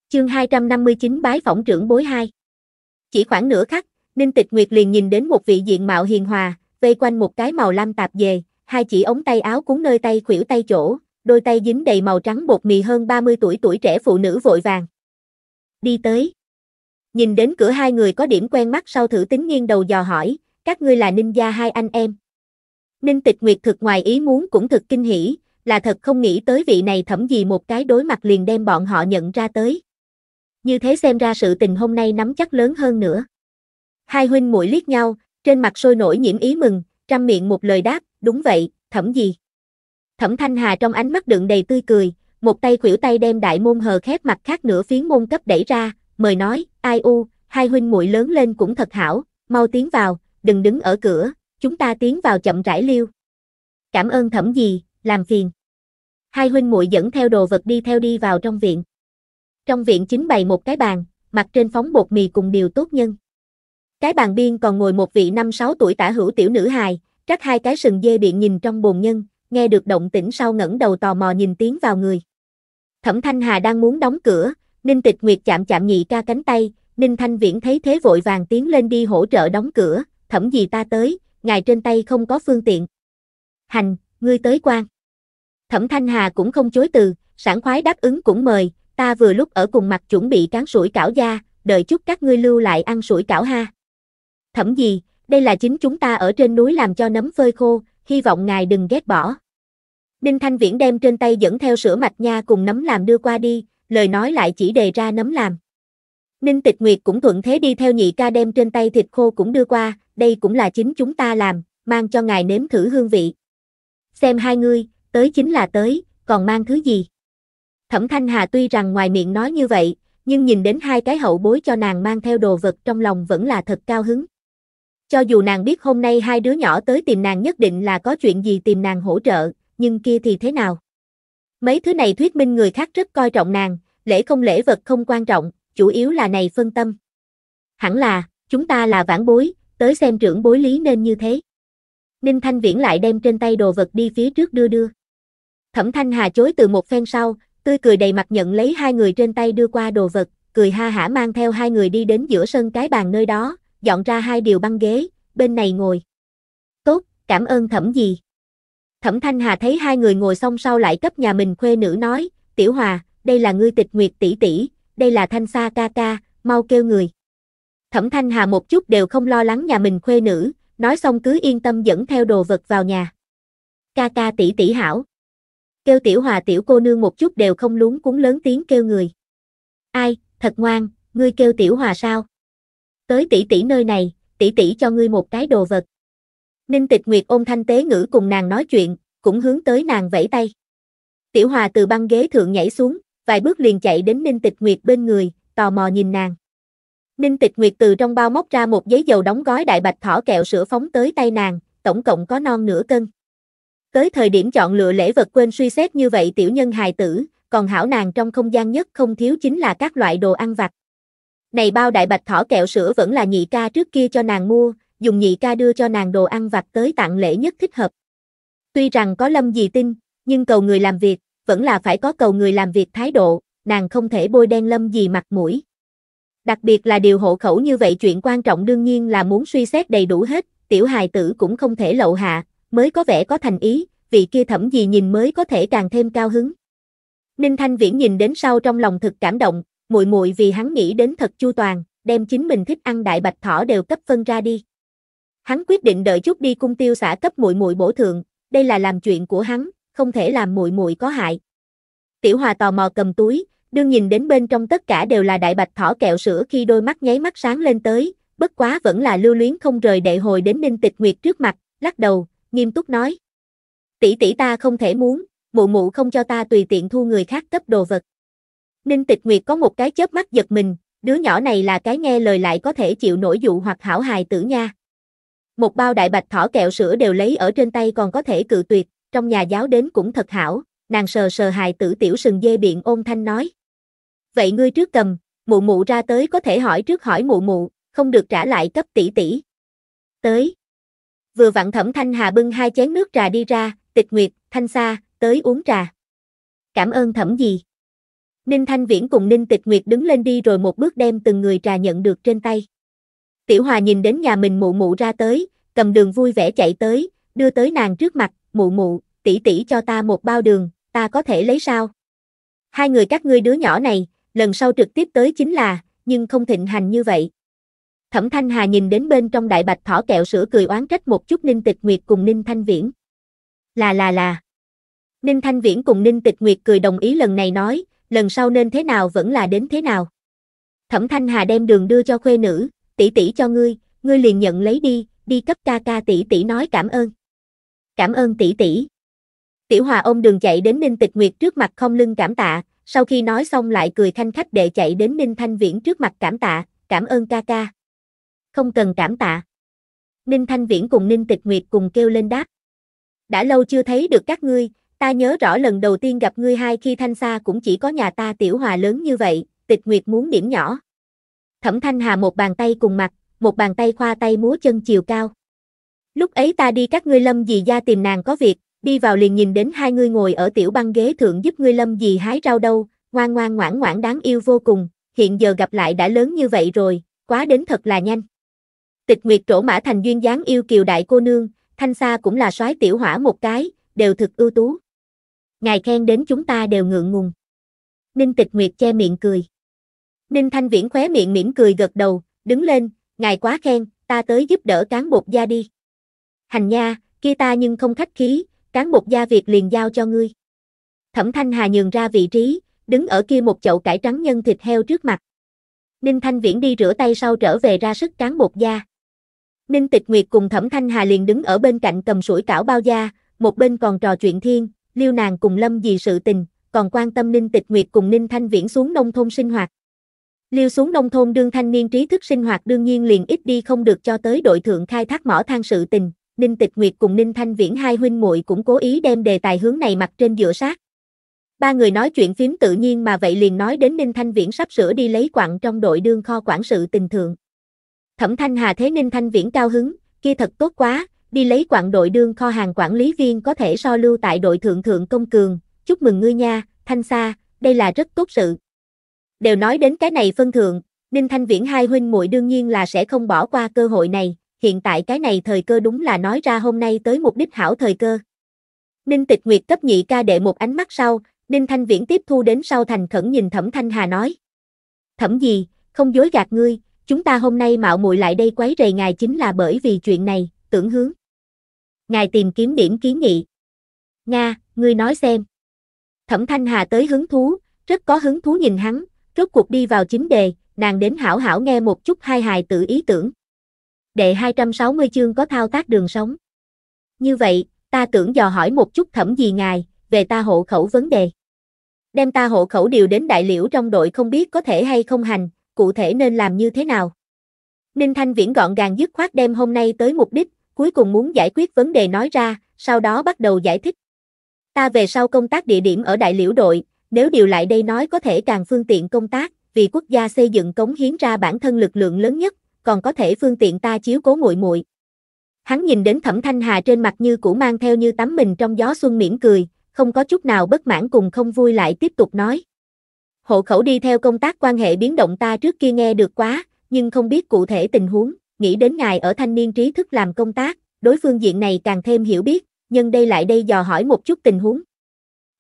Chương 259 bái phỏng trưởng bối 2. Chỉ khoảng nửa khắc, Ninh Tịch Nguyệt liền nhìn đến một vị diện mạo hiền hòa, vây quanh một cái màu lam tạp về hai chỉ ống tay áo cuốn nơi tay khuỷu tay chỗ, đôi tay dính đầy màu trắng bột mì hơn 30 tuổi tuổi trẻ phụ nữ vội vàng. Đi tới. Nhìn đến cửa hai người có điểm quen mắt sau thử tính nghiêng đầu dò hỏi, các ngươi là ninh gia hai anh em. Ninh tịch nguyệt thực ngoài ý muốn cũng thực kinh hỉ, là thật không nghĩ tới vị này thẩm gì một cái đối mặt liền đem bọn họ nhận ra tới. Như thế xem ra sự tình hôm nay nắm chắc lớn hơn nữa. Hai huynh muội liếc nhau, trên mặt sôi nổi nhiễm ý mừng, trăm miệng một lời đáp, đúng vậy, thẩm gì. Thẩm Thanh Hà trong ánh mắt đựng đầy tươi cười, một tay khuỷu tay đem đại môn hờ khép mặt khác nửa phiến môn cấp đẩy ra, mời nói, ai u, hai huynh muội lớn lên cũng thật hảo, mau tiến vào, đừng đứng ở cửa, chúng ta tiến vào chậm rãi liêu. Cảm ơn thẩm gì, làm phiền. Hai huynh muội dẫn theo đồ vật đi theo đi vào trong viện. Trong viện chính bày một cái bàn, mặt trên phóng bột mì cùng điều tốt nhân. Cái bàn biên còn ngồi một vị năm sáu tuổi tả hữu tiểu nữ hài, các hai cái sừng dê biện nhìn trong bồn nhân, nghe được động tĩnh sau ngẩng đầu tò mò nhìn tiếng vào người. Thẩm Thanh Hà đang muốn đóng cửa, Ninh Tịch Nguyệt chạm chạm nhị ca cánh tay, Ninh Thanh Viễn thấy thế vội vàng tiến lên đi hỗ trợ đóng cửa, thẩm gì ta tới, ngài trên tay không có phương tiện. Hành, ngươi tới quan. Thẩm Thanh Hà cũng không chối từ, sảng khoái đáp ứng cũng mời, ta vừa lúc ở cùng mặt chuẩn bị cán sủi cảo da, đợi chút các ngươi lưu lại ăn sủi cảo ha. Thẩm gì, đây là chính chúng ta ở trên núi làm cho nấm phơi khô, hy vọng ngài đừng ghét bỏ. Đinh Thanh Viễn đem trên tay dẫn theo sữa mạch nha cùng nấm làm đưa qua đi, lời nói lại chỉ đề ra nấm làm. Ninh Tịch Nguyệt cũng thuận thế đi theo nhị ca đem trên tay thịt khô cũng đưa qua, đây cũng là chính chúng ta làm, mang cho ngài nếm thử hương vị. Xem hai ngươi, tới chính là tới, còn mang thứ gì? Thẩm Thanh Hà tuy rằng ngoài miệng nói như vậy, nhưng nhìn đến hai cái hậu bối cho nàng mang theo đồ vật trong lòng vẫn là thật cao hứng. Cho dù nàng biết hôm nay hai đứa nhỏ tới tìm nàng nhất định là có chuyện gì tìm nàng hỗ trợ, nhưng kia thì thế nào? Mấy thứ này thuyết minh người khác rất coi trọng nàng, lễ không lễ vật không quan trọng, chủ yếu là này phân tâm. Hẳn là, chúng ta là vãn bối, tới xem trưởng bối lý nên như thế. Ninh Thanh Viễn lại đem trên tay đồ vật đi phía trước đưa đưa. Thẩm Thanh Hà chối từ một phen sau, tươi cười đầy mặt nhận lấy hai người trên tay đưa qua đồ vật, cười ha hả mang theo hai người đi đến giữa sân cái bàn nơi đó, dọn ra hai điều băng ghế, bên này ngồi. Tốt, cảm ơn thẩm gì. Thẩm Thanh Hà thấy hai người ngồi xong sau lại cấp nhà mình khuê nữ nói, Tiểu Hòa, đây là ngươi tịch nguyệt tỷ tỷ, đây là Thanh Sa ca ca, mau kêu người. Thẩm Thanh Hà một chút đều không lo lắng nhà mình khuê nữ, nói xong cứ yên tâm dẫn theo đồ vật vào nhà. Ca ca tỷ tỷ hảo. Kêu Tiểu Hòa tiểu cô nương một chút đều không luống cuốn lớn tiếng kêu người. Ai, thật ngoan, ngươi kêu Tiểu Hòa sao? tới tỷ tỷ nơi này, tỷ tỷ cho ngươi một cái đồ vật. Ninh Tịch Nguyệt ôm thanh tế ngữ cùng nàng nói chuyện, cũng hướng tới nàng vẫy tay. Tiểu Hòa từ băng ghế thượng nhảy xuống, vài bước liền chạy đến Ninh Tịch Nguyệt bên người, tò mò nhìn nàng. Ninh Tịch Nguyệt từ trong bao móc ra một giấy dầu đóng gói đại bạch thỏ kẹo sữa phóng tới tay nàng, tổng cộng có non nửa cân. Tới thời điểm chọn lựa lễ vật quên suy xét như vậy tiểu nhân hài tử, còn hảo nàng trong không gian nhất không thiếu chính là các loại đồ ăn vặt. Này bao đại bạch thỏ kẹo sữa vẫn là nhị ca trước kia cho nàng mua, dùng nhị ca đưa cho nàng đồ ăn vặt tới tặng lễ nhất thích hợp. Tuy rằng có lâm gì tin, nhưng cầu người làm việc, vẫn là phải có cầu người làm việc thái độ, nàng không thể bôi đen lâm gì mặt mũi. Đặc biệt là điều hộ khẩu như vậy chuyện quan trọng đương nhiên là muốn suy xét đầy đủ hết, tiểu hài tử cũng không thể lậu hạ, mới có vẻ có thành ý, vị kia thẩm gì nhìn mới có thể càng thêm cao hứng. Ninh Thanh Viễn nhìn đến sau trong lòng thực cảm động, muội muội vì hắn nghĩ đến thật chu toàn, đem chính mình thích ăn đại bạch thỏ đều cấp phân ra đi. Hắn quyết định đợi chút đi cung tiêu xã cấp muội muội bổ thượng, đây là làm chuyện của hắn, không thể làm muội muội có hại. Tiểu Hòa tò mò cầm túi, đương nhìn đến bên trong tất cả đều là đại bạch thỏ kẹo sữa khi đôi mắt nháy mắt sáng lên tới, bất quá vẫn là lưu luyến không rời đệ hồi đến Ninh Tịch Nguyệt trước mặt, lắc đầu, nghiêm túc nói: "Tỷ tỷ ta không thể muốn, mụ mụ không cho ta tùy tiện thu người khác cấp đồ vật." Ninh Tịch Nguyệt có một cái chớp mắt giật mình, đứa nhỏ này là cái nghe lời lại có thể chịu nổi dụ hoặc hảo hài tử nha. Một bao đại bạch thỏ kẹo sữa đều lấy ở trên tay còn có thể cự tuyệt, trong nhà giáo đến cũng thật hảo, nàng sờ sờ hài tử tiểu sừng dê biện ôn thanh nói. Vậy ngươi trước cầm, mụ mụ ra tới có thể hỏi trước hỏi mụ mụ, không được trả lại cấp tỷ tỷ. Tới. Vừa vặn thẩm thanh hà bưng hai chén nước trà đi ra, tịch nguyệt, thanh xa, tới uống trà. Cảm ơn thẩm gì. Ninh Thanh Viễn cùng Ninh Tịch Nguyệt đứng lên đi rồi một bước đem từng người trà nhận được trên tay. Tiểu Hòa nhìn đến nhà mình mụ mụ ra tới, cầm đường vui vẻ chạy tới, đưa tới nàng trước mặt, mụ mụ, tỷ tỷ cho ta một bao đường, ta có thể lấy sao? Hai người các ngươi đứa nhỏ này, lần sau trực tiếp tới chính là, nhưng không thịnh hành như vậy. Thẩm Thanh Hà nhìn đến bên trong đại bạch thỏ kẹo sữa cười oán trách một chút Ninh Tịch Nguyệt cùng Ninh Thanh Viễn. Là là là. Ninh Thanh Viễn cùng Ninh Tịch Nguyệt cười đồng ý lần này nói, lần sau nên thế nào vẫn là đến thế nào. Thẩm Thanh Hà đem đường đưa cho khuê nữ, tỷ tỷ cho ngươi, ngươi liền nhận lấy đi, đi cấp ca ca tỷ tỷ nói cảm ơn. Cảm ơn tỷ tỷ. Tiểu Hòa ôm đường chạy đến Ninh Tịch Nguyệt trước mặt không lưng cảm tạ, sau khi nói xong lại cười khanh khách đệ chạy đến Ninh Thanh Viễn trước mặt cảm tạ, cảm ơn ca ca. Không cần cảm tạ. Ninh Thanh Viễn cùng Ninh Tịch Nguyệt cùng kêu lên đáp. Đã lâu chưa thấy được các ngươi, Ta nhớ rõ lần đầu tiên gặp ngươi hai khi thanh xa cũng chỉ có nhà ta tiểu hòa lớn như vậy, tịch nguyệt muốn điểm nhỏ. Thẩm thanh hà một bàn tay cùng mặt, một bàn tay khoa tay múa chân chiều cao. Lúc ấy ta đi các ngươi lâm dì gia tìm nàng có việc, đi vào liền nhìn đến hai ngươi ngồi ở tiểu băng ghế thượng giúp ngươi lâm dì hái rau đâu, ngoan ngoan ngoãn ngoãn đáng yêu vô cùng, hiện giờ gặp lại đã lớn như vậy rồi, quá đến thật là nhanh. Tịch Nguyệt trổ mã thành duyên dáng yêu kiều đại cô nương, thanh xa cũng là soái tiểu hỏa một cái, đều thực ưu tú ngài khen đến chúng ta đều ngượng ngùng. Ninh Tịch Nguyệt che miệng cười. Ninh Thanh Viễn khóe miệng mỉm cười gật đầu, đứng lên, ngài quá khen, ta tới giúp đỡ cán bột gia đi. Hành nha, kia ta nhưng không khách khí, cán bột gia việc liền giao cho ngươi. Thẩm Thanh Hà nhường ra vị trí, đứng ở kia một chậu cải trắng nhân thịt heo trước mặt. Ninh Thanh Viễn đi rửa tay sau trở về ra sức cán bột da. Ninh Tịch Nguyệt cùng Thẩm Thanh Hà liền đứng ở bên cạnh cầm sủi cảo bao da, một bên còn trò chuyện thiên, liêu nàng cùng lâm vì sự tình, còn quan tâm Ninh Tịch Nguyệt cùng Ninh Thanh Viễn xuống nông thôn sinh hoạt. Liêu xuống nông thôn đương thanh niên trí thức sinh hoạt đương nhiên liền ít đi không được cho tới đội thượng khai thác mỏ than sự tình, Ninh Tịch Nguyệt cùng Ninh Thanh Viễn hai huynh muội cũng cố ý đem đề tài hướng này mặt trên dựa sát. Ba người nói chuyện phím tự nhiên mà vậy liền nói đến Ninh Thanh Viễn sắp sửa đi lấy quặng trong đội đương kho quản sự tình thượng. Thẩm Thanh Hà thế Ninh Thanh Viễn cao hứng, kia thật tốt quá, đi lấy quạng đội đương kho hàng quản lý viên có thể so lưu tại đội thượng thượng công cường, chúc mừng ngươi nha, Thanh Sa, đây là rất tốt sự. Đều nói đến cái này phân thượng, Ninh Thanh Viễn hai huynh muội đương nhiên là sẽ không bỏ qua cơ hội này, hiện tại cái này thời cơ đúng là nói ra hôm nay tới mục đích hảo thời cơ. Ninh Tịch Nguyệt cấp nhị ca đệ một ánh mắt sau, Ninh Thanh Viễn tiếp thu đến sau thành khẩn nhìn Thẩm Thanh Hà nói. Thẩm gì, không dối gạt ngươi, chúng ta hôm nay mạo muội lại đây quấy rầy ngài chính là bởi vì chuyện này, tưởng hướng ngài tìm kiếm điểm kiến nghị. Nga, ngươi nói xem. Thẩm Thanh Hà tới hứng thú, rất có hứng thú nhìn hắn, rốt cuộc đi vào chính đề, nàng đến hảo hảo nghe một chút hai hài tự ý tưởng. Đệ 260 chương có thao tác đường sống. Như vậy, ta tưởng dò hỏi một chút thẩm gì ngài, về ta hộ khẩu vấn đề. Đem ta hộ khẩu điều đến đại liễu trong đội không biết có thể hay không hành, cụ thể nên làm như thế nào. Ninh Thanh Viễn gọn gàng dứt khoát đem hôm nay tới mục đích, cuối cùng muốn giải quyết vấn đề nói ra, sau đó bắt đầu giải thích. Ta về sau công tác địa điểm ở Đại Liễu đội, nếu điều lại đây nói có thể càng phương tiện công tác, vì quốc gia xây dựng cống hiến ra bản thân lực lượng lớn nhất, còn có thể phương tiện ta chiếu cố muội muội. Hắn nhìn đến Thẩm Thanh Hà trên mặt như cũ mang theo như tắm mình trong gió xuân mỉm cười, không có chút nào bất mãn cùng không vui lại tiếp tục nói. Hộ khẩu đi theo công tác quan hệ biến động ta trước kia nghe được quá, nhưng không biết cụ thể tình huống nghĩ đến ngài ở thanh niên trí thức làm công tác, đối phương diện này càng thêm hiểu biết, nhưng đây lại đây dò hỏi một chút tình huống.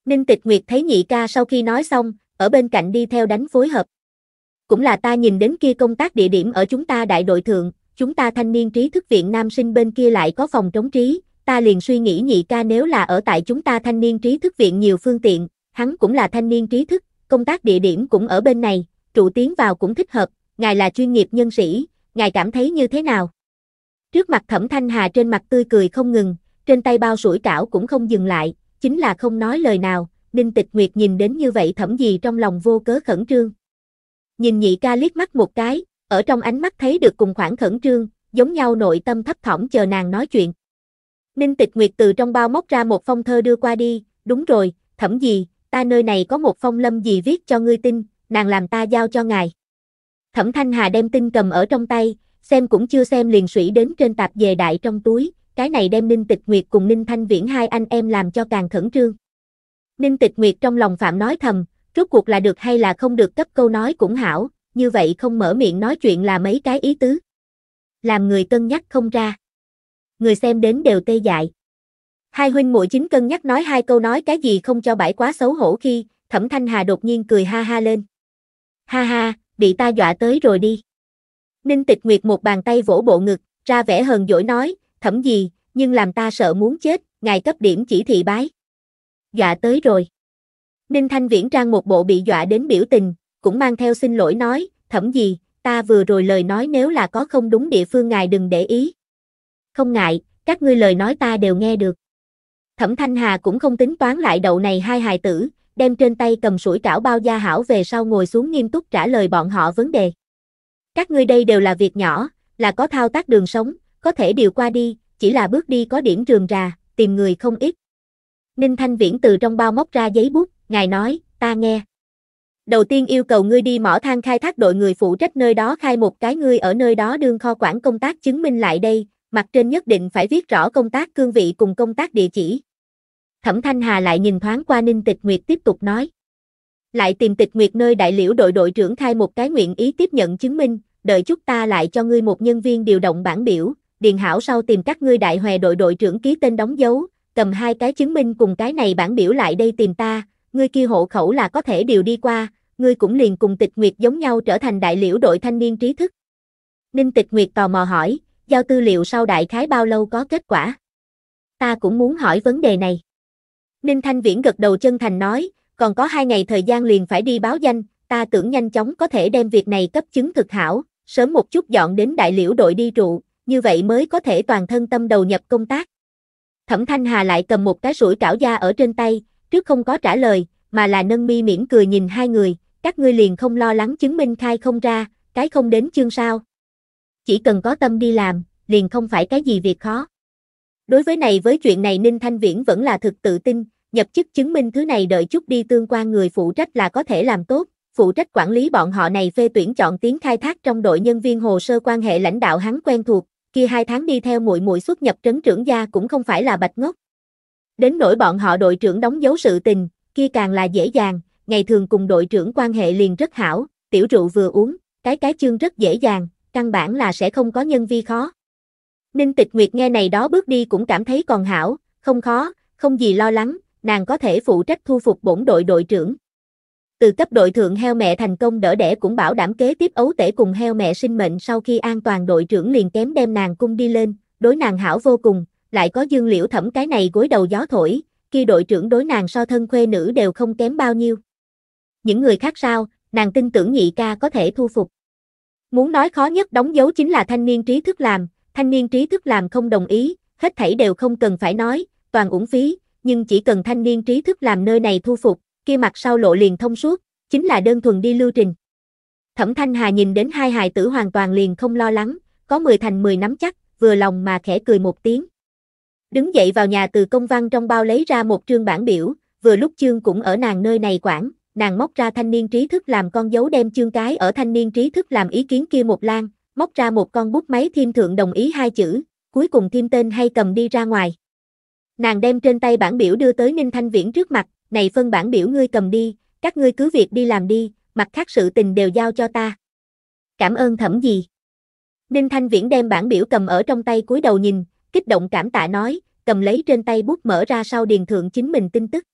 Ninh Tịch Nguyệt thấy nhị ca sau khi nói xong, ở bên cạnh đi theo đánh phối hợp. Cũng là ta nhìn đến kia công tác địa điểm ở chúng ta đại đội thượng, chúng ta thanh niên trí thức viện nam sinh bên kia lại có phòng trống trí, ta liền suy nghĩ nhị ca nếu là ở tại chúng ta thanh niên trí thức viện nhiều phương tiện, hắn cũng là thanh niên trí thức, công tác địa điểm cũng ở bên này, trụ tiến vào cũng thích hợp, ngài là chuyên nghiệp nhân sĩ, ngài cảm thấy như thế nào? Trước mặt Thẩm Thanh Hà trên mặt tươi cười không ngừng, trên tay bao sủi cảo cũng không dừng lại, chính là không nói lời nào, Ninh Tịch Nguyệt nhìn đến như vậy thẩm gì trong lòng vô cớ khẩn trương. Nhìn nhị ca liếc mắt một cái, ở trong ánh mắt thấy được cùng khoảng khẩn trương, giống nhau nội tâm thấp thỏm chờ nàng nói chuyện. Ninh Tịch Nguyệt từ trong bao móc ra một phong thơ đưa qua đi, đúng rồi, thẩm gì, ta nơi này có một phong lâm gì viết cho ngươi tin, nàng làm ta giao cho ngài. Thẩm Thanh Hà đem tin cầm ở trong tay, xem cũng chưa xem liền sủy đến trên tạp về đại trong túi, cái này đem Ninh Tịch Nguyệt cùng Ninh Thanh Viễn hai anh em làm cho càng khẩn trương. Ninh Tịch Nguyệt trong lòng Phạm nói thầm, rốt cuộc là được hay là không được cấp câu nói cũng hảo, như vậy không mở miệng nói chuyện là mấy cái ý tứ. Làm người cân nhắc không ra. Người xem đến đều tê dại. Hai huynh muội chính cân nhắc nói hai câu nói cái gì không cho bãi quá xấu hổ khi, Thẩm Thanh Hà đột nhiên cười ha ha lên. Ha ha, bị ta dọa tới rồi đi. Ninh tịch nguyệt một bàn tay vỗ bộ ngực, ra vẻ hờn dỗi nói, thẩm gì, nhưng làm ta sợ muốn chết, ngài cấp điểm chỉ thị bái. Dọa tới rồi. Ninh Thanh Viễn trang một bộ bị dọa đến biểu tình, cũng mang theo xin lỗi nói, thẩm gì, ta vừa rồi lời nói nếu là có không đúng địa phương ngài đừng để ý. Không ngại, các ngươi lời nói ta đều nghe được. Thẩm Thanh Hà cũng không tính toán lại đậu này hai hài tử, đem trên tay cầm sủi cảo bao gia hảo về sau ngồi xuống nghiêm túc trả lời bọn họ vấn đề. Các ngươi đây đều là việc nhỏ, là có thao tác đường sống, có thể điều qua đi, chỉ là bước đi có điểm rườm rà, tìm người không ít. Ninh Thanh Viễn từ trong bao móc ra giấy bút, ngài nói, ta nghe. Đầu tiên yêu cầu ngươi đi mỏ than khai thác đội người phụ trách nơi đó khai một cái ngươi ở nơi đó đương kho quản công tác chứng minh lại đây, mặt trên nhất định phải viết rõ công tác cương vị cùng công tác địa chỉ. Thẩm Thanh Hà lại nhìn thoáng qua Ninh Tịch Nguyệt tiếp tục nói. Lại tìm Tịch Nguyệt nơi đại liễu đội đội trưởng khai một cái nguyện ý tiếp nhận chứng minh, đợi chút ta lại cho ngươi một nhân viên điều động bản biểu, điền hảo sau tìm các ngươi đại hòe đội đội trưởng ký tên đóng dấu, cầm hai cái chứng minh cùng cái này bản biểu lại đây tìm ta, ngươi kia hộ khẩu là có thể điều đi qua, ngươi cũng liền cùng Tịch Nguyệt giống nhau trở thành đại liễu đội thanh niên trí thức. Ninh Tịch Nguyệt tò mò hỏi, giao tư liệu sau đại khái bao lâu có kết quả? Ta cũng muốn hỏi vấn đề này. Ninh Thanh Viễn gật đầu chân thành nói, còn có hai ngày thời gian liền phải đi báo danh, ta tưởng nhanh chóng có thể đem việc này cấp chứng thực hảo, sớm một chút dọn đến đại liễu đội đi trụ, như vậy mới có thể toàn thân tâm đầu nhập công tác. Thẩm Thanh Hà lại cầm một cái sủi cảo da ở trên tay, trước không có trả lời, mà là nâng mi mỉm cười nhìn hai người, các ngươi liền không lo lắng chứng minh khai không ra, cái không đến chương sao. Chỉ cần có tâm đi làm, liền không phải cái gì việc khó. Đối với này với chuyện này Ninh Thanh Viễn vẫn là thực tự tin, nhập chức chứng minh thứ này đợi chút đi tương quan người phụ trách là có thể làm tốt, phụ trách quản lý bọn họ này phê tuyển chọn tiếng khai thác trong đội nhân viên hồ sơ quan hệ lãnh đạo hắn quen thuộc, kia hai tháng đi theo muội muội xuất nhập trấn trưởng gia cũng không phải là bạch ngốc. Đến nỗi bọn họ đội trưởng đóng dấu sự tình, kia càng là dễ dàng, ngày thường cùng đội trưởng quan hệ liền rất hảo, tiểu rượu vừa uống, cái cái chương rất dễ dàng, căn bản là sẽ không có nhân vi khó. Ninh Tịch Nguyệt nghe này đó bước đi cũng cảm thấy còn hảo, không khó, không gì lo lắng, nàng có thể phụ trách thu phục bổn đội đội trưởng. Từ cấp đội thượng heo mẹ thành công đỡ đẻ cũng bảo đảm kế tiếp ấu tể cùng heo mẹ sinh mệnh sau khi an toàn đội trưởng liền kém đem nàng cung đi lên, đối nàng hảo vô cùng, lại có dương liễu thẩm cái này gối đầu gió thổi, khi đội trưởng đối nàng so thân khuê nữ đều không kém bao nhiêu. Những người khác sao, nàng tin tưởng nhị ca có thể thu phục. Muốn nói khó nhất đóng dấu chính là thanh niên trí thức làm, thanh niên trí thức làm không đồng ý, hết thảy đều không cần phải nói, toàn uổng phí, nhưng chỉ cần thanh niên trí thức làm nơi này thu phục, kia mặt sau lộ liền thông suốt, chính là đơn thuần đi lưu trình. Thẩm Thanh Hà nhìn đến hai hài tử hoàn toàn liền không lo lắng, có 10 thành 10 nắm chắc, vừa lòng mà khẽ cười một tiếng. Đứng dậy vào nhà từ công văn trong bao lấy ra một trương bản biểu, vừa lúc chương cũng ở nàng nơi này quản, nàng móc ra thanh niên trí thức làm con dấu đem chương cái ở thanh niên trí thức làm ý kiến kia một lan, móc ra một con bút máy thêm thượng đồng ý hai chữ, cuối cùng thêm tên hay cầm đi ra ngoài. Nàng đem trên tay bản biểu đưa tới Ninh Thanh Viễn trước mặt, này phân bản biểu ngươi cầm đi, các ngươi cứ việc đi làm đi, mặt khác sự tình đều giao cho ta. Cảm ơn thẩm gì? Ninh Thanh Viễn đem bản biểu cầm ở trong tay cúi đầu nhìn, kích động cảm tạ nói, cầm lấy trên tay bút mở ra sau điền thượng chính mình tin tức.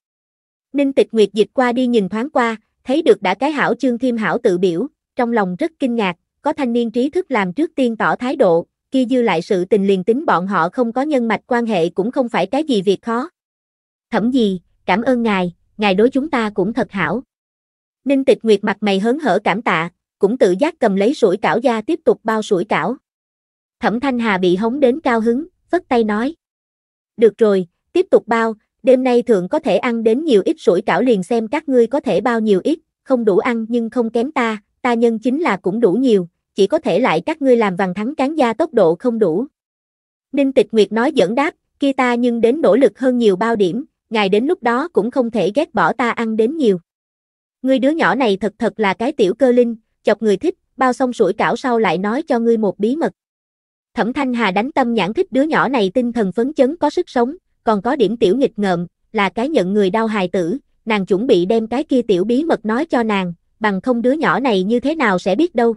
Ninh Tịch Nguyệt dịch qua đi nhìn thoáng qua, thấy được đã cái hảo chương thiêm hảo tự biểu, trong lòng rất kinh ngạc, có thanh niên trí thức làm trước tiên tỏ thái độ, kia dư lại sự tình liền tính bọn họ không có nhân mạch quan hệ cũng không phải cái gì việc khó. Thẩm gì, cảm ơn ngài, ngài đối chúng ta cũng thật hảo. Ninh tịch nguyệt mặt mày hớn hở cảm tạ, cũng tự giác cầm lấy sủi cảo da tiếp tục bao sủi cảo. Thẩm thanh hà bị hống đến cao hứng, vất tay nói. Được rồi, tiếp tục bao, đêm nay thượng có thể ăn đến nhiều ít sủi cảo liền xem các ngươi có thể bao nhiêu ít, không đủ ăn nhưng không kém ta, ta nhân chính là cũng đủ nhiều, chỉ có thể lại các ngươi làm vàng thắng cán gia tốc độ không đủ. Ninh Tịch Nguyệt nói dẫn đáp, kia ta nhưng đến nỗ lực hơn nhiều bao điểm, ngài đến lúc đó cũng không thể ghét bỏ ta ăn đến nhiều. Ngươi đứa nhỏ này thật thật là cái tiểu cơ linh, chọc người thích, bao xong sủi cảo sau lại nói cho ngươi một bí mật. Thẩm Thanh Hà đánh tâm nhãn thích đứa nhỏ này tinh thần phấn chấn có sức sống, còn có điểm tiểu nghịch ngợm, là cái nhận người đau hài tử, nàng chuẩn bị đem cái kia tiểu bí mật nói cho nàng, bằng không đứa nhỏ này như thế nào sẽ biết đâu.